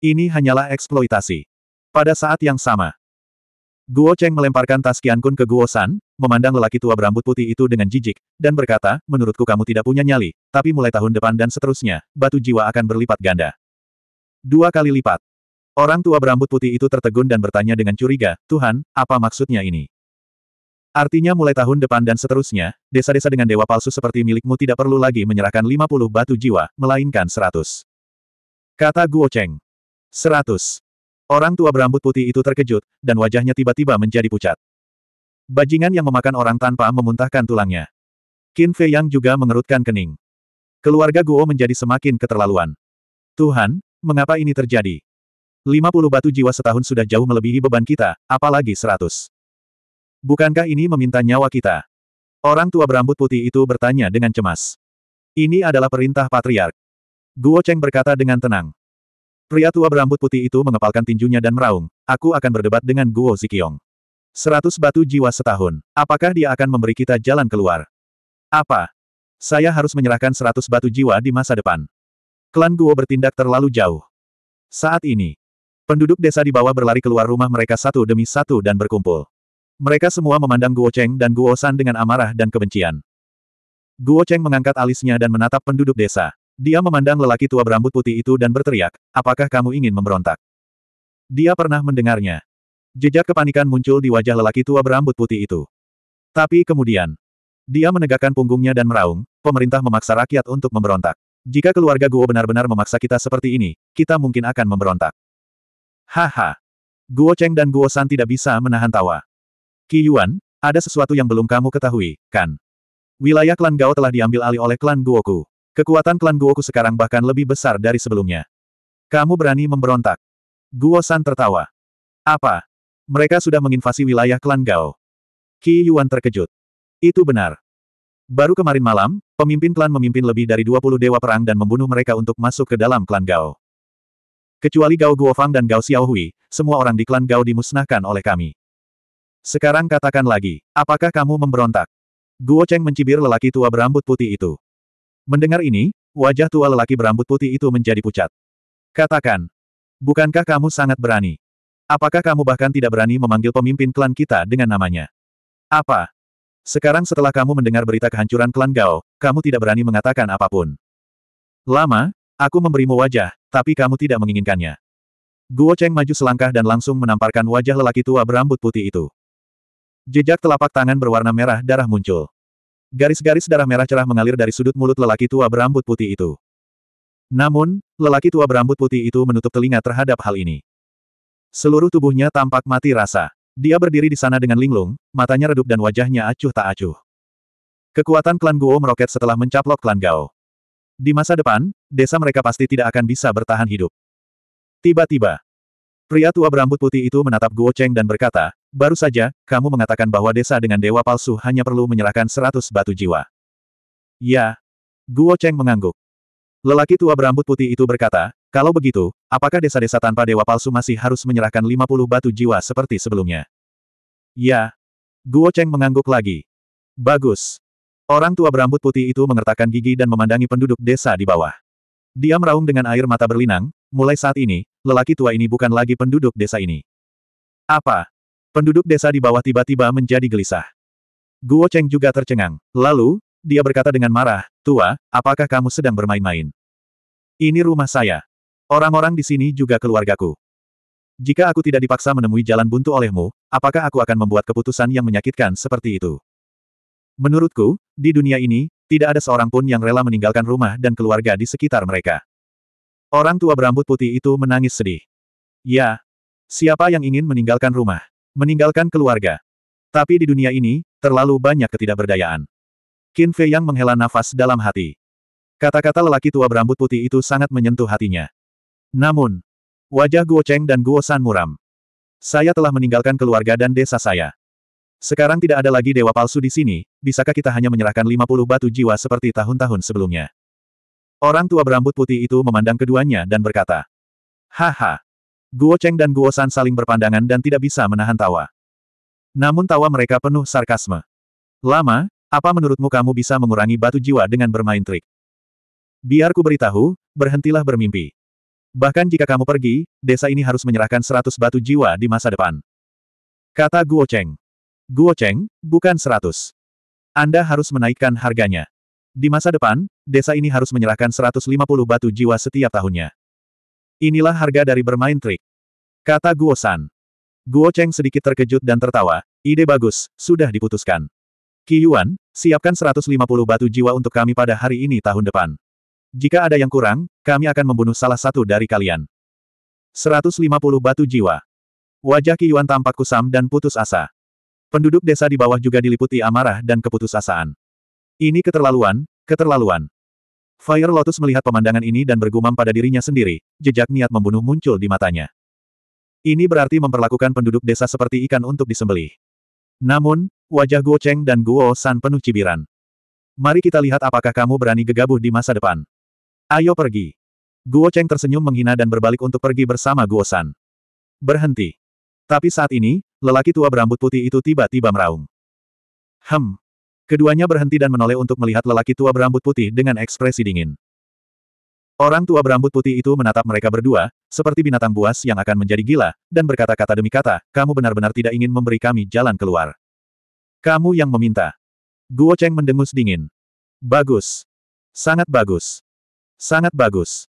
Ini hanyalah eksploitasi. Pada saat yang sama, Guo Cheng melemparkan tas Kun ke Guo San, memandang lelaki tua berambut putih itu dengan jijik, dan berkata, menurutku kamu tidak punya nyali, tapi mulai tahun depan dan seterusnya, batu jiwa akan berlipat ganda. Dua kali lipat. Orang tua berambut putih itu tertegun dan bertanya dengan curiga, Tuhan, apa maksudnya ini? Artinya mulai tahun depan dan seterusnya, desa-desa dengan dewa palsu seperti milikmu tidak perlu lagi menyerahkan 50 batu jiwa, melainkan 100. Kata Guo Cheng. 100. Orang tua berambut putih itu terkejut, dan wajahnya tiba-tiba menjadi pucat. Bajingan yang memakan orang tanpa memuntahkan tulangnya. Qin Fei Yang juga mengerutkan kening. Keluarga Guo menjadi semakin keterlaluan. Tuhan, mengapa ini terjadi? 50 batu jiwa setahun sudah jauh melebihi beban kita, apalagi 100. Bukankah ini meminta nyawa kita? Orang tua berambut putih itu bertanya dengan cemas. Ini adalah perintah patriark. Guo Cheng berkata dengan tenang. Pria tua berambut putih itu mengepalkan tinjunya dan meraung, aku akan berdebat dengan Guo Zikiong. Seratus batu jiwa setahun, apakah dia akan memberi kita jalan keluar? Apa? Saya harus menyerahkan seratus batu jiwa di masa depan. Klan Guo bertindak terlalu jauh. Saat ini, penduduk desa di bawah berlari keluar rumah mereka satu demi satu dan berkumpul. Mereka semua memandang Guo Cheng dan Guo San dengan amarah dan kebencian. Guo Cheng mengangkat alisnya dan menatap penduduk desa. Dia memandang lelaki tua berambut putih itu dan berteriak, apakah kamu ingin memberontak? Dia pernah mendengarnya. Jejak kepanikan muncul di wajah lelaki tua berambut putih itu. Tapi kemudian, dia menegakkan punggungnya dan meraung, pemerintah memaksa rakyat untuk memberontak. Jika keluarga Guo benar-benar memaksa kita seperti ini, kita mungkin akan memberontak. Haha. Guo Cheng dan Guo San tidak bisa menahan tawa. Qi Yuan, ada sesuatu yang belum kamu ketahui, kan? Wilayah klan Gao telah diambil alih oleh klan Guoku. Kekuatan klan Guoku sekarang bahkan lebih besar dari sebelumnya. Kamu berani memberontak. Guo San tertawa. Apa? Mereka sudah menginvasi wilayah klan Gao. Qi Yuan terkejut. Itu benar. Baru kemarin malam, pemimpin klan memimpin lebih dari 20 dewa perang dan membunuh mereka untuk masuk ke dalam klan Gao. Kecuali Gao Guofang dan Gao Xiaohui, semua orang di klan Gao dimusnahkan oleh kami. Sekarang katakan lagi, apakah kamu memberontak? Guo Cheng mencibir lelaki tua berambut putih itu. Mendengar ini, wajah tua lelaki berambut putih itu menjadi pucat. Katakan, bukankah kamu sangat berani? Apakah kamu bahkan tidak berani memanggil pemimpin klan kita dengan namanya? Apa? Sekarang setelah kamu mendengar berita kehancuran klan Gao, kamu tidak berani mengatakan apapun. Lama, aku memberimu wajah, tapi kamu tidak menginginkannya. Guo Cheng maju selangkah dan langsung menamparkan wajah lelaki tua berambut putih itu. Jejak telapak tangan berwarna merah darah muncul. Garis-garis darah merah cerah mengalir dari sudut mulut lelaki tua berambut putih itu. Namun, lelaki tua berambut putih itu menutup telinga terhadap hal ini. Seluruh tubuhnya tampak mati rasa. Dia berdiri di sana dengan linglung, matanya redup dan wajahnya acuh tak acuh. Kekuatan klan Guo meroket setelah mencaplok klan Gao. Di masa depan, desa mereka pasti tidak akan bisa bertahan hidup. Tiba-tiba, pria tua berambut putih itu menatap Guo Cheng dan berkata, Baru saja, kamu mengatakan bahwa desa dengan dewa palsu hanya perlu menyerahkan seratus batu jiwa. Ya. Guo Cheng mengangguk. Lelaki tua berambut putih itu berkata, kalau begitu, apakah desa-desa tanpa dewa palsu masih harus menyerahkan lima puluh batu jiwa seperti sebelumnya? Ya. Guo Cheng mengangguk lagi. Bagus. Orang tua berambut putih itu mengertakkan gigi dan memandangi penduduk desa di bawah. Dia meraung dengan air mata berlinang, mulai saat ini, lelaki tua ini bukan lagi penduduk desa ini. Apa? Penduduk desa di bawah tiba-tiba menjadi gelisah. Guo Cheng juga tercengang. Lalu, dia berkata dengan marah, Tua, apakah kamu sedang bermain-main? Ini rumah saya. Orang-orang di sini juga keluargaku. Jika aku tidak dipaksa menemui jalan buntu olehmu, apakah aku akan membuat keputusan yang menyakitkan seperti itu? Menurutku, di dunia ini, tidak ada seorang pun yang rela meninggalkan rumah dan keluarga di sekitar mereka. Orang tua berambut putih itu menangis sedih. Ya, siapa yang ingin meninggalkan rumah? Meninggalkan keluarga. Tapi di dunia ini, terlalu banyak ketidakberdayaan. Qin Fei yang menghela nafas dalam hati. Kata-kata lelaki tua berambut putih itu sangat menyentuh hatinya. Namun, wajah Guo Cheng dan Guo San muram. Saya telah meninggalkan keluarga dan desa saya. Sekarang tidak ada lagi dewa palsu di sini, bisakah kita hanya menyerahkan 50 batu jiwa seperti tahun-tahun sebelumnya? Orang tua berambut putih itu memandang keduanya dan berkata, Haha, Guo Cheng dan Guo San saling berpandangan dan tidak bisa menahan tawa. Namun tawa mereka penuh sarkasme. Lama, apa menurutmu kamu bisa mengurangi batu jiwa dengan bermain trik? Biar ku beritahu, berhentilah bermimpi. Bahkan jika kamu pergi, desa ini harus menyerahkan seratus batu jiwa di masa depan. Kata Guo Cheng. Guo Cheng, bukan seratus. Anda harus menaikkan harganya. Di masa depan, desa ini harus menyerahkan 150 batu jiwa setiap tahunnya. Inilah harga dari bermain trik. Kata Guo San. Guo Cheng sedikit terkejut dan tertawa. Ide bagus, sudah diputuskan. Qi Yuan, siapkan 150 batu jiwa untuk kami pada hari ini tahun depan. Jika ada yang kurang, kami akan membunuh salah satu dari kalian. 150 batu jiwa. Wajah Qi Yuan tampak kusam dan putus asa. Penduduk desa di bawah juga diliputi amarah dan keputusasaan. Ini keterlaluan, keterlaluan. Fire Lotus melihat pemandangan ini dan bergumam pada dirinya sendiri, jejak niat membunuh muncul di matanya. Ini berarti memperlakukan penduduk desa seperti ikan untuk disembelih. Namun, wajah Guo Cheng dan Guo San penuh cibiran. Mari kita lihat apakah kamu berani gegabah di masa depan. Ayo pergi. Guo Cheng tersenyum menghina dan berbalik untuk pergi bersama Guo San. Berhenti. Tapi saat ini, lelaki tua berambut putih itu tiba-tiba meraung. Hem, Keduanya berhenti dan menoleh untuk melihat lelaki tua berambut putih dengan ekspresi dingin. Orang tua berambut putih itu menatap mereka berdua, seperti binatang buas yang akan menjadi gila, dan berkata-kata demi kata, kamu benar-benar tidak ingin memberi kami jalan keluar. Kamu yang meminta. Guo Cheng mendengus dingin. Bagus. Sangat bagus. Sangat bagus.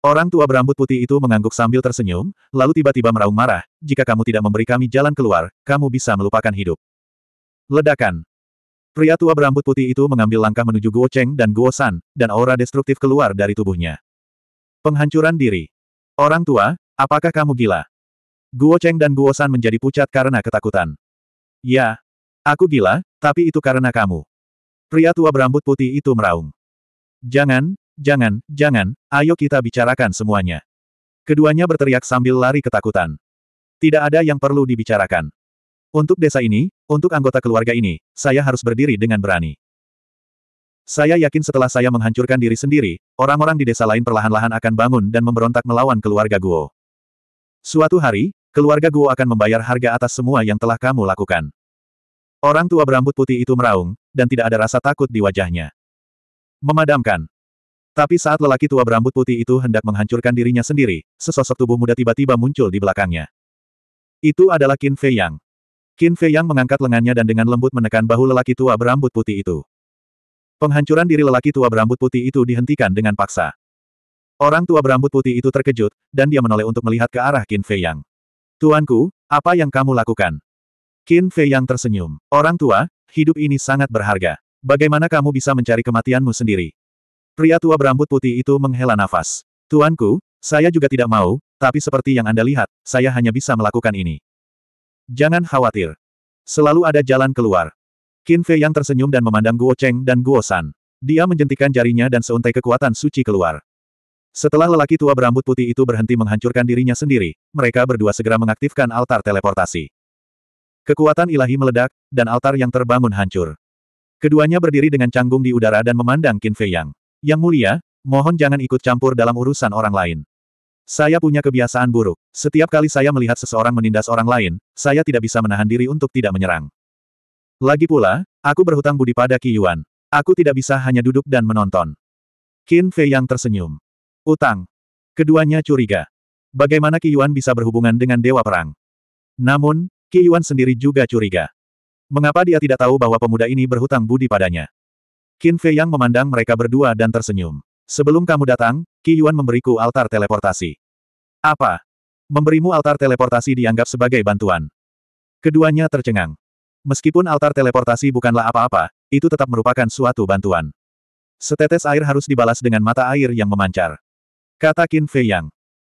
Orang tua berambut putih itu mengangguk sambil tersenyum, lalu tiba-tiba meraung marah, jika kamu tidak memberi kami jalan keluar, kamu bisa melupakan hidup. Ledakan. Pria tua berambut putih itu mengambil langkah menuju Guo Cheng dan Guo San, dan aura destruktif keluar dari tubuhnya. Penghancuran diri. Orang tua, apakah kamu gila? Guo Cheng dan Guo San menjadi pucat karena ketakutan. Ya. Aku gila, tapi itu karena kamu. Pria tua berambut putih itu meraung. Jangan, jangan, jangan, ayo kita bicarakan semuanya. Keduanya berteriak sambil lari ketakutan. Tidak ada yang perlu dibicarakan. Untuk desa ini, untuk anggota keluarga ini, saya harus berdiri dengan berani. Saya yakin setelah saya menghancurkan diri sendiri, orang-orang di desa lain perlahan-lahan akan bangun dan memberontak melawan keluarga Guo. Suatu hari, keluarga Guo akan membayar harga atas semua yang telah kamu lakukan. Orang tua berambut putih itu meraung, dan tidak ada rasa takut di wajahnya. Memadamkan. Tapi saat lelaki tua berambut putih itu hendak menghancurkan dirinya sendiri, sesosok tubuh muda tiba-tiba muncul di belakangnya. Itu adalah Qin Fei Yang. Qin Fei Yang mengangkat lengannya dan dengan lembut menekan bahu lelaki tua berambut putih itu. Penghancuran diri lelaki tua berambut putih itu dihentikan dengan paksa. Orang tua berambut putih itu terkejut, dan dia menoleh untuk melihat ke arah Qin Fei Yang. Tuanku, apa yang kamu lakukan? Qin Fei Yang tersenyum. Orang tua, hidup ini sangat berharga. Bagaimana kamu bisa mencari kematianmu sendiri? Pria tua berambut putih itu menghela nafas. Tuanku, saya juga tidak mau, tapi seperti yang Anda lihat, saya hanya bisa melakukan ini. Jangan khawatir. Selalu ada jalan keluar. Qin Fei yang tersenyum dan memandang Guo Cheng dan Guo San. Dia menjentikan jarinya dan seuntai kekuatan suci keluar. Setelah lelaki tua berambut putih itu berhenti menghancurkan dirinya sendiri, mereka berdua segera mengaktifkan altar teleportasi. Kekuatan ilahi meledak, dan altar yang terbangun hancur. Keduanya berdiri dengan canggung di udara dan memandang Qin Fei Yang. Yang mulia, mohon jangan ikut campur dalam urusan orang lain. Saya punya kebiasaan buruk. Setiap kali saya melihat seseorang menindas orang lain, saya tidak bisa menahan diri untuk tidak menyerang. Lagi pula, aku berhutang budi pada Qi Yuan. Aku tidak bisa hanya duduk dan menonton. Qin Fei yang tersenyum. Utang. Keduanya curiga. Bagaimana Qi Yuan bisa berhubungan dengan Dewa Perang? Namun, Qi Yuan sendiri juga curiga. Mengapa dia tidak tahu bahwa pemuda ini berhutang budi padanya? Qin Fei yang memandang mereka berdua dan tersenyum. Sebelum kamu datang, Qi Yuan memberiku altar teleportasi. Apa? Memberimu altar teleportasi dianggap sebagai bantuan. Keduanya tercengang. Meskipun altar teleportasi bukanlah apa-apa, itu tetap merupakan suatu bantuan. Setetes air harus dibalas dengan mata air yang memancar. Kata Qin Fei Yang.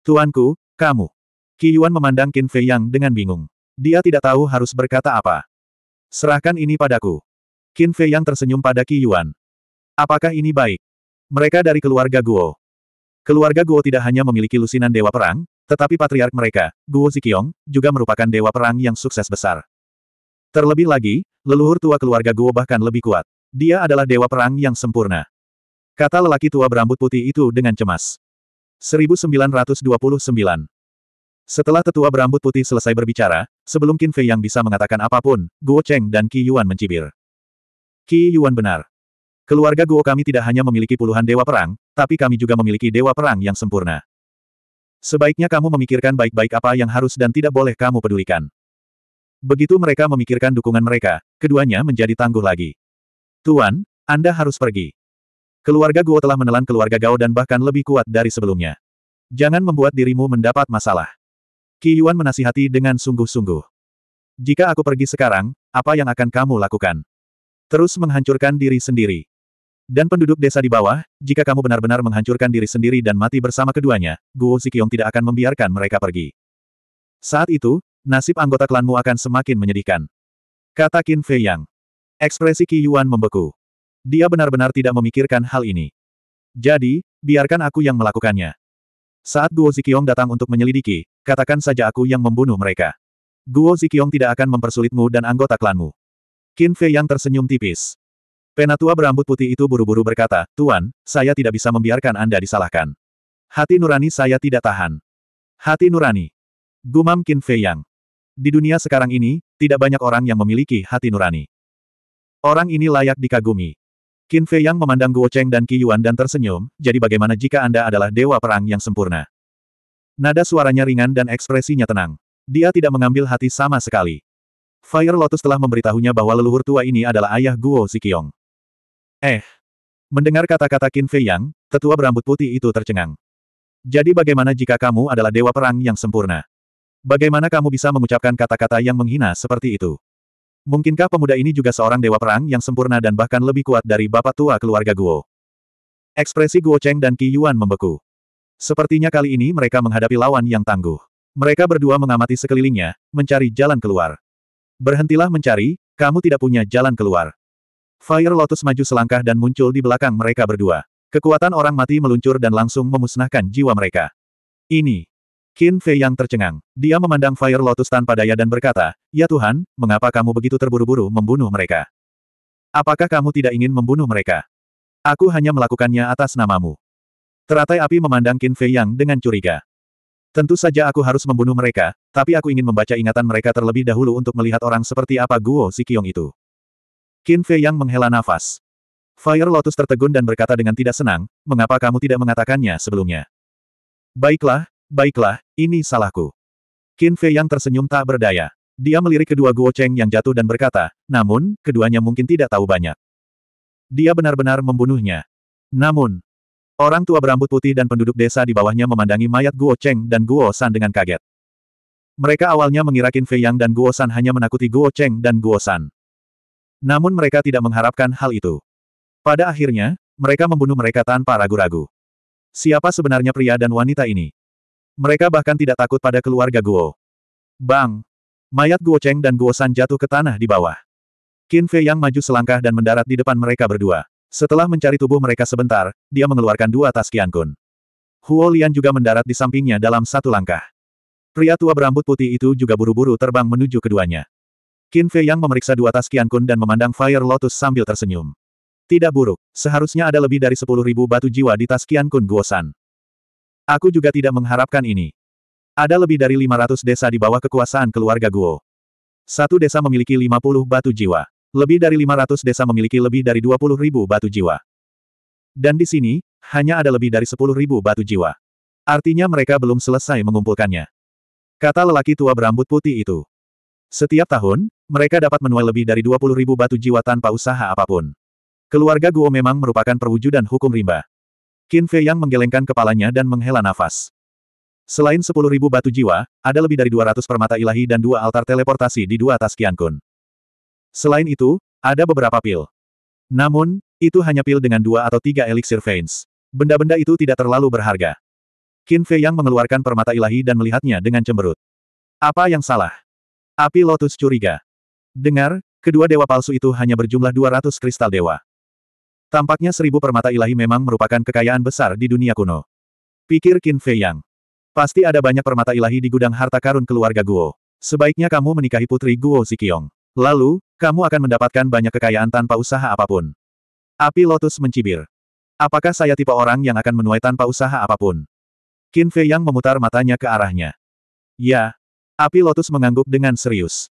Tuanku, kamu. Qi Yuan memandang Qin Fei Yang dengan bingung. Dia tidak tahu harus berkata apa. Serahkan ini padaku. Qin Fei Yang tersenyum pada Qi Yuan. Apakah ini baik? Mereka dari keluarga Guo. Keluarga Guo tidak hanya memiliki lusinan dewa perang, tetapi patriark mereka, Guo Ziqiong, juga merupakan dewa perang yang sukses besar. Terlebih lagi, leluhur tua keluarga Guo bahkan lebih kuat. Dia adalah dewa perang yang sempurna. Kata lelaki tua berambut putih itu dengan cemas. 1929 Setelah tetua berambut putih selesai berbicara, sebelum Qin Fei yang bisa mengatakan apapun, Guo Cheng dan Qi Yuan mencibir. Qi Yuan benar. Keluarga Guo kami tidak hanya memiliki puluhan dewa perang, tapi kami juga memiliki dewa perang yang sempurna. Sebaiknya kamu memikirkan baik-baik apa yang harus dan tidak boleh kamu pedulikan. Begitu mereka memikirkan dukungan mereka, keduanya menjadi tangguh lagi. Tuan, Anda harus pergi. Keluarga Guo telah menelan keluarga Gao dan bahkan lebih kuat dari sebelumnya. Jangan membuat dirimu mendapat masalah. Qi Yuan menasihati dengan sungguh-sungguh. Jika aku pergi sekarang, apa yang akan kamu lakukan? Terus menghancurkan diri sendiri. Dan penduduk desa di bawah, jika kamu benar-benar menghancurkan diri sendiri dan mati bersama keduanya, Guo Zikyong tidak akan membiarkan mereka pergi. Saat itu, nasib anggota klanmu akan semakin menyedihkan. Kata Qin Fei Yang. Ekspresi Qi Yuan membeku. Dia benar-benar tidak memikirkan hal ini. Jadi, biarkan aku yang melakukannya. Saat Guo Zikyong datang untuk menyelidiki, katakan saja aku yang membunuh mereka. Guo Zikyong tidak akan mempersulitmu dan anggota klanmu. Qin Fei Yang tersenyum tipis. Penatua berambut putih itu buru-buru berkata, Tuan, saya tidak bisa membiarkan Anda disalahkan. Hati nurani saya tidak tahan. Hati nurani. Gumam Kin Fei Yang. Di dunia sekarang ini, tidak banyak orang yang memiliki hati nurani. Orang ini layak dikagumi. Kin Fei Yang memandang Guo Cheng dan Qi Yuan dan tersenyum, jadi bagaimana jika Anda adalah dewa perang yang sempurna? Nada suaranya ringan dan ekspresinya tenang. Dia tidak mengambil hati sama sekali. Fire Lotus telah memberitahunya bahwa leluhur tua ini adalah ayah Guo Zikiong. Eh. Mendengar kata-kata Qin Fei Yang, tetua berambut putih itu tercengang. Jadi bagaimana jika kamu adalah dewa perang yang sempurna? Bagaimana kamu bisa mengucapkan kata-kata yang menghina seperti itu? Mungkinkah pemuda ini juga seorang dewa perang yang sempurna dan bahkan lebih kuat dari bapak tua keluarga Guo? Ekspresi Guo Cheng dan Qi Yuan membeku. Sepertinya kali ini mereka menghadapi lawan yang tangguh. Mereka berdua mengamati sekelilingnya, mencari jalan keluar. Berhentilah mencari, kamu tidak punya jalan keluar. Fire Lotus maju selangkah dan muncul di belakang mereka berdua. Kekuatan orang mati meluncur dan langsung memusnahkan jiwa mereka. Ini. Qin Fei yang tercengang. Dia memandang Fire Lotus tanpa daya dan berkata, Ya Tuhan, mengapa kamu begitu terburu-buru membunuh mereka? Apakah kamu tidak ingin membunuh mereka? Aku hanya melakukannya atas namamu. Teratai api memandang Qin Fei yang dengan curiga. Tentu saja aku harus membunuh mereka, tapi aku ingin membaca ingatan mereka terlebih dahulu untuk melihat orang seperti apa Guo Zikiong itu. Qin Fei yang menghela nafas. Fire Lotus tertegun dan berkata dengan tidak senang, mengapa kamu tidak mengatakannya sebelumnya? Baiklah, baiklah, ini salahku. Qin Fei yang tersenyum tak berdaya. Dia melirik kedua Guo Cheng yang jatuh dan berkata, namun, keduanya mungkin tidak tahu banyak. Dia benar-benar membunuhnya. Namun, orang tua berambut putih dan penduduk desa di bawahnya memandangi mayat Guo Cheng dan Guo San dengan kaget. Mereka awalnya mengira Qin Fei Yang dan Guo San hanya menakuti Guo Cheng dan Guo San. Namun mereka tidak mengharapkan hal itu. Pada akhirnya, mereka membunuh mereka tanpa ragu-ragu. Siapa sebenarnya pria dan wanita ini? Mereka bahkan tidak takut pada keluarga Guo. Bang! Mayat Guo Cheng dan Guo San jatuh ke tanah di bawah. Qin Fei Yang maju selangkah dan mendarat di depan mereka berdua. Setelah mencari tubuh mereka sebentar, dia mengeluarkan dua tas Qian Kun. Huo Lian juga mendarat di sampingnya dalam satu langkah. Pria tua berambut putih itu juga buru-buru terbang menuju keduanya. Qin Fei Yang memeriksa dua tas Qian Kun dan memandang Fire Lotus sambil tersenyum. Tidak buruk, seharusnya ada lebih dari sepuluh ribu batu jiwa di tas Qian Kun Guosan. Aku juga tidak mengharapkan ini. Ada lebih dari lima ratus desa di bawah kekuasaan keluarga Guo. Satu desa memiliki lima puluh batu jiwa. Lebih dari lima ratus desa memiliki lebih dari dua puluh ribu batu jiwa. Dan di sini, hanya ada lebih dari sepuluh ribu batu jiwa. Artinya mereka belum selesai mengumpulkannya. Kata lelaki tua berambut putih itu. Setiap tahun, mereka dapat menuai lebih dari 20 ribu batu jiwa tanpa usaha apapun. Keluarga Guo memang merupakan perwujudan hukum rimba. Qin Fei Yang menggelengkan kepalanya dan menghela nafas. Selain ribu batu jiwa, ada lebih dari 200 permata ilahi dan dua altar teleportasi di dua atas Kun. Selain itu, ada beberapa pil. Namun, itu hanya pil dengan dua atau tiga elixir veins. Benda-benda itu tidak terlalu berharga. Qin Fei Yang mengeluarkan permata ilahi dan melihatnya dengan cemberut. Apa yang salah? Api Lotus curiga. Dengar, kedua dewa palsu itu hanya berjumlah 200 kristal dewa. Tampaknya seribu permata ilahi memang merupakan kekayaan besar di dunia kuno. Pikir Qin Fei Yang. Pasti ada banyak permata ilahi di gudang harta karun keluarga Guo. Sebaiknya kamu menikahi putri Guo Zikiong. Lalu, kamu akan mendapatkan banyak kekayaan tanpa usaha apapun. Api Lotus mencibir. Apakah saya tipe orang yang akan menuai tanpa usaha apapun? Qin Fei Yang memutar matanya ke arahnya. Ya. Api Lotus mengangguk dengan serius.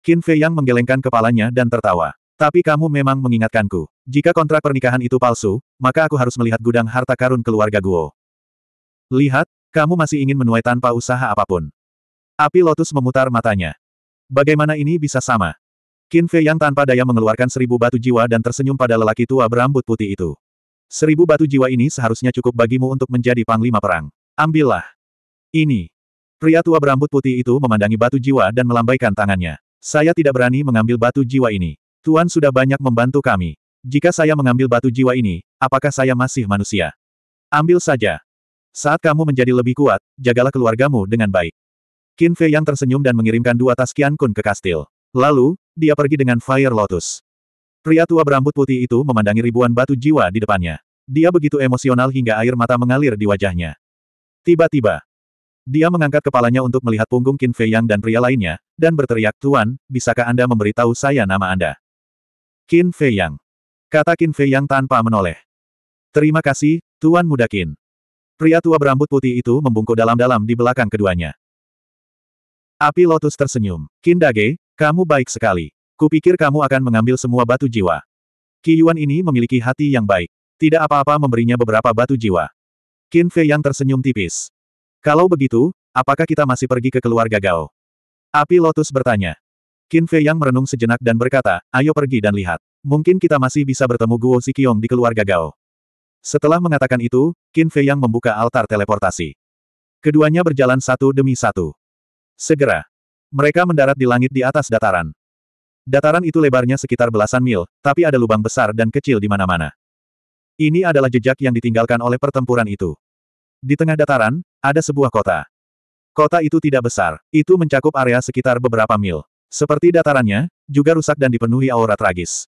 Qin Fei Yang menggelengkan kepalanya dan tertawa. Tapi kamu memang mengingatkanku. Jika kontrak pernikahan itu palsu, maka aku harus melihat gudang harta karun keluarga Guo. Lihat, kamu masih ingin menuai tanpa usaha apapun. Api Lotus memutar matanya. Bagaimana ini bisa sama? Qin Fei Yang tanpa daya mengeluarkan seribu batu jiwa dan tersenyum pada lelaki tua berambut putih itu. Seribu batu jiwa ini seharusnya cukup bagimu untuk menjadi panglima perang. Ambillah. Ini. Pria tua berambut putih itu memandangi batu jiwa dan melambaikan tangannya. Saya tidak berani mengambil batu jiwa ini. Tuan sudah banyak membantu kami. Jika saya mengambil batu jiwa ini, apakah saya masih manusia? Ambil saja. Saat kamu menjadi lebih kuat, jagalah keluargamu dengan baik. Qin Fei yang tersenyum dan mengirimkan dua tas Qian Kun ke kastil. Lalu, dia pergi dengan Fire Lotus. Pria tua berambut putih itu memandangi ribuan batu jiwa di depannya. Dia begitu emosional hingga air mata mengalir di wajahnya. Tiba-tiba, dia mengangkat kepalanya untuk melihat punggung Qin Fei Yang dan pria lainnya, dan berteriak, Tuan, bisakah Anda memberitahu saya nama Anda? Qin Fei Yang. Kata Qin Fei Yang tanpa menoleh. Terima kasih, Tuan Muda Qin. Pria tua berambut putih itu membungkuk dalam-dalam di belakang keduanya. Api Lotus tersenyum. Qin Dage, kamu baik sekali. Kupikir kamu akan mengambil semua batu jiwa. Qi Yuan ini memiliki hati yang baik. Tidak apa-apa memberinya beberapa batu jiwa. Qin Fei Yang tersenyum tipis. Kalau begitu, apakah kita masih pergi ke keluarga Gao? Api Lotus bertanya. Qin Fei yang merenung sejenak dan berkata, ayo pergi dan lihat. Mungkin kita masih bisa bertemu Guo Zikiong di keluarga Gao. Setelah mengatakan itu, Qin Fei yang membuka altar teleportasi. Keduanya berjalan satu demi satu. Segera. Mereka mendarat di langit di atas dataran. Dataran itu lebarnya sekitar belasan mil, tapi ada lubang besar dan kecil di mana-mana. Ini adalah jejak yang ditinggalkan oleh pertempuran itu. Di tengah dataran, ada sebuah kota. Kota itu tidak besar, itu mencakup area sekitar beberapa mil. Seperti datarannya, juga rusak dan dipenuhi aura tragis.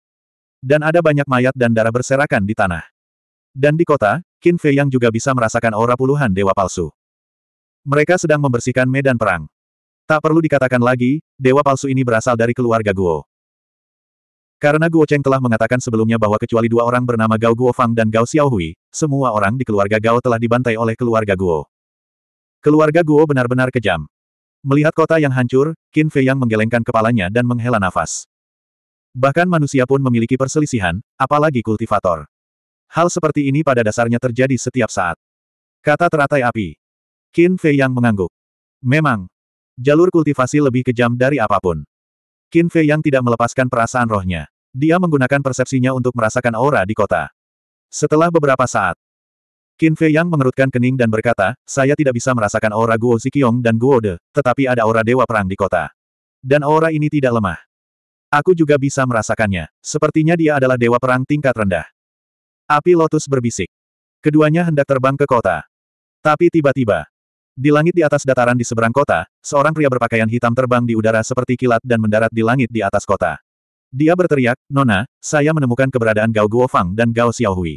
Dan ada banyak mayat dan darah berserakan di tanah. Dan di kota, Qin Fei yang juga bisa merasakan aura puluhan dewa palsu. Mereka sedang membersihkan medan perang. Tak perlu dikatakan lagi, dewa palsu ini berasal dari keluarga Guo. Karena Guo Cheng telah mengatakan sebelumnya bahwa kecuali dua orang bernama Gao Guofang dan Gao Xiaohui, semua orang di keluarga Gao telah dibantai oleh keluarga Guo. Keluarga Guo benar-benar kejam. Melihat kota yang hancur, Qin Fei yang menggelengkan kepalanya dan menghela nafas. Bahkan manusia pun memiliki perselisihan, apalagi kultivator. Hal seperti ini pada dasarnya terjadi setiap saat. Kata teratai api. Qin Fei yang mengangguk. Memang. Jalur kultivasi lebih kejam dari apapun. Qin Fei yang tidak melepaskan perasaan rohnya. Dia menggunakan persepsinya untuk merasakan aura di kota. Setelah beberapa saat, Qin Fei Yang mengerutkan kening dan berkata, saya tidak bisa merasakan aura Guo Ziqiong dan Guo De, tetapi ada aura Dewa Perang di kota. Dan aura ini tidak lemah. Aku juga bisa merasakannya. Sepertinya dia adalah Dewa Perang tingkat rendah. Api Lotus berbisik. Keduanya hendak terbang ke kota. Tapi tiba-tiba, di langit di atas dataran di seberang kota, seorang pria berpakaian hitam terbang di udara seperti kilat dan mendarat di langit di atas kota. Dia berteriak, Nona, saya menemukan keberadaan Gao Guofang dan Gao Xiaohui.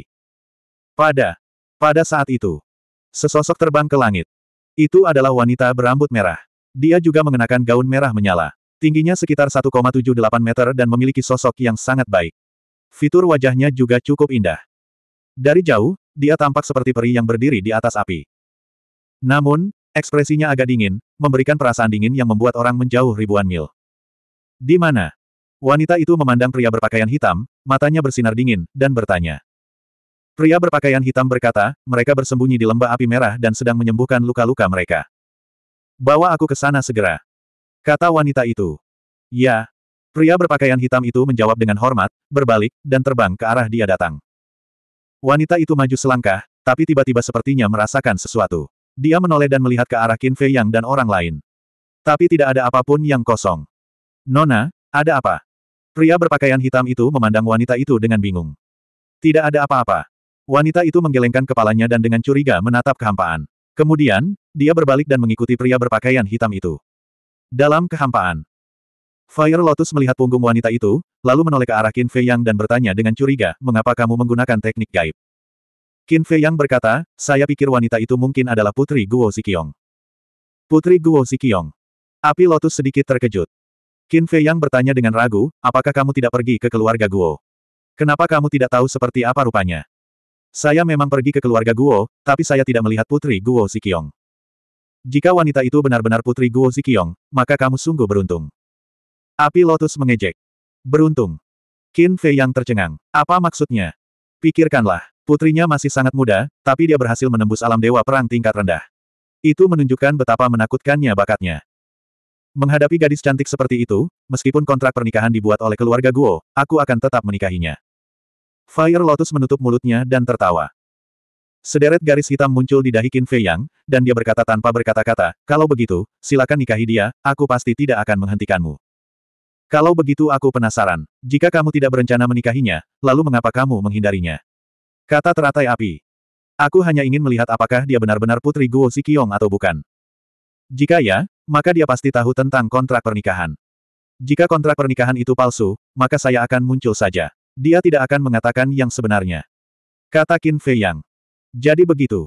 Pada pada saat itu, sesosok terbang ke langit. Itu adalah wanita berambut merah. Dia juga mengenakan gaun merah menyala. Tingginya sekitar 1,78 meter dan memiliki sosok yang sangat baik. Fitur wajahnya juga cukup indah. Dari jauh, dia tampak seperti peri yang berdiri di atas api. Namun, ekspresinya agak dingin, memberikan perasaan dingin yang membuat orang menjauh ribuan mil. Di mana? Wanita itu memandang pria berpakaian hitam, matanya bersinar dingin, dan bertanya. Pria berpakaian hitam berkata, mereka bersembunyi di lembah api merah dan sedang menyembuhkan luka-luka mereka. Bawa aku ke sana segera. Kata wanita itu. Ya. Pria berpakaian hitam itu menjawab dengan hormat, berbalik, dan terbang ke arah dia datang. Wanita itu maju selangkah, tapi tiba-tiba sepertinya merasakan sesuatu. Dia menoleh dan melihat ke arah Qin Fei Yang dan orang lain. Tapi tidak ada apapun yang kosong. Nona, ada apa? Pria berpakaian hitam itu memandang wanita itu dengan bingung. Tidak ada apa-apa. Wanita itu menggelengkan kepalanya dan dengan curiga menatap kehampaan. Kemudian, dia berbalik dan mengikuti pria berpakaian hitam itu. Dalam kehampaan, Fire Lotus melihat punggung wanita itu, lalu menoleh ke arah Qin Fei Yang dan bertanya dengan curiga, mengapa kamu menggunakan teknik gaib? Qin Fei Yang berkata, saya pikir wanita itu mungkin adalah Putri Guo Xiqiong. Putri Guo Xiqiong. Api Lotus sedikit terkejut. Qin Fei Yang bertanya dengan ragu, apakah kamu tidak pergi ke keluarga Guo? Kenapa kamu tidak tahu seperti apa rupanya? Saya memang pergi ke keluarga Guo, tapi saya tidak melihat putri Guo Zikyong. Jika wanita itu benar-benar putri Guo Zikyong, maka kamu sungguh beruntung. Api Lotus mengejek. Beruntung. Qin Fei yang tercengang. Apa maksudnya? Pikirkanlah, putrinya masih sangat muda, tapi dia berhasil menembus alam dewa perang tingkat rendah. Itu menunjukkan betapa menakutkannya bakatnya. Menghadapi gadis cantik seperti itu, meskipun kontrak pernikahan dibuat oleh keluarga Guo, aku akan tetap menikahinya. Fire Lotus menutup mulutnya dan tertawa. Sederet garis hitam muncul di dahi Fei Yang, dan dia berkata tanpa berkata-kata, kalau begitu, silakan nikahi dia, aku pasti tidak akan menghentikanmu. Kalau begitu aku penasaran, jika kamu tidak berencana menikahinya, lalu mengapa kamu menghindarinya? Kata teratai api. Aku hanya ingin melihat apakah dia benar-benar putri Guo Sikiong atau bukan. Jika ya, maka dia pasti tahu tentang kontrak pernikahan. Jika kontrak pernikahan itu palsu, maka saya akan muncul saja dia tidak akan mengatakan yang sebenarnya. Kata Qin Fei Yang. Jadi begitu.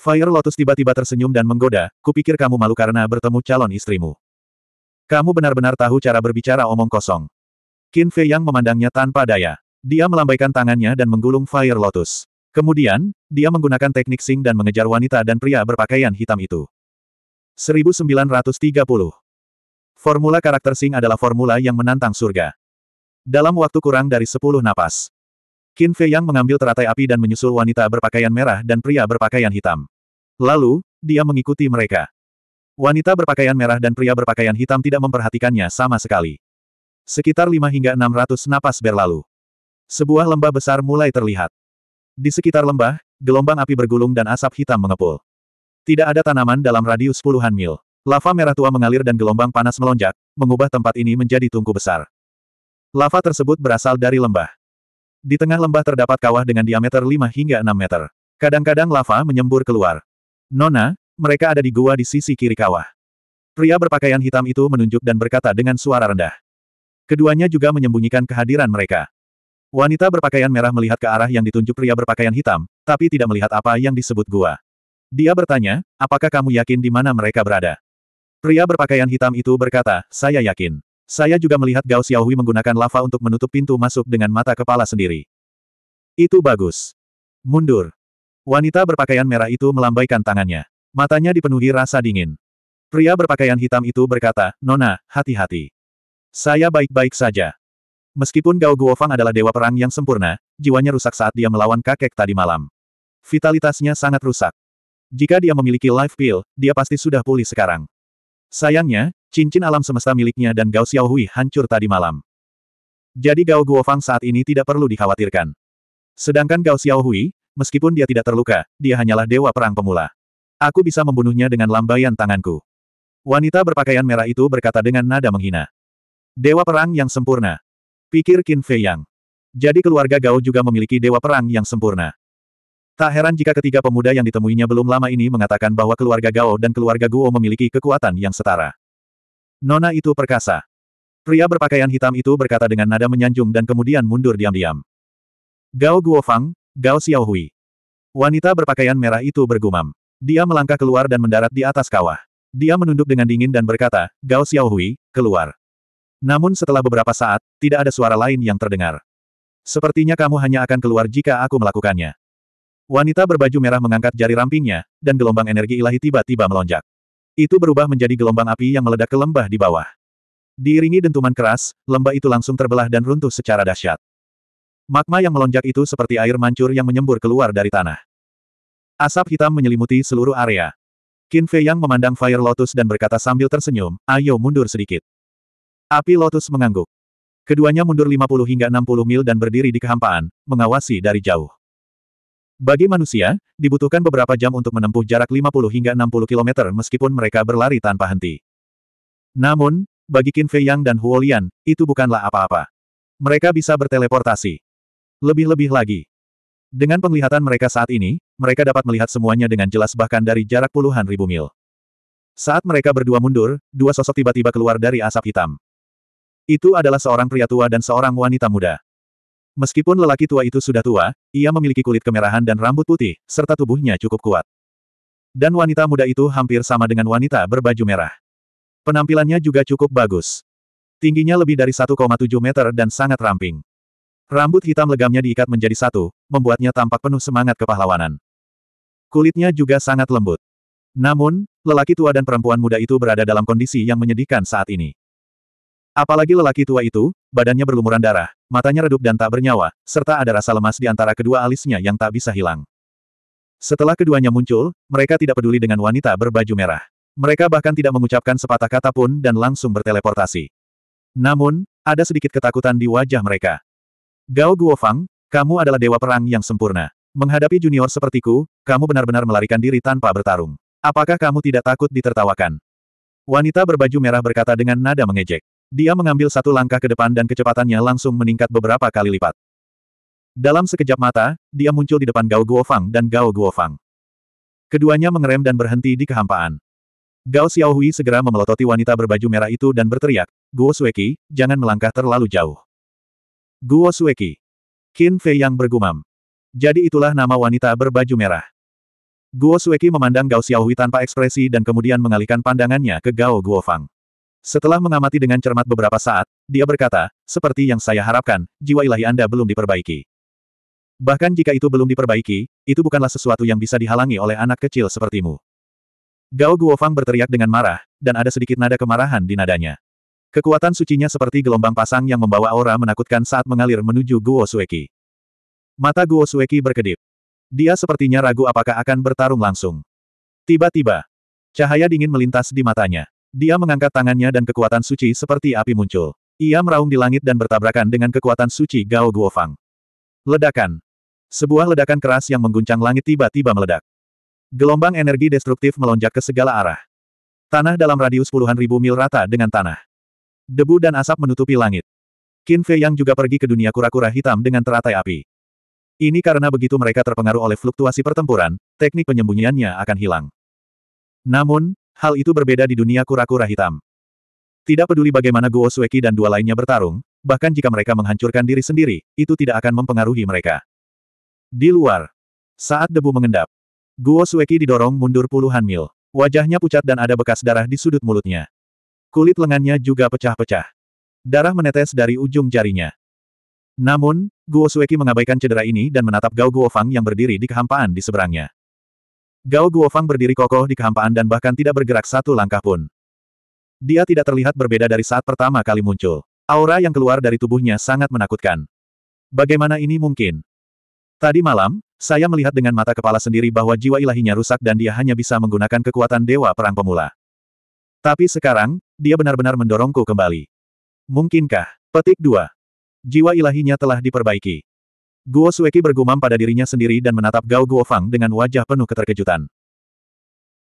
Fire Lotus tiba-tiba tersenyum dan menggoda, kupikir kamu malu karena bertemu calon istrimu. Kamu benar-benar tahu cara berbicara omong kosong. Qin Fei Yang memandangnya tanpa daya. Dia melambaikan tangannya dan menggulung Fire Lotus. Kemudian, dia menggunakan teknik sing dan mengejar wanita dan pria berpakaian hitam itu. 1930. Formula karakter sing adalah formula yang menantang surga. Dalam waktu kurang dari sepuluh napas. Qin Fei Yang mengambil teratai api dan menyusul wanita berpakaian merah dan pria berpakaian hitam. Lalu, dia mengikuti mereka. Wanita berpakaian merah dan pria berpakaian hitam tidak memperhatikannya sama sekali. Sekitar lima hingga enam ratus napas berlalu. Sebuah lembah besar mulai terlihat. Di sekitar lembah, gelombang api bergulung dan asap hitam mengepul. Tidak ada tanaman dalam radius puluhan mil. Lava merah tua mengalir dan gelombang panas melonjak, mengubah tempat ini menjadi tungku besar. Lava tersebut berasal dari lembah. Di tengah lembah terdapat kawah dengan diameter 5 hingga 6 meter. Kadang-kadang lava menyembur keluar. Nona, mereka ada di gua di sisi kiri kawah. Pria berpakaian hitam itu menunjuk dan berkata dengan suara rendah. Keduanya juga menyembunyikan kehadiran mereka. Wanita berpakaian merah melihat ke arah yang ditunjuk pria berpakaian hitam, tapi tidak melihat apa yang disebut gua. Dia bertanya, apakah kamu yakin di mana mereka berada? Pria berpakaian hitam itu berkata, saya yakin. Saya juga melihat Gao Xiaohui menggunakan lava untuk menutup pintu masuk dengan mata kepala sendiri. Itu bagus. Mundur. Wanita berpakaian merah itu melambaikan tangannya. Matanya dipenuhi rasa dingin. Pria berpakaian hitam itu berkata, Nona, hati-hati. Saya baik-baik saja. Meskipun Gao Guofang adalah dewa perang yang sempurna, jiwanya rusak saat dia melawan kakek tadi malam. Vitalitasnya sangat rusak. Jika dia memiliki life pill, dia pasti sudah pulih sekarang. Sayangnya, Cincin alam semesta miliknya dan Gao Xiaohui hancur tadi malam. Jadi Gao Guofang saat ini tidak perlu dikhawatirkan. Sedangkan Gao Xiaohui, meskipun dia tidak terluka, dia hanyalah dewa perang pemula. Aku bisa membunuhnya dengan lambaian tanganku. Wanita berpakaian merah itu berkata dengan nada menghina. Dewa perang yang sempurna. Pikir Qin Fei Yang. Jadi keluarga Gao juga memiliki dewa perang yang sempurna. Tak heran jika ketiga pemuda yang ditemuinya belum lama ini mengatakan bahwa keluarga Gao dan keluarga Guo memiliki kekuatan yang setara. Nona itu perkasa. Pria berpakaian hitam itu berkata dengan nada menyanjung dan kemudian mundur diam-diam. Gao Guofang, Gao Xiaohui. Wanita berpakaian merah itu bergumam. Dia melangkah keluar dan mendarat di atas kawah. Dia menunduk dengan dingin dan berkata, Gao Xiaohui, keluar. Namun setelah beberapa saat, tidak ada suara lain yang terdengar. Sepertinya kamu hanya akan keluar jika aku melakukannya. Wanita berbaju merah mengangkat jari rampingnya, dan gelombang energi ilahi tiba-tiba melonjak. Itu berubah menjadi gelombang api yang meledak ke lembah di bawah. Diiringi dentuman keras, lembah itu langsung terbelah dan runtuh secara dahsyat. Magma yang melonjak itu seperti air mancur yang menyembur keluar dari tanah. Asap hitam menyelimuti seluruh area. Qin Fei yang memandang Fire Lotus dan berkata sambil tersenyum, ayo mundur sedikit. Api Lotus mengangguk. Keduanya mundur 50 hingga 60 mil dan berdiri di kehampaan, mengawasi dari jauh. Bagi manusia, dibutuhkan beberapa jam untuk menempuh jarak 50 hingga 60 km meskipun mereka berlari tanpa henti. Namun, bagi Qin Fei Yang dan Huo Lian, itu bukanlah apa-apa. Mereka bisa berteleportasi. Lebih-lebih lagi. Dengan penglihatan mereka saat ini, mereka dapat melihat semuanya dengan jelas bahkan dari jarak puluhan ribu mil. Saat mereka berdua mundur, dua sosok tiba-tiba keluar dari asap hitam. Itu adalah seorang pria tua dan seorang wanita muda. Meskipun lelaki tua itu sudah tua, ia memiliki kulit kemerahan dan rambut putih, serta tubuhnya cukup kuat. Dan wanita muda itu hampir sama dengan wanita berbaju merah. Penampilannya juga cukup bagus. Tingginya lebih dari 1,7 meter dan sangat ramping. Rambut hitam legamnya diikat menjadi satu, membuatnya tampak penuh semangat kepahlawanan. Kulitnya juga sangat lembut. Namun, lelaki tua dan perempuan muda itu berada dalam kondisi yang menyedihkan saat ini. Apalagi lelaki tua itu, badannya berlumuran darah, matanya redup dan tak bernyawa, serta ada rasa lemas di antara kedua alisnya yang tak bisa hilang. Setelah keduanya muncul, mereka tidak peduli dengan wanita berbaju merah. Mereka bahkan tidak mengucapkan sepatah kata pun dan langsung berteleportasi. Namun, ada sedikit ketakutan di wajah mereka. Gao Guofang, kamu adalah dewa perang yang sempurna. Menghadapi junior sepertiku, kamu benar-benar melarikan diri tanpa bertarung. Apakah kamu tidak takut ditertawakan? Wanita berbaju merah berkata dengan nada mengejek. Dia mengambil satu langkah ke depan dan kecepatannya langsung meningkat beberapa kali lipat. Dalam sekejap mata, dia muncul di depan Gao Guofang dan Gao Guofang. Keduanya mengerem dan berhenti di kehampaan. Gao Xiaohui segera memelototi wanita berbaju merah itu dan berteriak, Guo Sueki, jangan melangkah terlalu jauh. Guo Sueki. Qin Fei yang bergumam. Jadi itulah nama wanita berbaju merah. Guo Sueki memandang Gao Xiaohui tanpa ekspresi dan kemudian mengalihkan pandangannya ke Gao Guofang. Setelah mengamati dengan cermat beberapa saat, dia berkata, seperti yang saya harapkan, jiwa ilahi Anda belum diperbaiki. Bahkan jika itu belum diperbaiki, itu bukanlah sesuatu yang bisa dihalangi oleh anak kecil sepertimu. Gao Guofang berteriak dengan marah, dan ada sedikit nada kemarahan di nadanya. Kekuatan sucinya seperti gelombang pasang yang membawa aura menakutkan saat mengalir menuju Guo Sueki. Mata Guo Sueki berkedip. Dia sepertinya ragu apakah akan bertarung langsung. Tiba-tiba, cahaya dingin melintas di matanya. Dia mengangkat tangannya dan kekuatan suci seperti api muncul. Ia meraung di langit dan bertabrakan dengan kekuatan suci Gao Guofang. Ledakan. Sebuah ledakan keras yang mengguncang langit tiba-tiba meledak. Gelombang energi destruktif melonjak ke segala arah. Tanah dalam radius puluhan ribu mil rata dengan tanah. Debu dan asap menutupi langit. Qin Fei Yang juga pergi ke dunia kura-kura hitam dengan teratai api. Ini karena begitu mereka terpengaruh oleh fluktuasi pertempuran, teknik penyembunyiannya akan hilang. Namun, Hal itu berbeda di dunia kura-kura hitam. Tidak peduli bagaimana Guo Sueki dan dua lainnya bertarung, bahkan jika mereka menghancurkan diri sendiri, itu tidak akan mempengaruhi mereka. Di luar, saat debu mengendap, Guo Sueki didorong mundur puluhan mil. Wajahnya pucat dan ada bekas darah di sudut mulutnya. Kulit lengannya juga pecah-pecah. Darah menetes dari ujung jarinya. Namun, Guo Sueki mengabaikan cedera ini dan menatap Gao Guo Fang yang berdiri di kehampaan di seberangnya. Gao Guofang berdiri kokoh di kehampaan dan bahkan tidak bergerak satu langkah pun. Dia tidak terlihat berbeda dari saat pertama kali muncul. Aura yang keluar dari tubuhnya sangat menakutkan. Bagaimana ini mungkin? Tadi malam, saya melihat dengan mata kepala sendiri bahwa jiwa ilahinya rusak dan dia hanya bisa menggunakan kekuatan Dewa Perang Pemula. Tapi sekarang, dia benar-benar mendorongku kembali. Mungkinkah? Petik 2. Jiwa ilahinya telah diperbaiki. Guo Sueki bergumam pada dirinya sendiri dan menatap Gao Guofang dengan wajah penuh keterkejutan.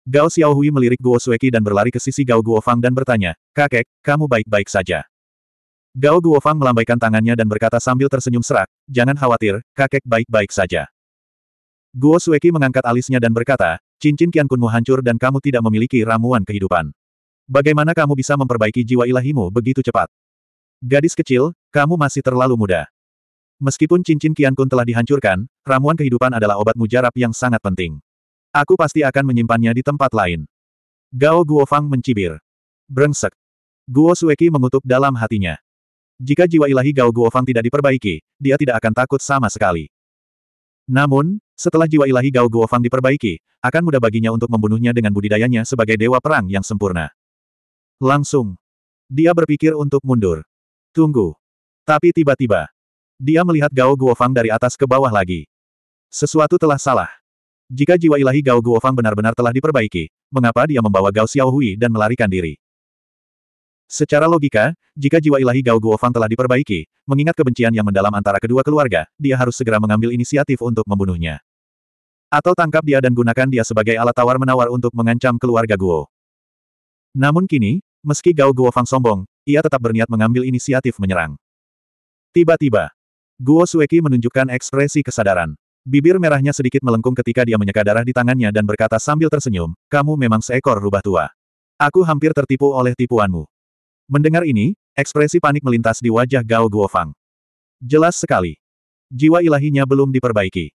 Gao Xiaohui melirik Guo Sueki dan berlari ke sisi Gao Guofang dan bertanya, Kakek, kamu baik-baik saja. Gao Guofang melambaikan tangannya dan berkata sambil tersenyum serak, jangan khawatir, kakek baik-baik saja. Guo Sueki mengangkat alisnya dan berkata, cincin Kunmu hancur dan kamu tidak memiliki ramuan kehidupan. Bagaimana kamu bisa memperbaiki jiwa ilahimu begitu cepat? Gadis kecil, kamu masih terlalu muda. Meskipun cincin Kian Kun telah dihancurkan, ramuan kehidupan adalah obat mujarab yang sangat penting. Aku pasti akan menyimpannya di tempat lain. Gao Guofang mencibir. Brengsek. Guo Sueki mengutuk dalam hatinya. Jika jiwa ilahi Gao Guofang tidak diperbaiki, dia tidak akan takut sama sekali. Namun, setelah jiwa ilahi Gao Guofang diperbaiki, akan mudah baginya untuk membunuhnya dengan budidayanya sebagai dewa perang yang sempurna. Langsung. Dia berpikir untuk mundur. Tunggu. Tapi tiba-tiba, dia melihat Gao Guofang dari atas ke bawah lagi. Sesuatu telah salah. Jika jiwa ilahi Gao Guofang benar-benar telah diperbaiki, mengapa dia membawa Gao Xiaohui dan melarikan diri? Secara logika, jika jiwa ilahi Gao Guofang telah diperbaiki, mengingat kebencian yang mendalam antara kedua keluarga, dia harus segera mengambil inisiatif untuk membunuhnya. Atau tangkap dia dan gunakan dia sebagai alat tawar-menawar untuk mengancam keluarga Guo. Namun kini, meski Gao Guofang sombong, ia tetap berniat mengambil inisiatif menyerang. Tiba-tiba, Guo Sueki menunjukkan ekspresi kesadaran. Bibir merahnya sedikit melengkung ketika dia menyeka darah di tangannya dan berkata sambil tersenyum, kamu memang seekor rubah tua. Aku hampir tertipu oleh tipuanmu. Mendengar ini, ekspresi panik melintas di wajah Gao Guofang. Jelas sekali. Jiwa ilahinya belum diperbaiki.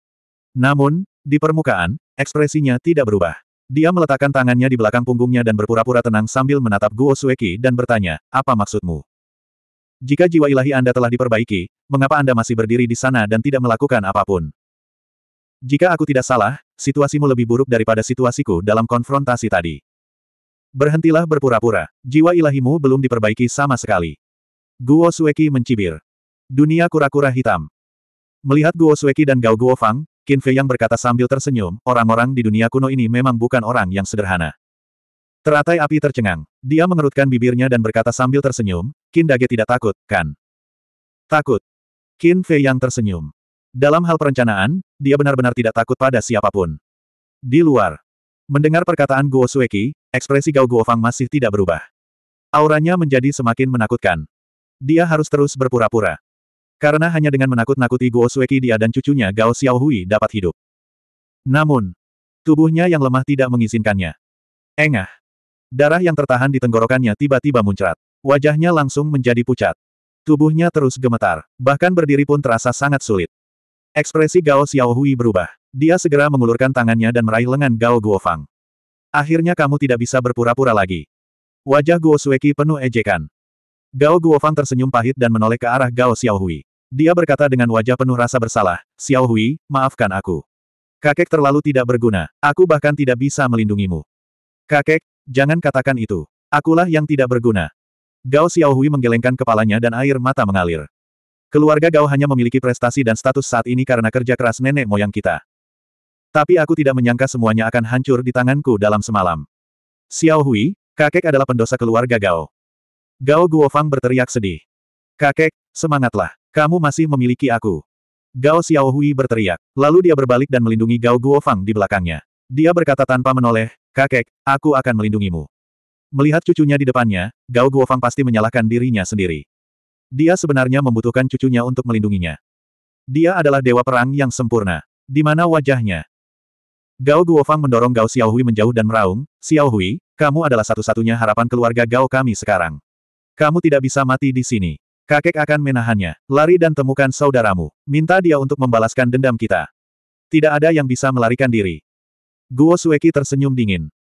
Namun, di permukaan, ekspresinya tidak berubah. Dia meletakkan tangannya di belakang punggungnya dan berpura-pura tenang sambil menatap Guo Sueki dan bertanya, apa maksudmu? Jika jiwa ilahi Anda telah diperbaiki, mengapa Anda masih berdiri di sana dan tidak melakukan apapun? Jika aku tidak salah, situasimu lebih buruk daripada situasiku dalam konfrontasi tadi. Berhentilah berpura-pura, jiwa ilahimu belum diperbaiki sama sekali. Guo Sueki mencibir. Dunia kura-kura hitam. Melihat Guo Sueki dan Gao Guo Fang, Qin Fei yang berkata sambil tersenyum, orang-orang di dunia kuno ini memang bukan orang yang sederhana. Teratai api tercengang. Dia mengerutkan bibirnya dan berkata sambil tersenyum, Qin Dage tidak takut, kan? Takut. Qin Fei yang tersenyum. Dalam hal perencanaan, dia benar-benar tidak takut pada siapapun. Di luar. Mendengar perkataan Guo Sueki, ekspresi Gao Guofang masih tidak berubah. Auranya menjadi semakin menakutkan. Dia harus terus berpura-pura. Karena hanya dengan menakut-nakuti Guo Sueki dia dan cucunya Gao Xiaohui dapat hidup. Namun, tubuhnya yang lemah tidak mengizinkannya. Engah. Darah yang tertahan di tenggorokannya tiba-tiba muncrat. Wajahnya langsung menjadi pucat. Tubuhnya terus gemetar, bahkan berdiri pun terasa sangat sulit. Ekspresi Gao Xiaohui berubah. Dia segera mengulurkan tangannya dan meraih lengan Gao Guofang. Akhirnya kamu tidak bisa berpura-pura lagi. Wajah Guo Sueki penuh ejekan. Gao Guofang tersenyum pahit dan menoleh ke arah Gao Xiaohui. Dia berkata dengan wajah penuh rasa bersalah, Xiaohui, maafkan aku. Kakek terlalu tidak berguna, aku bahkan tidak bisa melindungimu. Kakek, jangan katakan itu. Akulah yang tidak berguna, Gao Xiaohui menggelengkan kepalanya dan air mata mengalir. Keluarga Gao hanya memiliki prestasi dan status saat ini karena kerja keras nenek moyang kita. Tapi aku tidak menyangka semuanya akan hancur di tanganku dalam semalam. Xiaohui, kakek adalah pendosa keluarga Gao. Gao Guofang berteriak sedih. Kakek, semangatlah. Kamu masih memiliki aku. Gao Xiaohui berteriak. Lalu dia berbalik dan melindungi Gao Guofang di belakangnya. Dia berkata tanpa menoleh, kakek, aku akan melindungimu. Melihat cucunya di depannya, Gao Guofang pasti menyalahkan dirinya sendiri. Dia sebenarnya membutuhkan cucunya untuk melindunginya. Dia adalah dewa perang yang sempurna. Di mana wajahnya? Gao Guofang mendorong Gao Xiaohui menjauh dan meraung, Xiaohui, kamu adalah satu-satunya harapan keluarga Gao kami sekarang. Kamu tidak bisa mati di sini. Kakek akan menahannya. Lari dan temukan saudaramu. Minta dia untuk membalaskan dendam kita. Tidak ada yang bisa melarikan diri. Guo Sueki tersenyum dingin.